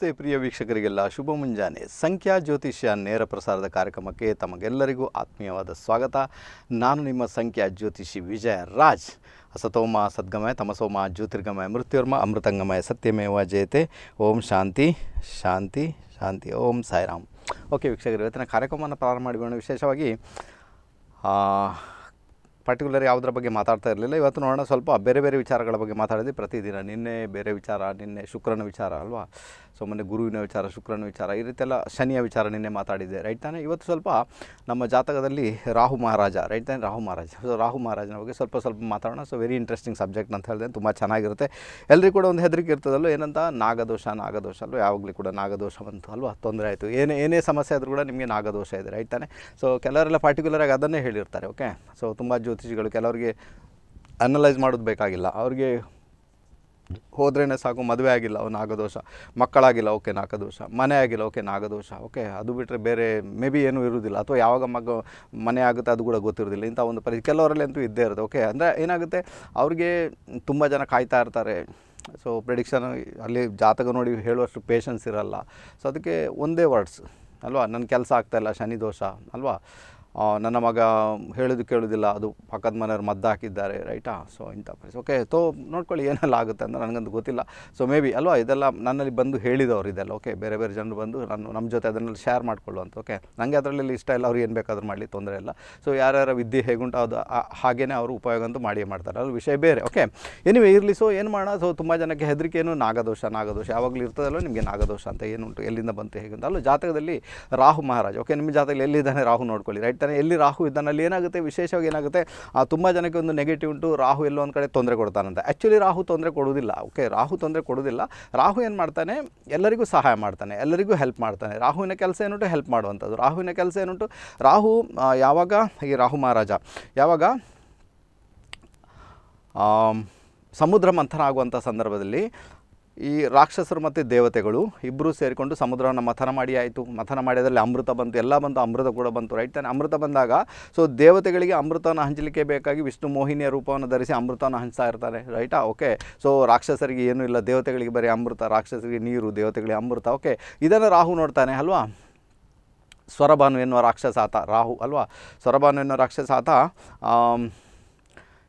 ನಮಸ್ತೆ ಪ್ರಿಯ ವೀಕ್ಷಕರಿಗೆಲ್ಲ ಶುಭ ಮುಂಜಾನೆ ಸಂಖ್ಯಾ ಜ್ಯೋತಿಷ್ಯ ನೇರ ಪ್ರಸಾರದ ಕಾರ್ಯಕ್ರಮಕ್ಕೆ ತಮಗೆಲ್ಲರಿಗೂ ಆತ್ಮೀಯವಾದ ಸ್ವಾಗತ ನಾನು ನಿಮ್ಮ ಸಂಖ್ಯಾ ಜ್ಯೋತಿಷಿ ವಿಜಯ ರಾಜ್ ಅಸತೋಮ ಸದ್ಗಮಯ ತಮಸೋಮ ಜ್ಯೋತಿರ್ಗಮಯ ಮೃತ್ಯುರ್ಮ ಅಮೃತಂಗಮಯ ಸತ್ಯಮೇವ ಜಯತೆ ಓಂ ಶಾಂತಿ ಶಾಂತಿ ಶಾಂತಿ ಓಂ ಸಾಯಿರಾಮ್ ಓಕೆ ವೀಕ್ಷಕರು ಇವತ್ತಿನ ಕಾರ್ಯಕ್ರಮವನ್ನು ಪ್ರಾರಂಭ ಮಾಡಿಕೊಂಡು ವಿಶೇಷವಾಗಿ ಪರ್ಟಿಕ್ಯುಲರ್ ಯಾವುದರ ಬಗ್ಗೆ ಮಾತಾಡ್ತಾ ಇರಲಿಲ್ಲ ಇವತ್ತು ನೋಡೋಣ ಸ್ವಲ್ಪ ಬೇರೆ ಬೇರೆ ವಿಚಾರಗಳ ಬಗ್ಗೆ ಮಾತಾಡಿದ್ವಿ ಪ್ರತಿದಿನ ನಿನ್ನೆ ಬೇರೆ ವಿಚಾರ ನಿನ್ನೆ ಶುಕ್ರನ ವಿಚಾರ ಅಲ್ವಾ ಸೊ ಮೊನ್ನೆ ಗುರುವಿನ ವಿಚಾರ ಶುಕ್ರನ ವಿಚಾರ ಈ ರೀತಿಯೆಲ್ಲ ಶನಿಯ ವಿಚಾರ ನಿನ್ನೆ ಮಾತಾಡಿದೆ ರೈಟ್ ತಾನೇ ಇವತ್ತು ಸ್ವಲ್ಪ ನಮ್ಮ ಜಾತಕದಲ್ಲಿ ರಾಹು ಮಹಾರಾಜ ರೈಟ್ ತಾನೆ ರಾಹು ಮಹಾರಾಜ ಸೊ ರಾಹು ಮಹಾರಾಜನ ಬಗ್ಗೆ ಸ್ವಲ್ಪ ಸ್ವಲ್ಪ ಮಾತಾಡೋಣ ಸೊ ವೆರಿ ಇಂಟ್ರೆಸ್ಟಿಂಗ್ ಸಬ್ಜೆಕ್ಟ್ ಅಂತ ಹೇಳಿದೆ ತುಂಬ ಚೆನ್ನಾಗಿರುತ್ತೆ ಎಲ್ಲರಿಗೂ ಕೂಡ ಒಂದು ಹೆದರಿಕೆ ಇರ್ತದಲ್ಲೋ ಏನಂತ ನಾಗದೋಷ ನಾಗದೋಷ ಅಲ್ವ ಯಾವಾಗಲೂ ಕೂಡ ನಾಗದೋಷ ಬಂತು ಅಲ್ವಾ ತೊಂದರೆ ಆಯಿತು ಏನೇ ಏನೇ ಸಮಸ್ಯೆ ಆದರೂ ಕೂಡ ನಿಮಗೆ ನಾಗದೋಷ ಇದೆ ರೈಟ್ ತಾನೆ ಸೊ ಕೆಲವರೆಲ್ಲ ಪರ್ಟಿಕ್ಯುಲರಾಗಿ ಅದನ್ನೇ ಹೇಳಿರ್ತಾರೆ ಓಕೆ ಸೊ ತುಂಬ ಜ್ಯೋತಿಷಿಗಳು ಕೆಲವರಿಗೆ ಅನಲೈಸ್ ಮಾಡೋದು ಬೇಕಾಗಿಲ್ಲ ಅವ್ರಿಗೆ ಹೋದ್ರೇ ಸಾಕು ಮದುವೆ ಆಗಿಲ್ಲ ಅವ್ನು ನಾಗದೋಷ ಮಕ್ಕಳಾಗಿಲ್ಲ ಓಕೆ ನಾಗದೋಷ ಮನೆ ಆಗಿಲ್ಲ ಓಕೆ ನಾಗದೋಷ ಓಕೆ ಅದು ಬಿಟ್ಟರೆ ಬೇರೆ ಮೇ ಬಿ ಏನೂ ಇರುವುದಿಲ್ಲ ಅಥವಾ ಯಾವಾಗ ಮಗ ಮನೆ ಆಗುತ್ತೆ ಅದು ಕೂಡ ಗೊತ್ತಿರೋದಿಲ್ಲ ಇಂಥ ಒಂದು ಪರಿ ಕೆಲವರಲ್ಲಿ ಅಂತೂ ಇದ್ದೇ ಇರುತ್ತೆ ಓಕೆ ಅಂದರೆ ಏನಾಗುತ್ತೆ ಅವ್ರಿಗೆ ತುಂಬ ಜನ ಕಾಯ್ತಾ ಇರ್ತಾರೆ ಸೊ ಪ್ರೆಡಿಕ್ಷನ್ ಅಲ್ಲಿ ಜಾತಕ ನೋಡಿ ಹೇಳುವಷ್ಟು ಪೇಷನ್ಸ್ ಇರಲ್ಲ ಸೊ ಅದಕ್ಕೆ ಒಂದೇ ವರ್ಡ್ಸ್ ಅಲ್ವಾ ನನ್ನ ಕೆಲಸ ಆಗ್ತಾಯಿಲ್ಲ ಶನಿ ದೋಷ ಅಲ್ವಾ ನನ್ನ ಮಗ ಹೇಳೋದು ಕೇಳೋದಿಲ್ಲ ಅದು ಪಕ್ಕದ ಮನೆಯವ್ರು ಮದ್ದು ಹಾಕಿದ್ದಾರೆ ರೈಟಾ ಸೊ ಇಂಥ ಓಕೆ ತೋ ನೋಡ್ಕೊಳ್ಳಿ ಏನೆಲ್ಲ ಆಗುತ್ತೆ ಅಂದರೆ ನನಗಂತೂ ಗೊತ್ತಿಲ್ಲ ಸೊ ಮೇ ಬಿ ಅಲ್ವಾ ಇದೆಲ್ಲ ನನ್ನಲ್ಲಿ ಬಂದು ಹೇಳಿದವರು ಇದೆಲ್ಲ ಓಕೆ ಬೇರೆ ಬೇರೆ ಜನರು ಬಂದು ನಾನು ನಮ್ಮ ಜೊತೆ ಅದನ್ನೆಲ್ಲ ಶೇರ್ ಅಂತ ಓಕೆ ನನಗೆ ಅದರಲ್ಲಿ ಇಷ್ಟ ಇಲ್ಲ ಅವ್ರು ಏನು ಬೇಕಾದ್ರೂ ಮಾಡಲಿ ತೊಂದರೆ ಇಲ್ಲ ಸೊ ಯಾರ್ಯಾರ ವಿದ್ಯೆ ಹೇಗುಂಟ ಅದು ಹಾಗೇ ಅವರು ಉಪಯೋಗ ಅಂತೂ ಮಾಡಿಯೇ ಮಾಡ್ತಾರೆ ಅಲ್ಲಿ ವಿಷಯ ಬೇರೆ ಓಕೆ ಎನಿವೆ ಇರಲಿ ಸೊ ಏನು ಮಾಡೋಣ ಸೊ ತುಂಬ ಜನಕ್ಕೆ ಹೆದರಿಕೆ ಏನು ನಾಗದೋಷ ನಾಗದೋಷ ಯಾವಾಗಲೂ ಇರ್ತದಲ್ಲೋ ನಿಮಗೆ ನಾಗದೋಷ ಅಂತ ಏನುಂಟು ಎಲ್ಲಿಂದ ಬಂತು ಹೇಗೆ ಅಂತ ಅಲ್ಲೂ ಜಾತಕದಲ್ಲಿ ರಾಹು ಮಹಾರಾಜ ಓಕೆ ನಿಮ್ಮ ಜಾತಕದಲ್ಲಿ ಎಲ್ಲಿದ್ದಾನೆ ರಾಹು ನೋಡ್ಕೊಳ್ಳಿ ರೈಟ್ ಇರ್ತಾನೆ ಎಲ್ಲಿ ರಾಹು ಇದ್ದಾನೆ ಏನಾಗುತ್ತೆ ವಿಶೇಷವಾಗಿ ಏನಾಗುತ್ತೆ ತುಂಬ ಜನಕ್ಕೆ ಒಂದು ನೆಗೆಟಿವ್ ಉಂಟು ರಾಹು ಎಲ್ಲೋ ಒಂದು ಕಡೆ ತೊಂದರೆ ಕೊಡ್ತಾನಂತೆ ಆ್ಯಕ್ಚುಲಿ ರಾಹು ತೊಂದರೆ ಕೊಡೋದಿಲ್ಲ ಓಕೆ ರಾಹು ತೊಂದರೆ ಕೊಡೋದಿಲ್ಲ ರಾಹು ಏನು ಮಾಡ್ತಾನೆ ಎಲ್ಲರಿಗೂ ಸಹಾಯ ಮಾಡ್ತಾನೆ ಎಲ್ಲರಿಗೂ ಹೆಲ್ಪ್ ಮಾಡ್ತಾನೆ ರಾಹುವಿನ ಕೆಲಸ ಏನುಂಟು ಹೆಲ್ಪ್ ಮಾಡುವಂಥದ್ದು ರಾಹುವಿನ ಕೆಲಸ ಏನುಂಟು ರಾಹು ಯಾವಾಗ ಈ ರಾಹು ಮಹಾರಾಜ ಯಾವಾಗ ಸಮುದ್ರ ಮಂಥನ ಆಗುವಂಥ ಸಂದರ್ಭದಲ್ಲಿ ಈ ರಾಕ್ಷಸರು ಮತ್ತು ದೇವತೆಗಳು ಇಬ್ಬರೂ ಸೇರಿಕೊಂಡು ಸಮುದ್ರವನ್ನು ಮಥನ ಮಾಡಿ ಆಯಿತು ಮಥನ ಮಾಡಿದಲ್ಲಿ ಅಮೃತ ಬಂತು ಎಲ್ಲ ಬಂತು ಅಮೃತ ಕೂಡ ಬಂತು ರೈಟ್ ತಾನೆ ಅಮೃತ ಬಂದಾಗ ಸೊ ದೇವತೆಗಳಿಗೆ ಅಮೃತವನ್ನು ಹಂಚಲಿಕ್ಕೆ ಬೇಕಾಗಿ ವಿಷ್ಣು ಮೋಹಿನಿಯ ರೂಪವನ್ನು ಧರಿಸಿ ಅಮೃತವನ್ನು ಹಂಚ್ತಾ ಇರ್ತಾರೆ ರೈಟಾ ಓಕೆ ಸೊ ರಾಕ್ಷಸರಿಗೆ ಏನೂ ಇಲ್ಲ ದೇವತೆಗಳಿಗೆ ಬರೀ ಅಮೃತ ರಾಕ್ಷಸರಿಗೆ ನೀರು ದೇವತೆಗಳಿಗೆ ಅಮೃತ ಓಕೆ ಇದನ್ನು ರಾಹು ನೋಡ್ತಾನೆ ಅಲ್ವಾ ಸ್ವರಭಾನು ಎನ್ನುವ ರಾಕ್ಷಸ ಆತ ರಾಹು ಅಲ್ವಾ ಸ್ವರಭಾನು ಎನ್ನುವ ರಾಕ್ಷಸ ಆತ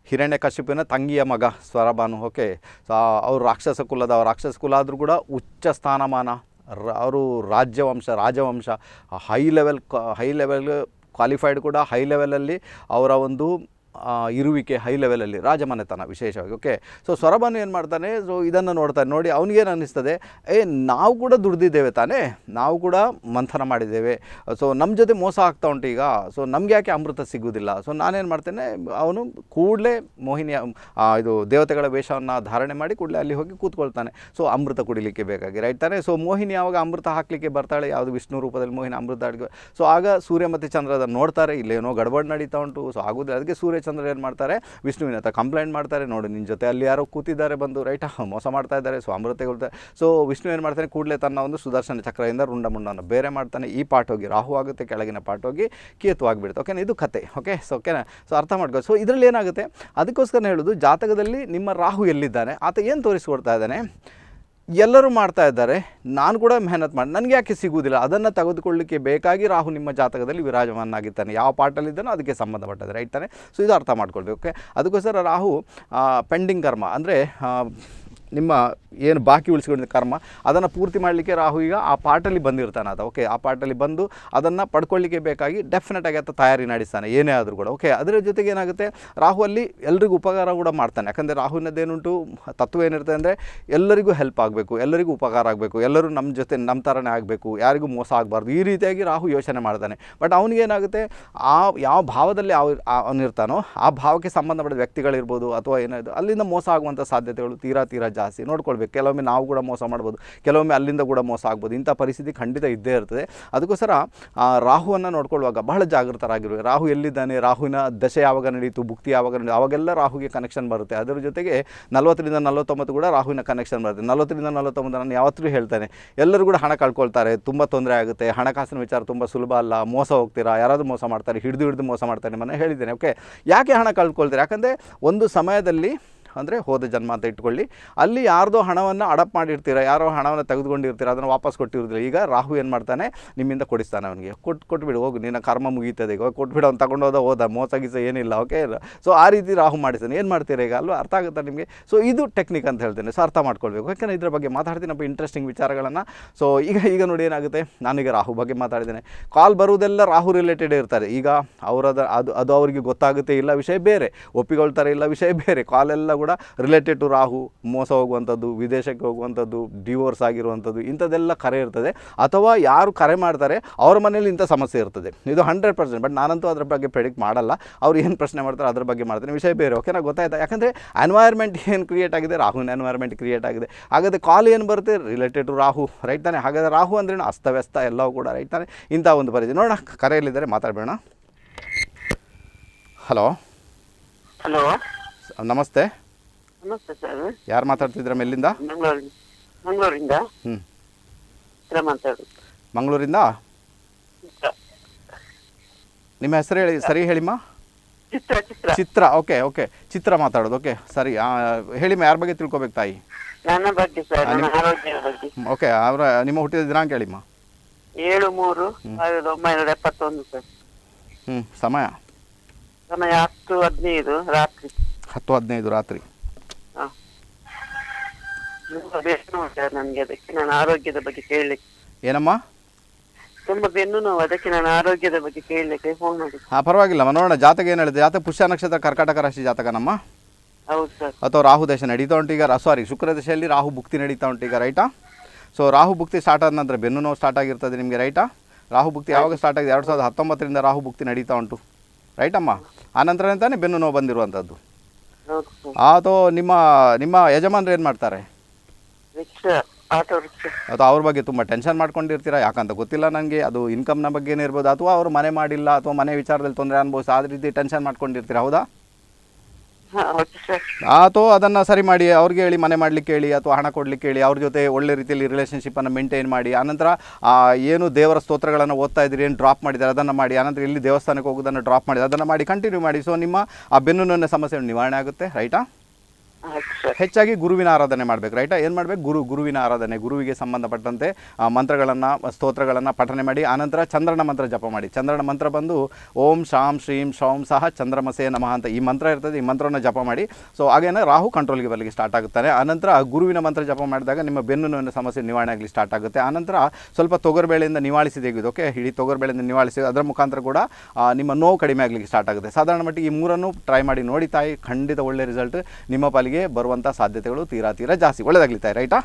ಹಿರಣ್ಯ ಕಶ್ಯಪಿನ ತಂಗಿಯ ಮಗ ಸ್ವರಬಾನು ಓಕೆ ಸೊ ಅವರು ರಾಕ್ಷಸ ಕುಲದ ರಾಕ್ಷಸ ಕುಲ ಆದರೂ ಕೂಡ ಉಚ್ಚ ಸ್ಥಾನಮಾನ ಅವರು ರಾಜ್ಯವಂಶ ರಾಜವಂಶ high level high level qualified ಕೂಡ ಹೈ ಲೆವೆಲಲ್ಲಿ ಅವರ ಒಂದು ಇರುವಿಕೆ ಹೈ ಲೆವೆಲಲ್ಲಿ ರಾಜಮನೆತನ ವಿಶೇಷವಾಗಿ ಓಕೆ ಸೊ ಸೊರಬನು ಏನು ಮಾಡ್ತಾನೆ ಸೊ ಇದನ್ನು ನೋಡ್ತಾನೆ ನೋಡಿ ಅವನಿಗೇನು ಅನ್ನಿಸ್ತದೆ ಏ ನಾವು ಕೂಡ ದುಡ್ದಿದ್ದೇವೆ ತಾನೇ ನಾವು ಕೂಡ ಮಂಥನ ಮಾಡಿದ್ದೇವೆ ಸೊ ನಮ್ಮ ಜೊತೆ ಮೋಸ ಆಗ್ತಾ ಉಂಟು ಈಗ ಸೊ ನಮ್ಗೆ ಯಾಕೆ ಅಮೃತ ಸಿಗುವುದಿಲ್ಲ ಸೊ ನಾನೇನು ಮಾಡ್ತೇನೆ ಅವನು ಕೂಡಲೇ ಮೋಹಿನಿಯ ಇದು ದೇವತೆಗಳ ವೇಷವನ್ನು ಧಾರಣೆ ಮಾಡಿ ಕೂಡಲೇ ಅಲ್ಲಿ ಹೋಗಿ ಕೂತ್ಕೊಳ್ತಾನೆ ಸೊ ಅಮೃತ ಕುಡಿಲಿಕ್ಕೆ ಬೇಕಾಗಿ ರೈಟ್ ತಾನೆ ಸೊ ಮೋಹಿನಿ ಯಾವಾಗ ಅಮೃತ ಹಾಕಲಿಕ್ಕೆ ಬರ್ತಾಳೆ ಯಾವುದು ವಿಷ್ಣು ರೂಪದಲ್ಲಿ ಮೋಹಿನಿ ಅಮೃತ ಅಡಿಗೆ ಸೊ ಆಗ ಸೂರ್ಯ ಮತ್ತು ಚಂದ್ರದ ನೋಡ್ತಾರೆ ಇಲ್ಲೇನೋ ಗಡಬಡ ನಡೀತಾ ಉಂಟು ಸೊ ಆಗೋದಿಲ್ಲ ಅದಕ್ಕೆ ಸೂರ್ಯ ಹರಿಶ್ಚಂದ್ರ ಏನು ಮಾಡ್ತಾರೆ ವಿಷ್ಣುವಿನ ಹತ್ರ ಕಂಪ್ಲೇಂಟ್ ಮಾಡ್ತಾರೆ ನೋಡಿ ನಿನ್ನ ಜೊತೆ ಅಲ್ಲಿ ಯಾರೋ ಕೂತಿದ್ದಾರೆ ಬಂದು ರೈಟ್ ಮೋಸ ಮಾಡ್ತಾ ಇದ್ದಾರೆ ಸೊ ಸೊ ವಿಷ್ಣು ಏನು ಮಾಡ್ತಾನೆ ಕೂಡಲೇ ತನ್ನ ಒಂದು ಸುದರ್ಶನ ಚಕ್ರದಿಂದ ರುಂಡ ಮುಂಡವನ್ನು ಬೇರೆ ಮಾಡ್ತಾನೆ ಈ ಪಾಟ್ ಹೋಗಿ ರಾಹು ಆಗುತ್ತೆ ಕೆಳಗಿನ ಪಾಟ್ ಹೋಗಿ ಕೇತು ಆಗಿಬಿಡುತ್ತೆ ಓಕೆನಾ ಇದು ಕತೆ ಓಕೆ ಸೊ ಓಕೆನಾ ಸೊ ಅರ್ಥ ಮಾಡ್ಕೋ ಸೊ ಇದರಲ್ಲಿ ಏನಾಗುತ್ತೆ ಅದಕ್ಕೋಸ್ಕರ ಹೇಳೋದು ಜಾತಕದಲ್ಲಿ ನಿಮ್ಮ ರಾಹು ಎಲ್ಲಿದ್ದಾನೆ ಆತ ಏನು ತೋರಿಸ್ಕೊಡ್ತಾ ಇದ್ದಾನೆ ಎಲ್ಲರೂ ಮಾಡ್ತಾ ಇದ್ದಾರೆ ನಾನು ಕೂಡ ಮೆಹನತ್ ಮಾಡಿ ನನಗೆ ಯಾಕೆ ಸಿಗುವುದಿಲ್ಲ ಅದನ್ನು ತೆಗೆದುಕೊಳ್ಳಿಕ್ಕೆ ಬೇಕಾಗಿ ರಾಹು ನಿಮ್ಮ ಜಾತಕದಲ್ಲಿ ವಿರಾಜಮಾನಾಗಿದ್ದಾನೆ ಯಾವ ಪಾಟಲ್ಲಿದ್ದಾನೋ ಅದಕ್ಕೆ ಸಂಬಂಧಪಟ್ಟಿದೆ ರೈಟ್ ತಾನೆ ಸೊ ಇದು ಅರ್ಥ ಮಾಡ್ಕೊಳ್ಬೇಕು ಓಕೆ ಅದಕ್ಕೋಸ್ಕರ ರಾಹು ಪೆಂಡಿಂಗ್ ಕರ್ಮ ಅಂದರೆ ನಿಮ್ಮ ಏನು ಬಾಕಿ ಉಳಿಸ್ಕೊಂಡಿದ್ದ ಕರ್ಮ ಅದನ್ನು ಪೂರ್ತಿ ಮಾಡಲಿಕ್ಕೆ ರಾಹು ಈಗ ಆ ಪಾಟಲ್ಲಿ ಬಂದಿರ್ತಾನೆ ಓಕೆ ಆ ಪಾಟಲ್ಲಿ ಬಂದು ಅದನ್ನು ಪಡ್ಕೊಳ್ಳಿಕ್ಕೆ ಬೇಕಾಗಿ ಡೆಫಿನೆಟಾಗಿ ಆತ ತಯಾರಿ ನಡೆಸ್ತಾನೆ ಏನೇ ಆದರೂ ಕೂಡ ಓಕೆ ಅದರ ಜೊತೆಗೆ ಏನಾಗುತ್ತೆ ರಾಹು ಅಲ್ಲಿ ಎಲ್ಲರಿಗೂ ಉಪಕಾರ ಕೂಡ ಮಾಡ್ತಾನೆ ಯಾಕಂದರೆ ರಾಹುವಿನದ್ದೇನುಂಟು ತತ್ವ ಏನಿರುತ್ತೆ ಅಂದರೆ ಎಲ್ಲರಿಗೂ ಹೆಲ್ಪ್ ಆಗಬೇಕು ಎಲ್ಲರಿಗೂ ಉಪಕಾರ ಆಗಬೇಕು ಎಲ್ಲರೂ ನಮ್ಮ ಜೊತೆ ನಮ್ಮ ಥರನೇ ಆಗಬೇಕು ಯಾರಿಗೂ ಮೋಸ ಆಗಬಾರ್ದು ಈ ರೀತಿಯಾಗಿ ರಾಹು ಯೋಚನೆ ಮಾಡ್ತಾನೆ ಬಟ್ ಏನಾಗುತ್ತೆ ಆ ಯಾವ ಭಾವದಲ್ಲಿ ಅವನಿರ್ತಾನೋ ಆ ಭಾವಕ್ಕೆ ಸಂಬಂಧಪಟ್ಟ ವ್ಯಕ್ತಿಗಳಿರ್ಬೋದು ಅಥವಾ ಏನಾಯಿತು ಅಲ್ಲಿಂದ ಮೋಸ ಆಗುವಂಥ ಸಾಧ್ಯತೆಗಳು ತೀರಾ ತೀರಾ ಜಾಸ್ತಿ ನೋಡ್ಕೊಳ್ಬೇಕು ಕೆಲವೊಮ್ಮೆ ನಾವು ಕೂಡ ಮೋಸ ಮಾಡ್ಬೋದು ಕೆಲವೊಮ್ಮೆ ಅಲ್ಲಿಂದ ಕೂಡ ಮೋಸ ಆಗ್ಬೋದು ಇಂಥ ಪರಿಸ್ಥಿತಿ ಖಂಡಿತ ಇದ್ದೇ ಇರ್ತದೆ ಅದಕ್ಕೋಸ್ಕರ ರಾಹುವನ್ನು ನೋಡ್ಕೊಳ್ಳುವಾಗ ಬಹಳ ಜಾಗೃತರಾಗಿರ್ಬೇಕು ರಾಹು ಎಲ್ಲಿದ್ದಾನೆ ರಾಹುವಿನ ದಶೆ ಯಾವಾಗ ನಡೀತು ಭುಕ್ತಿ ಯಾವಾಗ ನಡೀತು ಆವಾಗೆಲ್ಲ ರಾಹುಗೆ ಕನೆಕ್ಷನ್ ಬರುತ್ತೆ ಅದರ ಜೊತೆಗೆ ನಲವತ್ತರಿಂದ ನಲವತ್ತೊಂಬತ್ತು ಕೂಡ ರಾಹುವಿನ ಕನೆಕ್ಷನ್ ಬರುತ್ತೆ ನಲವತ್ತರಿಂದ ನಲವತ್ತೊಂಬತ್ತು ನಾನು ಯಾವತ್ತೂ ಹೇಳ್ತಾನೆ ಎಲ್ಲರೂ ಕೂಡ ಹಣ ಕಳ್ಕೊಳ್ತಾರೆ ತುಂಬ ತೊಂದರೆ ಆಗುತ್ತೆ ಹಣಕಾಸಿನ ವಿಚಾರ ತುಂಬ ಸುಲಭ ಅಲ್ಲ ಮೋಸ ಹೋಗ್ತೀರಾ ಯಾರಾದರೂ ಮೋಸ ಮಾಡ್ತಾರೆ ಹಿಡಿದು ಹಿಡಿದು ಮೋಸ ಮಾಡ್ತಾರೆ ನಿಮ್ಮನ್ನು ಹೇಳಿದ್ದೇನೆ ಓಕೆ ಯಾಕೆ ಹಣ ಕಳ್ಕೊಳ್ತಾರೆ ಯಾಕಂದರೆ ಒಂದು ಸಮಯದಲ್ಲಿ ಅಂದರೆ ಹೋದ ಜನ್ಮ ಅಂತ ಇಟ್ಕೊಳ್ಳಿ ಅಲ್ಲಿ ಯಾರ್ದೋ ಹಣವನ್ನು ಅಡಪ್ ಮಾಡಿರ್ತೀರ ಯಾರೋ ಹಣವನ್ನು ತೆಗೆದುಕೊಂಡಿರ್ತೀರ ಅದನ್ನು ವಾಪಸ್ ಕೊಟ್ಟಿರೋದಿಲ್ಲ ಈಗ ರಾಹು ಏನು ಮಾಡ್ತಾನೆ ನಿಮ್ಮಿಂದ ಕೊಡಿಸ್ತಾನೆ ಅವನಿಗೆ ಕೊಟ್ಟು ಕೊಟ್ಬಿಡು ಹೋಗು ನಿನ್ನ ಕರ್ಮ ಮುಗೀತದೆ ಈಗ ಕೊಟ್ಬಿಡು ಅವ್ನು ತಗೊಂಡೋದ ಹೋದ ಮೋಸ ಗೀಸ ಏನಿಲ್ಲ ಓಕೆ ಇಲ್ಲ ಸೊ ಆ ರೀತಿ ರಾಹು ಮಾಡಿಸ್ತಾನೆ ಏನು ಮಾಡ್ತೀರಾ ಈಗ ಅಲ್ವಾ ಅರ್ಥ ಆಗುತ್ತೆ ನಿಮಗೆ ಸೊ ಇದು ಟೆಕ್ನಿಕ್ ಅಂತ ಹೇಳ್ತೇನೆ ಸೊ ಅರ್ಥ ಮಾಡ್ಕೊಳ್ಬೇಕು ಯಾಕೆಂದರೆ ಇದ್ರ ಬಗ್ಗೆ ಮಾತಾಡ್ತೀನಿ ನಮ್ಮ ಇಂಟ್ರೆಸ್ಟಿಂಗ್ ವಿಚಾರಗಳನ್ನು ಸೊ ಈಗ ಈಗ ನೋಡಿ ಏನಾಗುತ್ತೆ ನಾನೀಗ ರಾಹು ಬಗ್ಗೆ ಮಾತಾಡಿದ್ದೇನೆ ಕಾಲ್ ಬರುವುದೆಲ್ಲ ರಾಹು ರಿಲೇಟೆಡ್ ಇರ್ತಾರೆ ಈಗ ಅವರದ ಅದು ಅದು ಅವರಿಗೆ ಗೊತ್ತಾಗುತ್ತೆ ಇಲ್ಲ ವಿಷಯ ಬೇರೆ ಒಪ್ಪಿಕೊಳ್ತಾರೆ ಇಲ್ಲ ವಿಷಯ ಬೇರೆ ಕಾಲೆಲ್ಲ ಕೂಡ ರಿಲೇಟೆಡ್ ಟು ರಾಹು ಮೋಸ ಹೋಗುವಂಥದ್ದು ವಿದೇಶಕ್ಕೆ ಹೋಗುವಂಥದ್ದು ಡಿವೋರ್ಸ್ ಆಗಿರುವಂಥದ್ದು ಇಂಥದ್ದೆಲ್ಲ ಕರೆ ಇರ್ತದೆ ಅಥವಾ ಯಾರು ಕರೆ ಮಾಡ್ತಾರೆ ಅವ್ರ ಮನೇಲಿ ಇಂಥ ಸಮಸ್ಯೆ ಇರ್ತದೆ ಇದು ಹಂಡ್ರೆಡ್ ಪರ್ಸೆಂಟ್ ಬಟ್ ನಾನಂತೂ ಅದ್ರ ಬಗ್ಗೆ ಪ್ರೆಡಿಕ್ಟ್ ಮಾಡಲ್ಲ ಅವ್ರು ಏನು ಪ್ರಶ್ನೆ ಮಾಡ್ತಾರೆ ಅದ್ರ ಬಗ್ಗೆ ಮಾಡ್ತಾರೆ ವಿಷಯ ಬೇರೆ ಓಕೆನಾ ಗೊತ್ತಾಯ್ತಾ ಯಾಕಂದರೆ ಎನ್ವೈರ್ಮೆಂಟ್ ಏನು ಕ್ರಿಯೇಟ್ ಆಗಿದೆ ರಾಹುನ ಎನ್ವೈರ್ಮೆಂಟ್ ಕ್ರಿಯೇಟ್ ಆಗಿದೆ ಹಾಗಾದರೆ ಕಾಲ್ ಏನು ಬರುತ್ತೆ ರಿಲೇಟೆಡ್ ಟು ರಾಹು ರೈಟ್ ತಾನೆ ಹಾಗಾದರೆ ರಾಹು ಅಂದ್ರೆ ಅಸ್ತವ್ಯಸ್ತ ಎಲ್ಲವೂ ಕೂಡ ರೈಟ್ ತಾನೆ ಇಂಥ ಒಂದು ಪರಿಧಿ ನೋಡೋಣ ಕರೆಯಲ್ಲಿದ್ದಾರೆ ಮಾತಾಡಬೇಡ ಹಲೋ ಹಲೋ ನಮಸ್ತೆ ನಮಸ್ತೆ ಸರ್ ಯಾರು ಮಾತಾಡ್ತಿದ್ರ ಮೇಲಿಂದ ಮಂಗಳೂರಿಂದ ನಿಮ್ಮ ಹೆಸರು ಹೇಳಿ ಸರಿ ಹೇಳಿಮ್ಮ ಚಿತ್ರ ಚಿತ್ರ ಓಕೆ ಓಕೆ ಚಿತ್ರ ಮಾತಾಡೋದು ಓಕೆ ಸರಿ ಹೇಳಿಮ್ಮ ಯಾರ ಬಗ್ಗೆ ತಿಳ್ಕೊಬೇಕು ತಾಯಿ ನನ್ನ ಸರ್ ಓಕೆ ಅವರ ನಿಮ್ಮ ಹುಟ್ಟಿದ ದಿನಾಂಕ ಹೇಳಿಮ್ಮ ಏಳು ಮೂರು ಸಾವಿರದ ಒಂಬೈನೂರ ಸರ್ ಸಮಯ ಸಮಯ ಹತ್ತು ಹದಿನೈದು ರಾತ್ರಿ ಹತ್ತು ಹದಿನೈದು ರಾತ್ರಿ ಆರೋಗ್ಯದ ಬಗ್ಗೆ ಕೇಳಲಿಕ್ಕೆ ಏನಮ್ಮ ತುಂಬಾ ಬೆನ್ನು ಅದಕ್ಕೆ ನಾನು ಆರೋಗ್ಯದ ಬಗ್ಗೆ ಕೇಳಲಿಕ್ಕೆ ಫೋನ್ ಮಾಡಿದ್ದೆ ಹಾ ಪರವಾಗಿಲ್ಲ ನೋಡೋಣ ಜಾತಕ ಏನು ಹೇಳಿದೆ ಜಾತಕ ಪುಷ್ಯ ನಕ್ಷತ್ರ ಕರ್ಕಾಟಕ ರಾಶಿ ಜಾತಕನಮ್ಮ ಹೌದು ಸರ್ ಅಥವಾ ರಾಹು ದಶೆ ನಡೀತಾ ಉಂಟು ಈಗ ಸಾರಿ ಶುಕ್ರ ದಶೆಯಲ್ಲಿ ರಾಹು ಭುಕ್ತಿ ನಡೀತಾ ಉಂಟು ಈಗ ರೈಟಾ ಸೊ ರಾಹು ಭುಕ್ತಿ ಸ್ಟಾರ್ಟ್ ಆದ ನಂತರ ಬೆನ್ನು ನೋವು ಸ್ಟಾರ್ಟ್ ಆಗಿರ್ತದೆ ನಿಮಗೆ ರೈಟಾ ರಾಹು ಭುಕ್ತಿ ಯಾವಾಗ ಸ್ಟಾರ್ಟ್ ಆಗಿದೆ ಎರಡು ಸಾವಿರದ ಹತ್ತೊಂಬತ್ತರಿಂದ ರಾಹು ಭುಕ್ತಿ ನಡೀತಾ ಉಂಟು ರೈಟಮ್ಮ ಆನಂತರ ತಾನೇ ಬೆನ್ನು ನೋವು ಬಂದಿರುವಂಥದ್ದು ಅದು ನಿಮ್ಮ ನಿಮ್ಮ ಯಜಮಾನ್ರು ಏನ್ ಮಾಡ್ತಾರೆ ಅದು ಅವ್ರ ಬಗ್ಗೆ ತುಂಬಾ ಟೆನ್ಷನ್ ಮಾಡ್ಕೊಂಡಿರ್ತೀರಾ ಯಾಕಂತ ಗೊತ್ತಿಲ್ಲ ನನಗೆ ಅದು ಇನ್ಕಮ್ ನ ಬಗ್ಗೆ ಇರ್ಬೋದು ಅಥವಾ ಅವರು ಮನೆ ಮಾಡಿಲ್ಲ ಅಥವಾ ಮನೆ ವಿಚಾರದಲ್ಲಿ ತೊಂದರೆ ಅನ್ಬೋದು ಆ ರೀತಿ ಟೆನ್ಷನ್ ಮಾಡ್ಕೊಂಡಿರ್ತೀರಾ ಹೌದಾ ಅಥವಾ ಅದನ್ನ ಸರಿ ಮಾಡಿ ಅವ್ರಿಗೆ ಹೇಳಿ ಮನೆ ಮಾಡ್ಲಿಕ್ಕೆ ಹೇಳಿ ಅಥವಾ ಹಣ ಕೊಡ್ಲಿಕ್ಕೆ ಹೇಳಿ ಅವ್ರ ಜೊತೆ ಒಳ್ಳೆ ರೀತಿಯಲ್ಲಿ ಅನ್ನ ಮೇಂಟೈನ್ ಮಾಡಿ ಆನಂತರ ಏನು ದೇವರ ಸ್ತೋತ್ರಗಳನ್ನು ಓದ್ತಾ ಇದ್ರಿ ಏನು ಡ್ರಾಪ್ ಮಾಡಿದ್ದಾರೆ ಅದನ್ನ ಮಾಡಿ ಆನಂತರ ಇಲ್ಲಿ ದೇವಸ್ಥಾನಕ್ಕೆ ಹೋಗೋದನ್ನ ಡ್ರಾಪ್ ಮಾಡಿ ಅದನ್ನ ಮಾಡಿ ಕಂಟಿನ್ಯೂ ಮಾಡಿ ಸೊ ನಿಮ್ಮ ಆ ಬೆನ್ನು ಸಮಸ್ಯೆ ನಿವಾರಣೆ ಆಗುತ್ತೆ ರೈಟಾ ಹೆಚ್ಚಾಗಿ ಗುರುವಿನ ಆರಾಧನೆ ಮಾಡಬೇಕು ರೈಟ್ ಏನು ಮಾಡ್ಬೇಕು ಗುರು ಗುರುವಿನ ಆರಾಧನೆ ಗುರುವಿಗೆ ಸಂಬಂಧಪಟ್ಟಂತೆ ಮಂತ್ರಗಳನ್ನು ಸ್ತೋತ್ರಗಳನ್ನು ಪಠನೆ ಮಾಡಿ ಆನಂತರ ಚಂದ್ರನ ಮಂತ್ರ ಜಪ ಮಾಡಿ ಚಂದ್ರನ ಮಂತ್ರ ಬಂದು ಓಂ ಶಾಂ ಶ್ರೀಂ ಶಾಂ ಸಹ ಚಂದ್ರಮಸೇ ನಮಃ ಅಂತ ಈ ಮಂತ್ರ ಇರ್ತದೆ ಈ ಮಂತ್ರವನ್ನು ಜಪ ಮಾಡಿ ಸೊ ಹಾಗೇನೆ ರಾಹು ಕಂಟ್ರೋಲ್ಗೆ ಬರಲಿಕ್ಕೆ ಸ್ಟಾರ್ಟ್ ಆಗುತ್ತಾನೆ ಆನಂತರ ಗುರುವಿನ ಮಂತ್ರ ಜಪ ಮಾಡಿದಾಗ ನಿಮ್ಮ ಬೆನ್ನು ನೋವಿನ ಸಮಸ್ಯೆ ನಿವಾರಣೆ ಆಗಲಿ ಸ್ಟಾರ್ಟ್ ಆಗುತ್ತೆ ಆನಂತರ ಸ್ವಲ್ಪ ತೊಗರ್ಬೇಳೆಯಿಂದ ನಿವಾಳಿಸಿ ಇದು ಓಕೆ ಹಿಡಿ ತೊಗರ್ಬೇಳೆಯಿಂದ ನಿವಾಳಿಸಿ ಅದರ ಮುಖಾಂತರ ಕೂಡ ನಿಮ್ಮ ನೋವು ಕಡಿಮೆ ಆಗಲಿಕ್ಕೆ ಸ್ಟಾರ್ಟ್ ಆಗುತ್ತೆ ಸಾಧಾರಣ ಮಟ್ಟಿಗೆ ಈ ಮೂರನ್ನು ಟ್ರೈ ಮಾಡಿ ನೋಡಿ ತಾಯಿ ಖಂಡಿತ ಒಳ್ಳೆ ರಿಸಲ್ಟ್ ನಿಮ್ಮ ಪಾಲಿಗೆ ಬರುವಂತಹ ಸಾಧ್ಯತೆಗಳು ತೀರಾ ತೀರಾ ಜಾಸ್ತಿ ಒಳ್ಳೆಯದಾಗಲಿತ್ತೆ ರೈಟಾ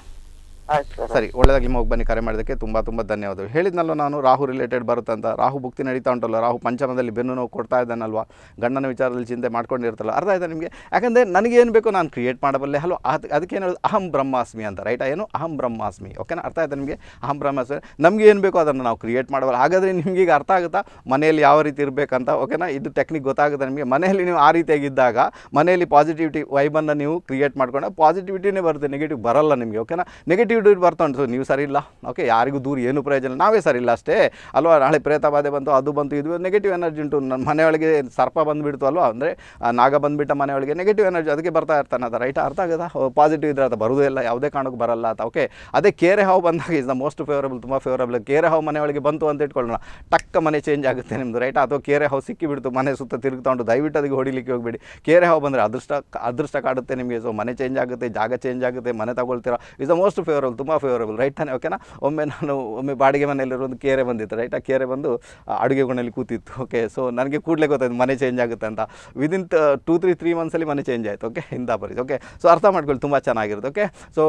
ಸರಿ ನಿಮ್ಮ ಹೋಗಿ ಬನ್ನಿ ಕರೆ ಮಾಡೋದಕ್ಕೆ ತುಂಬ ತುಂಬ ಧನ್ಯವಾದಗಳು ಹೇಳಿದ್ನಲ್ಲ ನಾನು ರಾಹು ರಿಲೇಟೆಡ್ ಬರುತ್ತೆ ಅಂತ ರಾಹು ಭಕ್ತಿ ನಡೀತಾ ಉಂಟಲ್ಲ ರಾಹು ಪಂಚಮದಲ್ಲಿ ಬೆನ್ನು ನೋವು ಕೊಡ್ತಾ ಇದ್ದಾನಲ್ವ ಗಂಡನ ವಿಚಾರದಲ್ಲಿ ಚಿಂತೆ ಮಾಡ್ಕೊಂಡಿರ್ತಲ್ಲ ಅರ್ಥ ಆಯ್ತಾ ನಿಮಗೆ ಯಾಕಂದರೆ ನನಗೇನು ಬೇಕು ನಾನು ಕ್ರಿಯೇಟ್ ಮಾಡಬಲ್ಲೆ ಹಲೋ ಅದು ಅದಕ್ಕೇನು ಹೇಳೋದು ಅಹಂ ಬ್ರಹ್ಮಾಸ್ಮಿ ಅಂತ ರೈಟ್ ಏನು ಅಹಂ ಬ್ರಹ್ಮಾಸ್ಮಿ ಓಕೆನಾ ಅರ್ಥ ಆಯ್ತಾ ನಿಮಗೆ ಅಹಂ ಬ್ರಹ್ಮಾಸ್ಮಿ ನಮಗೆ ಏನು ಬೇಕೋ ಅದನ್ನು ನಾವು ಕ್ರಿಯೇಟ್ ಮಾಡಬಲ್ಲ ಹಾಗಾದರೆ ನಿಮಗೆ ಈಗ ಅರ್ಥ ಆಗುತ್ತಾ ಮನೆಯಲ್ಲಿ ಯಾವ ರೀತಿ ಇರಬೇಕಂತ ಓಕೆನಾ ಇದು ಟೆಕ್ನಿಕ್ ಗೊತ್ತಾಗುತ್ತೆ ನಿಮಗೆ ಮನೆಯಲ್ಲಿ ನೀವು ಆ ರೀತಿಯಾಗಿದ್ದಾಗ ಮನೆಯಲ್ಲಿ ಪಾಸಿಟಿವಿಟಿ ವೈಬನ್ನು ನೀವು ಕ್ರಿಯೇಟ್ ಮಾಡ್ಕೊಂಡ್ರೆ ಪಾಸಿಟಿವಿಟಿನೇ ಬರುತ್ತೆ ನೆಗೆಟಿವ್ ಬರಲ್ಲ ನಿಮಗೆ ಓಕೆನಾ ನೆಗೆಟಿವ್ ಆಟಿಟ್ಯೂಡ್ ಬರ್ತಾ ಉಂಟು ನೀವು ಸರಿಯಿಲ್ಲ ಓಕೆ ಯಾರಿಗೂ ದೂರ ಏನು ಪ್ರಯೋಜನ ನಾವೇ ಇಲ್ಲ ಅಷ್ಟೇ ಅಲ್ವಾ ನಾಳೆ ಪ್ರೇತ ಬಾಧೆ ಬಂತು ಅದು ಬಂತು ಇದು ನೆಗೆಟಿವ್ ಎನರ್ಜಿ ಉಂಟು ನನ್ನ ಮನೆಯೊಳಗೆ ಸರ್ಪ ಬಂದುಬಿಡ್ತು ಅಲ್ವಾ ಅಂದರೆ ನಾಗ ಬಂದುಬಿಟ್ಟ ಮನೆಯೊಳಗೆ ನೆಗೆಟಿವ್ ಎನರ್ಜಿ ಅದಕ್ಕೆ ಬರ್ತಾ ಇರ್ತಾನೆ ಅದು ರೈಟ್ ಅರ್ಥ ಆಗದ ಪಾಸಿಟಿವ್ ಇದ್ರೆ ಅದು ಬರೋದೇ ಇಲ್ಲ ಯಾವುದೇ ಕಾರಣಕ್ಕೆ ಬರಲ್ಲ ಅಂತ ಓಕೆ ಅದೇ ಕೇರೆ ಹಾವು ಬಂದಾಗ ಇಸ್ ದ ಮೋಸ್ಟ್ ಫೇವರಬಲ್ ತುಂಬ ಫೇವರಬಲ್ ಕೇರೆ ಹಾವು ಮನೆಯೊಳಗೆ ಬಂತು ಅಂತ ಇಟ್ಕೊಳ್ಳೋಣ ಟಕ್ಕ ಮನೆ ಚೇಂಜ್ ಆಗುತ್ತೆ ನಿಮ್ಮದು ರೈಟ್ ಅಥವಾ ಕೇರೆ ಹಾವು ಸಿಕ್ಕಿಬಿಡ್ತು ಮನೆ ಸುತ್ತ ಉಂಟು ದಯವಿಟ್ಟು ಅದಕ್ಕೆ ಹೊಡಿಲಿಕ್ಕೆ ಹೋಗಬೇಡಿ ಕೇರೆ ಹಾವು ಬಂದರೆ ಅದೃಷ್ಟ ಅದೃಷ್ಟ ಕಾಡುತ್ತೆ ನಿಮಗೆ ಸೊ ಮನೆ ಚೇಂಜ್ ಆಗುತ್ತೆ ಜಾಗ ಚೇಂಜ್ ಆಗುತ್ತೆ ಮನೆ ತಗೊಳ್ತೀರಾ is the most favourable favourable ತುಂಬ ಫೇವರಬಲ್ ರೈಟ್ ತಾನೇ ಓಕೆನಾ ಒಮ್ಮೆ ನಾನು ಒಮ್ಮೆ ಬಾಡಿಗೆ ಮನೆಯಲ್ಲಿರೋ ಒಂದು ಕೇರೆ ಬಂದಿತ್ತು ರೈಟ್ ಆ ಕೇರೆ ಬಂದು ಅಡುಗೆ ಕೋಣೆಯಲ್ಲಿ ಕೂತಿತ್ತು ಓಕೆ ಸೊ ನನಗೆ ಕೂಡಲೇ ಗೊತ್ತಾಯ್ತು ಮನೆ ಚೇಂಜ್ ಆಗುತ್ತೆ ಅಂತ ವಿದಿನ್ ಟೂ ತ್ರೀ ತ್ರೀ ಮಂತ್ಸಲ್ಲಿ ಮನೆ ಚೇಂಜ್ ಆಯಿತು ಓಕೆ ಇಂದ ಬರೀತು ಓಕೆ ಸೊ ಅರ್ಥ ಮಾಡ್ಕೊಳ್ಳಿ ತುಂಬ ಚೆನ್ನಾಗಿರುತ್ತೆ ಓಕೆ ಸೊ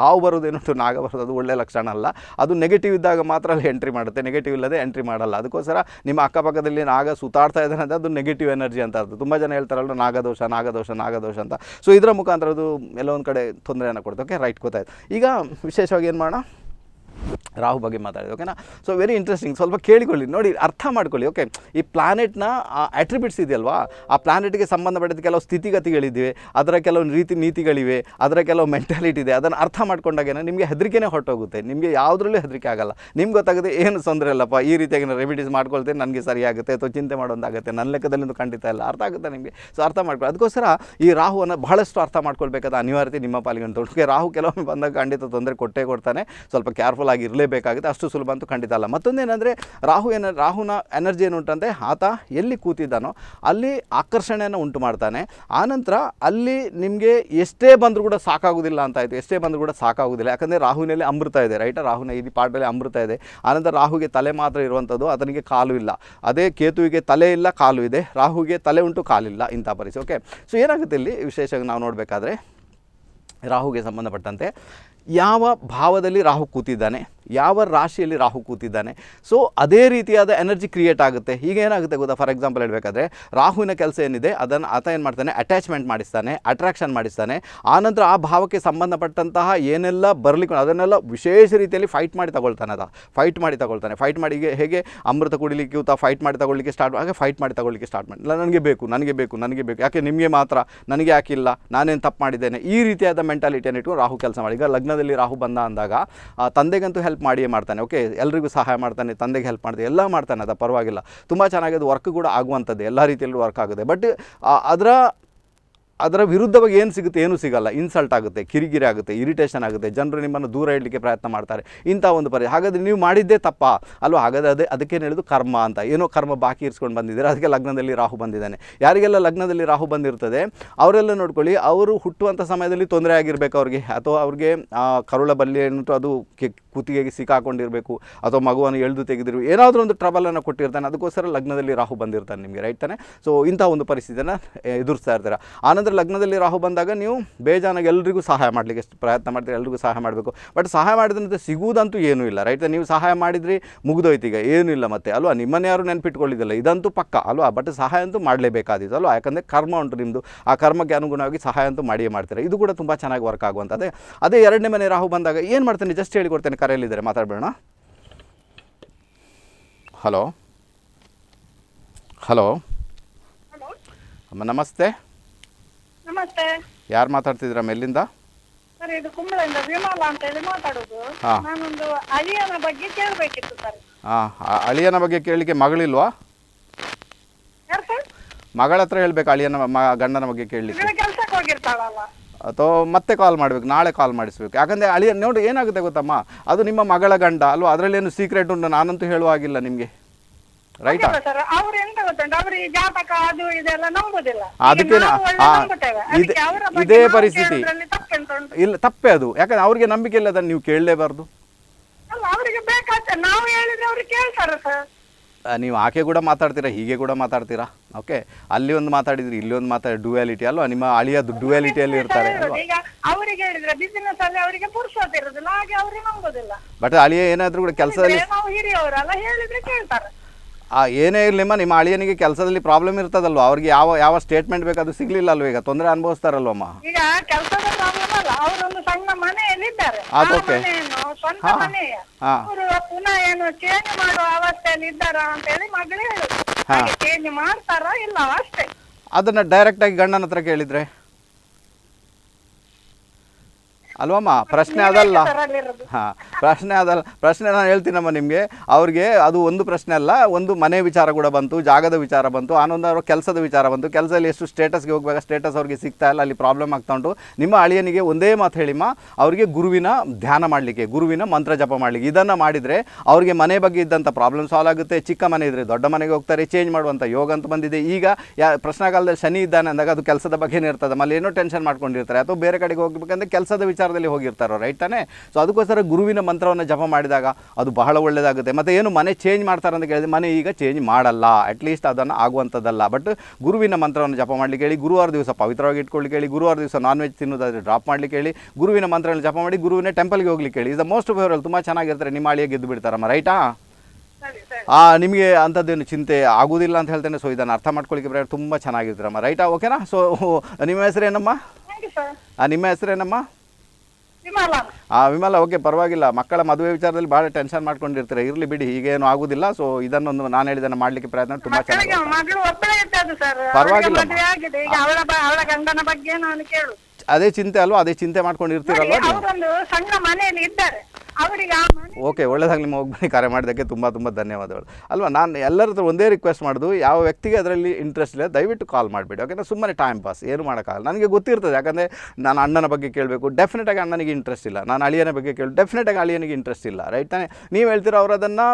ಹಾವು ಏನುಂಟು ನಾಗ ಬರೋದು ಅದು ಒಳ್ಳೆಯ ಲಕ್ಷಣ ಅಲ್ಲ ಅದು ನೆಗೆಟಿವ್ ಇದ್ದಾಗ ಮಾತ್ರ ಅಲ್ಲಿ ಎಂಟ್ರಿ ಮಾಡುತ್ತೆ ನೆಗೆಟಿವ್ ಇಲ್ಲದೆ ಎಂಟ್ರಿ ಮಾಡಲ್ಲ ಅದಕ್ಕೋಸ್ಕರ ನಿಮ್ಮ ಅಕ್ಕಪಕ್ಕದಲ್ಲಿ ನಾಗ ಸುತ್ತಾಡ್ತಾ ಇದ್ದಾನೆ ಅಂತ ಅದು ನೆಗೆಟಿವ್ ಎನರ್ಜಿ ಅಂತ ಅರ್ಥ ತುಂಬ ಜನ ಹೇಳ್ತಾರಲ್ಲ ನಾಗದೋಷ ನಾಗದೋಷ ನಾಗದೋಷ ಅಂತ ಸೊ ಇದರ ಮುಖಾಂತರ ಅದು ಎಲ್ಲೊಂದು ಕಡೆ ತೊಂದರೆಯನ್ನು ಕೊಡ್ತೋಕೆ ಓಕೆ ರೈಟ್ ಇಟ್ಕೋತಾ ಈಗ ವಿಶೇಷವಾಗಿ ಏನು ಮಾಡೋಣ ರಾಹು ಬಗ್ಗೆ ಮಾತಾಡಿದೆ ಓಕೆನಾ ಸೊ ವೆರಿ ಇಂಟ್ರೆಸ್ಟಿಂಗ್ ಸ್ವಲ್ಪ ಕೇಳಿಕೊಳ್ಳಿ ನೋಡಿ ಅರ್ಥ ಮಾಡ್ಕೊಳ್ಳಿ ಓಕೆ ಈ ಪ್ಲಾನೆಟ್ನ ಆ ಅಟ್ರಿಬ್ಯೂಟ್ಸ್ ಇದೆಯಲ್ವಾ ಆ ಪ್ಲಾನೆಟ್ಗೆ ಸಂಬಂಧಪಟ್ಟಿದ್ದ ಕೆಲವು ಸ್ಥಿತಿಗತಿಗಳಿದಿವೆ ಅದರ ಕೆಲವು ರೀತಿ ನೀತಿಗಳಿವೆ ಅದರ ಕೆಲವು ಮೆಂಟಾಲಿಟಿ ಇದೆ ಅದನ್ನು ಅರ್ಥ ಮಾಡ್ಕೊಂಡಾಗೇನೆ ನಿಮಗೆ ಹೆದರಿಕೆನೇ ಹೊರಟೋಗುತ್ತೆ ನಿಮಗೆ ಯಾವುದ್ರಲ್ಲೂ ಹೆದರಿಕೆ ಆಗಲ್ಲ ನಿಮ್ಗೆ ಗೊತ್ತಾಗುತ್ತೆ ಏನು ತೊಂದರೆ ಇಲ್ಲಪ್ಪ ಈ ರೀತಿಯಾಗಿ ರೆಮಿಡೀಸ್ ಮಾಡ್ಕೊಳ್ತೇನೆ ನನಗೆ ಸರಿಯಾಗುತ್ತೆ ಅಥವಾ ಚಿಂತೆ ಮಾಡೋದಾಗುತ್ತೆ ನನ್ನ ಲೆಕ್ಕದಲ್ಲಿ ಖಂಡಿತ ಇಲ್ಲ ಅರ್ಥ ಆಗುತ್ತೆ ನಿಮಗೆ ಸೊ ಅರ್ಥ ಮಾಡ್ಕೊಳ್ಳಿ ಅದಕ್ಕೋಸ್ಕರ ಈ ರಾಹುವನ್ನು ಬಹಳಷ್ಟು ಅರ್ಥ ಮಾಡ್ಕೊಳ್ಬೇಕಾದ ಅನಿವಾರ್ಯತೆ ನಿಮ್ಮ ಪಾಲಿಗೆ ಅಂತ ರಾಹು ಕೆಲವೊಮ್ಮೆ ಬಂದಾಗ ಖಂಡಿತ ತೊಂದರೆ ಕೊಟ್ಟೇ ಕೊಡ್ತಾನೆ ಸ್ವಲ್ಪ ಕೇರ್ಫುಲ್ ಆಗಿ ಇರಲೇಬೇಕಾಗುತ್ತೆ ಅಷ್ಟು ಸುಲಭ ಅಂತೂ ಖಂಡಿತ ಅಲ್ಲ ಮತ್ತೊಂದೇನೆಂದರೆ ರಾಹು ಏನ ರಾಹುನ ಎನರ್ಜಿ ಏನು ಉಂಟಂತೆ ಆತ ಎಲ್ಲಿ ಕೂತಿದ್ದಾನೋ ಅಲ್ಲಿ ಆಕರ್ಷಣೆಯನ್ನು ಉಂಟು ಮಾಡ್ತಾನೆ ಆನಂತರ ಅಲ್ಲಿ ನಿಮಗೆ ಎಷ್ಟೇ ಬಂದರೂ ಕೂಡ ಸಾಕಾಗೋದಿಲ್ಲ ಅಂತಾಯಿತು ಎಷ್ಟೇ ಬಂದರೂ ಕೂಡ ಸಾಕಾಗೋದಿಲ್ಲ ಯಾಕಂದರೆ ರಾಹುವಿನಲ್ಲಿ ಅಮೃತ ಇದೆ ರೈಟ್ ರಾಹುನ ಈ ಪಾಠದಲ್ಲಿ ಅಮೃತ ಇದೆ ಆನಂತರ ರಾಹುಗೆ ತಲೆ ಮಾತ್ರ ಇರುವಂಥದ್ದು ಅದನಿಗೆ ಕಾಲು ಇಲ್ಲ ಅದೇ ಕೇತುವಿಗೆ ತಲೆ ಇಲ್ಲ ಕಾಲು ಇದೆ ರಾಹುಗೆ ತಲೆ ಉಂಟು ಕಾಲಿಲ್ಲ ಇಂಥ ಪರಿಸ್ಥಿತಿ ಓಕೆ ಸೊ ಏನಾಗುತ್ತೆ ಇಲ್ಲಿ ವಿಶೇಷವಾಗಿ ನಾವು ನೋಡಬೇಕಾದ್ರೆ ರಾಹುಗೆ ಸಂಬಂಧಪಟ್ಟಂತೆ ಯಾವ ಭಾವದಲ್ಲಿ ರಾಹು ಕೂತಿದ್ದಾನೆ ಯಾವ ರಾಶಿಯಲ್ಲಿ ರಾಹು ಕೂತಿದ್ದಾನೆ ಸೊ ಅದೇ ರೀತಿಯಾದ ಎನರ್ಜಿ ಕ್ರಿಯೇಟ್ ಆಗುತ್ತೆ ಈಗ ಏನಾಗುತ್ತೆ ಗೊತ್ತಾ ಫಾರ್ ಎಕ್ಸಾಂಪಲ್ ಹೇಳಬೇಕಾದ್ರೆ ರಾಹುವಿನ ಕೆಲಸ ಏನಿದೆ ಅದನ್ನು ಆತ ಏನು ಮಾಡ್ತಾನೆ ಅಟ್ಯಾಚ್ಮೆಂಟ್ ಮಾಡಿಸ್ತಾನೆ ಅಟ್ರಾಕ್ಷನ್ ಮಾಡಿಸ್ತಾನೆ ಆನಂತರ ಆ ಭಾವಕ್ಕೆ ಸಂಬಂಧಪಟ್ಟಂತಹ ಏನೆಲ್ಲ ಬರಲಿಕ್ಕೆ ಅದನ್ನೆಲ್ಲ ವಿಶೇಷ ರೀತಿಯಲ್ಲಿ ಫೈಟ್ ಮಾಡಿ ತಗೊಳ್ತಾನೆ ಅದ ಫೈಟ್ ಮಾಡಿ ತಗೊಳ್ತಾನೆ ಫೈಟ್ ಮಾಡಿ ಹೇಗೆ ಅಮೃತ ಕುಡಿಲಿಕ್ಕೆ ಯೂತ ಫೈಟ್ ಮಾಡಿ ತಗೊಳ್ಳಿಕ್ಕೆ ಸ್ಟಾರ್ಟ್ ಹಾಗೆ ಫೈಟ್ ಮಾಡಿ ತಗೊಳ್ಳಿಕ್ಕೆ ಸ್ಟಾರ್ಟ್ ಮಾಡಿ ನನಗೆ ಬೇಕು ನನಗೆ ಬೇಕು ನನಗೆ ಬೇಕು ಯಾಕೆ ನಿಮಗೆ ಮಾತ್ರ ನನಗೆ ಯಾಕಿಲ್ಲ ನಾನೇನು ತಪ್ಪು ಮಾಡಿದ್ದೇನೆ ಈ ರೀತಿಯಾದ ಮೆಂಟಾಲಿಟಿಯನ್ನು ಇಟ್ಟು ರಾಹು ಕೆಲಸ ಮಾಡಿ ಈಗ ಲಗ್ನದಲ್ಲಿ ರಾಹು ಬಂದ ಅಂದಾಗ ತಂದೆಗಂತೂ ಹೆಲ್ಪ್ ಹೆಲ್ಪ್ ಮಾಡಿಯೇ ಮಾಡ್ತಾನೆ ಓಕೆ ಎಲ್ಲರಿಗೂ ಸಹಾಯ ಮಾಡ್ತಾನೆ ತಂದೆಗೆ ಹೆಲ್ಪ್ ಮಾಡ್ತಾನೆ ಎಲ್ಲ ಮಾಡ್ತಾನೆ ಅದು ಪರವಾಗಿಲ್ಲ ತುಂಬ ಚೆನ್ನಾಗಿದೆ ವರ್ಕ್ ಕೂಡ ಆಗುವಂಥದ್ದು ಎಲ್ಲ ರೀತಿಯಲ್ಲೂ ವರ್ಕ್ ಆಗುತ್ತೆ ಬಟ್ ಅದರ ಅದರ ವಿರುದ್ಧವಾಗಿ ಏನು ಸಿಗುತ್ತೆ ಏನೂ ಸಿಗಲ್ಲ ಇನ್ಸಲ್ಟ್ ಆಗುತ್ತೆ ಕಿರಿಕಿರಿ ಆಗುತ್ತೆ ಇರಿಟೇಷನ್ ಆಗುತ್ತೆ ಜನರು ನಿಮ್ಮನ್ನು ದೂರ ಇಡಲಿಕ್ಕೆ ಪ್ರಯತ್ನ ಮಾಡ್ತಾರೆ ಇಂಥ ಒಂದು ಪರಿ ಹಾಗಾದರೆ ನೀವು ಮಾಡಿದ್ದೇ ತಪ್ಪ ಅಲ್ವಾ ಹಾಗಾದರೆ ಅದೇ ಅದಕ್ಕೇನು ಹೇಳೋದು ಕರ್ಮ ಅಂತ ಏನೋ ಕರ್ಮ ಬಾಕಿ ಇರಿಸ್ಕೊಂಡು ಬಂದಿದ್ದೀರಾ ಅದಕ್ಕೆ ಲಗ್ನದಲ್ಲಿ ರಾಹು ಬಂದಿದ್ದಾನೆ ಯಾರಿಗೆಲ್ಲ ಲಗ್ನದಲ್ಲಿ ರಾಹು ಬಂದಿರ್ತದೆ ಅವರೆಲ್ಲ ನೋಡ್ಕೊಳ್ಳಿ ಅವರು ಹುಟ್ಟುವಂಥ ಸಮಯದಲ್ಲಿ ತೊಂದರೆ ಆಗಿರಬೇಕು ಅವ್ರಿಗೆ ಅಥವಾ ಅವ್ರಿಗೆ ಕರುಳ ಬಲ್ಲಿ ಏನಿಟ್ಟು ಅದು ಕುತ್ತಿಗೆಗೆ ಸಿಕ್ಕಾಕೊಂಡಿರಬೇಕು ಅಥವಾ ಮಗುವನ್ನು ಎಳೆದು ತೆಗೆದಿರು ಏನಾದರೂ ಒಂದು ಟ್ರಬಲನ್ನು ಕೊಟ್ಟಿರ್ತಾನೆ ಅದಕ್ಕೋಸ್ಕರ ಲಗ್ನದಲ್ಲಿ ರಾಹು ಬಂದಿರ್ತಾನೆ ನಿಮಗೆ ರೈಟ್ ತಾನೆ ಸೊ ಇಂಥ ಒಂದು ಪರಿಸ್ಥಿತಿಯನ್ನು ಎದುರಿಸ್ತಾ ಇರ್ತಾರೆ ಆನಂತರ ಲಗ್ನದಲ್ಲಿ ರಾಹು ಬಂದಾಗ ನೀವು ಬೇಜಾನಾಗಿ ಎಲ್ಲರಿಗೂ ಸಹಾಯ ಮಾಡಲಿಕ್ಕೆ ಪ್ರಯತ್ನ ಮಾಡ್ತೀರಿ ಎಲ್ಲರಿಗೂ ಸಹಾಯ ಮಾಡಬೇಕು ಬಟ್ ಸಹಾಯ ಮಾಡಿದ್ರೆ ಸಿಗುವುದಂತೂ ಏನೂ ಇಲ್ಲ ರೈಟ್ ನೀವು ಸಹಾಯ ಮಾಡಿದ್ರಿ ಮುಗಿದೋಯ್ತೀಗ ಏನೂ ಇಲ್ಲ ಮತ್ತೆ ಅಲ್ವಾ ನಿಮ್ಮನ್ನು ಯಾರು ನೆನಪಿಟ್ಕೊಳ್ಳಿದ್ದಿಲ್ಲ ಇದಂತೂ ಪಕ್ಕ ಅಲ್ವಾ ಬಟ್ ಸಹಾಯ ಅಂತೂ ಮಾಡಲೇಬೇಕಾದಿತ್ತು ಅಲ್ವಾ ಯಾಕಂದರೆ ಕರ್ಮ ಉಂಟು ನಿಮ್ಮದು ಆ ಕರ್ಮಕ್ಕೆ ಅನುಗುಣವಾಗಿ ಸಹಾಯ ಅಂತೂ ಮಾಡಿಯೇ ಮಾಡ್ತಾರೆ ಇದು ಕೂಡ ತುಂಬ ಚೆನ್ನಾಗಿ ವರ್ಕ್ ಆಗುವಂಥದ್ದೇ ಅದೇ ಎರಡನೇ ಮನೆ ರಾಹು ಬಂದಾಗ ಏನು ಮಾಡ್ತಾನೆ ಜಸ್ಟ್ ಹೇಳಿಕೊಡ್ತೇನೆ ಕರೆಯಲ್ಲಿದ್ದಾರೆ ಮಾತಾಡ್ಬಿಡೋಣ ಹಲೋ ಹಲೋ ಅಮ್ಮ ನಮಸ್ತೆ ನಮಸ್ತೆ ಯಾರು ಮಾತಾಡ್ತಿದ್ದೀರಮ್ಮ ಎಲ್ಲಿಂದ ಸರ್ ಇದು ಕುಂಬಳಿಂದ ವಿಮಲ ಅಂತ ಹೇಳಿ ಮಾತಾಡೋದು ಹಾಂ ನಾನೊಂದು ಅಳಿಯನ ಬಗ್ಗೆ ಕೇಳಬೇಕಿತ್ತು ಸರ್ ಹಾಂ ಅಳಿಯನ ಬಗ್ಗೆ ಕೇಳಲಿಕ್ಕೆ ಮಗಳಿಲ್ವಾ ಯಾರು ಸರ್ ಮಗಳ ಹತ್ರ ಹೇಳ್ಬೇಕು ಅಳಿಯನ ಗಂಡನ ಬಗ್ಗೆ ಕೇಳಲಿಕ್ಕೆ ಕೆಲಸಕ್ಕೆ ಹೋಗಿರ್ತಾಳಲ್ಲ ಅಥವಾ ಮತ್ತೆ ಕಾಲ್ ಮಾಡಬೇಕು ನಾಳೆ ಕಾಲ್ ಮಾಡಿಸ್ಬೇಕು ಯಾಕಂದರೆ ಅಳಿಯ ನೋಡಿ ಏನಾಗುತ್ತೆ ಗೊತ್ತಮ್ಮ ಅದು ನಿಮ್ಮ ಮಗಳ ಗಂಡ ಅಲ್ವಾ ಅದರಲ್ಲೇನು ಸೀಕ್ರೆಟ್ ಉಂಟು ನಾನಂತೂ ಹೇಳುವಾಗಿಲ್ಲ ನಿಮಗೆ ಅದಕ್ಕೆ ಇದೇ ಪರಿಸ್ಥಿತಿ ಇಲ್ಲ ತಪ್ಪೆ ಅದು ಯಾಕಂದ್ರೆ ಅವ್ರಿಗೆ ನಂಬಿಕೆ ಇಲ್ಲ ಅದನ್ನು ನೀವು ಕೇಳಲೇಬಾರ್ದು ಅವರಿಗೆ ನಾವು ಹೇಳಿದ್ರೆ ಸರ್ ನೀವು ಆಕೆ ಕೂಡ ಮಾತಾಡ್ತೀರಾ ಹೀಗೆ ಕೂಡ ಮಾತಾಡ್ತೀರಾ ಓಕೆ ಅಲ್ಲಿ ಒಂದು ಮಾತಾಡಿದ್ರಿ ಇಲ್ಲಿ ಒಂದು ಮಾತಾಡಿ ಡುಯಾಲಿಟಿ ಅಲ್ವಾ ನಿಮ್ಮ ಅಳಿಯದು ಡ್ಯುಯಾಲಿಟಿಯಲ್ಲಿ ಇರ್ತಾರೆ ಅಲ್ಲಿ ಅವರಿಗೆ ಬಟ್ ಅಳಿಯ ಏನಾದ್ರೂ ಕೂಡ ಕೆಲಸದಲ್ಲಿ ಆ ಏನೇ ಇರಲಿಮ್ಮ ನಿಮ್ಮ ಅಳಿಯನಿಗೆ ಕೆಲಸದಲ್ಲಿ ಪ್ರಾಬ್ಲಮ್ ಇರ್ತದಲ್ವ ಅವ್ರಿಗೆ ಯಾವ ಯಾವ ಸ್ಟೇಟ್ಮೆಂಟ್ ಅದು ಸಿಗ್ಲಿಲ್ಲ ಅಲ್ವ ಈಗ ತೊಂದರೆ ಅನುಭವಿಸ್ತಾರಲ್ವ ಈಗ ಕೆಲಸದ ಪ್ರಾಬ್ಲಮ್ ಏನು ಅದನ್ನ ಡೈರೆಕ್ಟ್ ಆಗಿ ಗಂಡನ ಹತ್ರ ಕೇಳಿದ್ರೆ ಅಲ್ವಮ್ಮ ಪ್ರಶ್ನೆ ಅದಲ್ಲ ಹಾಂ ಪ್ರಶ್ನೆ ಅದಲ್ಲ ಪ್ರಶ್ನೆ ನಾನು ಹೇಳ್ತೀನಮ್ಮ ನಿಮಗೆ ಅವ್ರಿಗೆ ಅದು ಒಂದು ಪ್ರಶ್ನೆ ಅಲ್ಲ ಒಂದು ಮನೆ ವಿಚಾರ ಕೂಡ ಬಂತು ಜಾಗದ ವಿಚಾರ ಬಂತು ಆನೊಂದು ಅವ್ರ ಕೆಲಸದ ವಿಚಾರ ಬಂತು ಕೆಲಸದಲ್ಲಿ ಎಷ್ಟು ಸ್ಟೇಟಸ್ಗೆ ಹೋಗಬೇಕು ಸ್ಟೇಟಸ್ ಅವ್ರಿಗೆ ಸಿಗ್ತಾ ಇಲ್ಲ ಅಲ್ಲಿ ಪ್ರಾಬ್ಲಮ್ ಆಗ್ತಾ ಉಂಟು ನಿಮ್ಮ ಅಳಿಯನಿಗೆ ಒಂದೇ ಮಾತು ಹೇಳಿಮ್ಮ ಅವರಿಗೆ ಗುರುವಿನ ಧ್ಯಾನ ಮಾಡಲಿಕ್ಕೆ ಗುರುವಿನ ಮಂತ್ರ ಜಪ ಮಾಡಲಿಕ್ಕೆ ಇದನ್ನು ಮಾಡಿದರೆ ಅವ್ರಿಗೆ ಮನೆ ಬಗ್ಗೆ ಇದ್ದಂಥ ಪ್ರಾಬ್ಲಮ್ ಸಾಲ್ವ್ ಆಗುತ್ತೆ ಚಿಕ್ಕ ಮನೆ ಇದ್ರೆ ದೊಡ್ಡ ಮನೆಗೆ ಹೋಗ್ತಾರೆ ಚೇಂಜ್ ಮಾಡುವಂಥ ಯೋಗ ಅಂತ ಬಂದಿದೆ ಈಗ ಯಾ ಪ್ರಶ್ನಾಕಾಲದಲ್ಲಿ ಶನಿ ಇದ್ದಾನೆ ಅಂದಾಗ ಅದು ಕೆಲಸದ ಬಗ್ಗೆ ಇರ್ತದೆ ಮೇಲೆ ಏನೋ ಟೆನ್ಷನ್ ಮಾಡ್ಕೊಂಡಿರ್ತಾರೆ ಅಥವಾ ಬೇರೆ ಕಡೆಗೆ ಹೋಗ್ಬೇಕಂದ್ರೆ ಕೆಲಸದ ವಿಚಾರ ಸಂಸಾರದಲ್ಲಿ ಹೋಗಿರ್ತಾರೋ ರೈಟ್ ತಾನೆ ಸೊ ಅದಕ್ಕೋಸ್ಕರ ಗುರುವಿನ ಮಂತ್ರವನ್ನು ಜಪ ಮಾಡಿದಾಗ ಅದು ಬಹಳ ಒಳ್ಳೆಯದಾಗುತ್ತೆ ಮತ್ತು ಏನು ಮನೆ ಚೇಂಜ್ ಮಾಡ್ತಾರೆ ಅಂತ ಕೇಳಿದ್ರೆ ಮನೆ ಈಗ ಚೇಂಜ್ ಮಾಡಲ್ಲ ಅಟ್ಲೀಸ್ಟ್ ಅದನ್ನು ಆಗುವಂಥದ್ದಲ್ಲ ಬಟ್ ಗುರುವಿನ ಮಂತ್ರವನ್ನು ಜಪ ಮಾಡಲಿಕ್ಕೆ ಹೇಳಿ ಗುರುವಾರ ದಿವಸ ಪವಿತ್ರವಾಗಿ ಇಟ್ಕೊಳ್ಳಿ ಕೇಳಿ ಗುರುವಾರ ದಿವಸ ನಾನ್ ವೆಜ್ ತಿನ್ನೋದಾದರೆ ಡ್ರಾಪ್ ಮಾಡಲಿಕ್ಕೆ ಹೇಳಿ ಗುರುವಿನ ಮಂತ್ರವನ್ನು ಜಪ ಮಾಡಿ ಗುರುವಿನ ಟೆಂಪಲ್ಗೆ ಹೋಗ್ಲಿಕ್ಕೆ ಹೇಳಿ ಇದು ಮೋಸ್ಟ್ ಆಫ್ ಅವರಲ್ಲಿ ತುಂಬ ಚೆನ್ನಾಗಿರ್ತಾರೆ ನಿಮ್ಮ ಅಳಿಗೆ ಗೆದ್ದು ಬಿಡ್ತಾರಮ್ಮ ರೈಟಾ ಆ ನಿಮಗೆ ಅಂಥದ್ದೇನು ಚಿಂತೆ ಆಗೋದಿಲ್ಲ ಅಂತ ಹೇಳ್ತೇನೆ ಸೊ ಇದನ್ನು ಅರ್ಥ ಮಾಡ್ಕೊಳ್ಳಿಕ್ಕೆ ಬರೋ ತುಂಬ ಚೆನ್ನಾಗಿರ್ತಾರಮ್ಮ ರೈಟಾ ಓಕೆನಾ ಸೊ ನಿಮ್ಮ ಹೆಸರೇನಮ್ಮ ನಿಮ್ಮ ಹೆಸರೇನಮ್ಮ ಆ ವಿಮಲ ಓಕೆ ಪರವಾಗಿಲ್ಲ ಮಕ್ಕಳ ಮದುವೆ ವಿಚಾರದಲ್ಲಿ ಬಹಳ ಟೆನ್ಷನ್ ಮಾಡ್ಕೊಂಡಿರ್ತಾರೆ ಇರ್ಲಿ ಬಿಡಿ ಈಗೇನು ಆಗುದಿಲ್ಲ ಸೊ ಇದನ್ನೊಂದು ನಾನು ಹೇಳಿದನ್ನ ಮಾಡ್ಲಿಕ್ಕೆ ಪ್ರಯತ್ನ ತುಂಬಾ ಚೆನ್ನಾಗಿ ಅದೇ ಚಿಂತೆ ಅಲ್ವಾ ಅದೇ ಚಿಂತೆ ಮಾಡ್ಕೊಂಡಿರ್ತೀರಲ್ವಾ ಸಣ್ಣ ಮನೆಯಲ್ಲಿ ಇದ್ದಾರೆ ಓಕೆ ಒಳ್ಳೇದಾಗಲಿ ನಿಮ್ಮ ಬನ್ನಿ ಕಾರ್ಯ ಮಾಡಿದ್ದಕ್ಕೆ ತುಂಬ ತುಂಬ ಧನ್ಯವಾದಗಳು ಅಲ್ವಾ ನಾನು ಎಲ್ಲರ ಹತ್ರ ಒಂದೇ ರಿಕ್ವೆಸ್ಟ್ ಮಾಡೋದು ಯಾವ ವ್ಯಕ್ತಿಗೆ ಅದರಲ್ಲಿ ಇಂಟ್ರೆಸ್ಟ್ ಇಲ್ಲ ದಯವಿಟ್ಟು ಕಾಲ್ ಮಾಡಿಬಿಡಿ ನಾನು ಸುಮ್ಮನೆ ಟೈಮ್ ಪಾಸ್ ಏನು ಮಾಡೋಕ್ಕಾಗಲ್ಲ ನನಗೆ ಗೊತ್ತಿರ್ತದೆ ಯಾಕಂದರೆ ನಾನು ಅಣ್ಣನ ಬಗ್ಗೆ ಕೇಳಬೇಕು ಡೆಫಿನೆಟಾಗಿ ಅಣ್ಣನಿಗೆ ಇಂಟ್ರೆಸ್ಟ್ ಇಲ್ಲ ನಾನು ಅಳಿಯನ ಬಗ್ಗೆ ಕೇಳಿ ಡೆಫಿನೆಟಾಗಿ ಅಳಿಯನಿಗೆ ಇಂಟ್ರೆಸ್ಟ್ ಇಲ್ಲ ರೈಟ್ ತಾನೇ ನೀವು ಹೇಳ್ತೀರೋ ಅವರು ಅದನ್ನು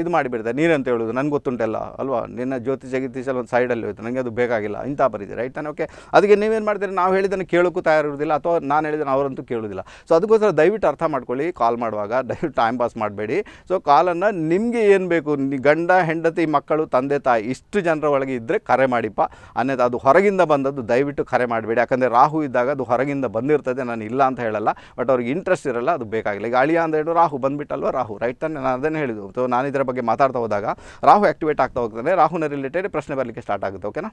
ಇದು ಮಾಡಿಬಿಡ್ತಾರೆ ನೀರಂತ ಹೇಳೋದು ನನಗೆ ಗೊತ್ತುಂಟಲ್ಲ ಅಲ್ವಾ ನಿನ್ನ ಜ್ಯೋತಿ ಜಗದೀಶಲ್ಲಿ ಒಂದು ಸೈಡಲ್ಲಿ ಹೋಯ್ತು ನನಗೆ ಅದು ಬೇಕಾಗಿಲ್ಲ ಇಂಥ ಬರೀದೆ ರೈಟ್ ತಾನೆ ಓಕೆ ಅದಕ್ಕೆ ನೀವೇನು ಮಾಡ್ತೀರಿ ನಾವು ಹೇಳಿದ್ದನ್ನು ಕೇಳೋಕ್ಕೂ ತಯಾರಿರೋದಿಲ್ಲ ಅಥವಾ ನಾನು ಹೇಳಿದ್ದನ್ನು ಅವರಂತೂ ಕೇಳೋದಿಲ್ಲ ಸೊ ಅದಕ್ಕೋಸ್ಕರ ದಯವಿಟ್ಟು ಅರ್ಥ ಮಾಡ್ಕೊಳ್ಳಿ ಕಾಲ್ ಮಾಡುವಾಗ ದಯವಿಟ್ಟು ಟೈಮ್ ಪಾಸ್ ಮಾಡಬೇಡಿ ಸೊ ಕಾಲನ್ನು ನಿಮಗೆ ಏನು ಬೇಕು ಗಂಡ ಹೆಂಡತಿ ಮಕ್ಕಳು ತಂದೆ ತಾಯಿ ಇಷ್ಟು ಜನರ ಒಳಗೆ ಇದ್ದರೆ ಕರೆ ಮಾಡಿಪ್ಪ ಅನ್ನೋದು ಅದು ಹೊರಗಿಂದ ಬಂದದ್ದು ದಯವಿಟ್ಟು ಕರೆ ಮಾಡಬೇಡಿ ಯಾಕಂದರೆ ರಾಹು ಇದ್ದಾಗ ಅದು ಹೊರಗಿಂದ ಬಂದಿರ್ತದೆ ನಾನು ಇಲ್ಲ ಅಂತ ಹೇಳಲ್ಲ ಬಟ್ ಅವ್ರಿಗೆ ಇಂಟ್ರೆಸ್ಟ್ ಇರಲ್ಲ ಅದು ಬೇಕಾಗಿಲ್ಲ ಈಗ ಅಳಿಯ ಅಂತ ರಾಹು ಬಂದುಬಿಟ್ಟಲ್ವ ರಾಹು ರೈಟ್ ತಾನೆ ನಾನು ಅದನ್ನು ಹೇಳಿದ್ದು ಸೊ ನಾನು ನಾನು ಇದರ ಬಗ್ಗೆ ಮಾತಾಡ್ತಾ ಹೋದಾಗ ರಾಹು ಆಕ್ಟಿವೇಟ್ ಆಗ್ತಾ ಹೋಗ್ತಾರೆ ರಾಹುನ ರಿಲೇಟೆಡ್ ಪ್ರಶ್ನೆ ಬರಲಿಕ್ಕೆ ಸ್ಟಾರ್ಟ್ ಆಗುತ್ತೆ ಓಕೆನಾ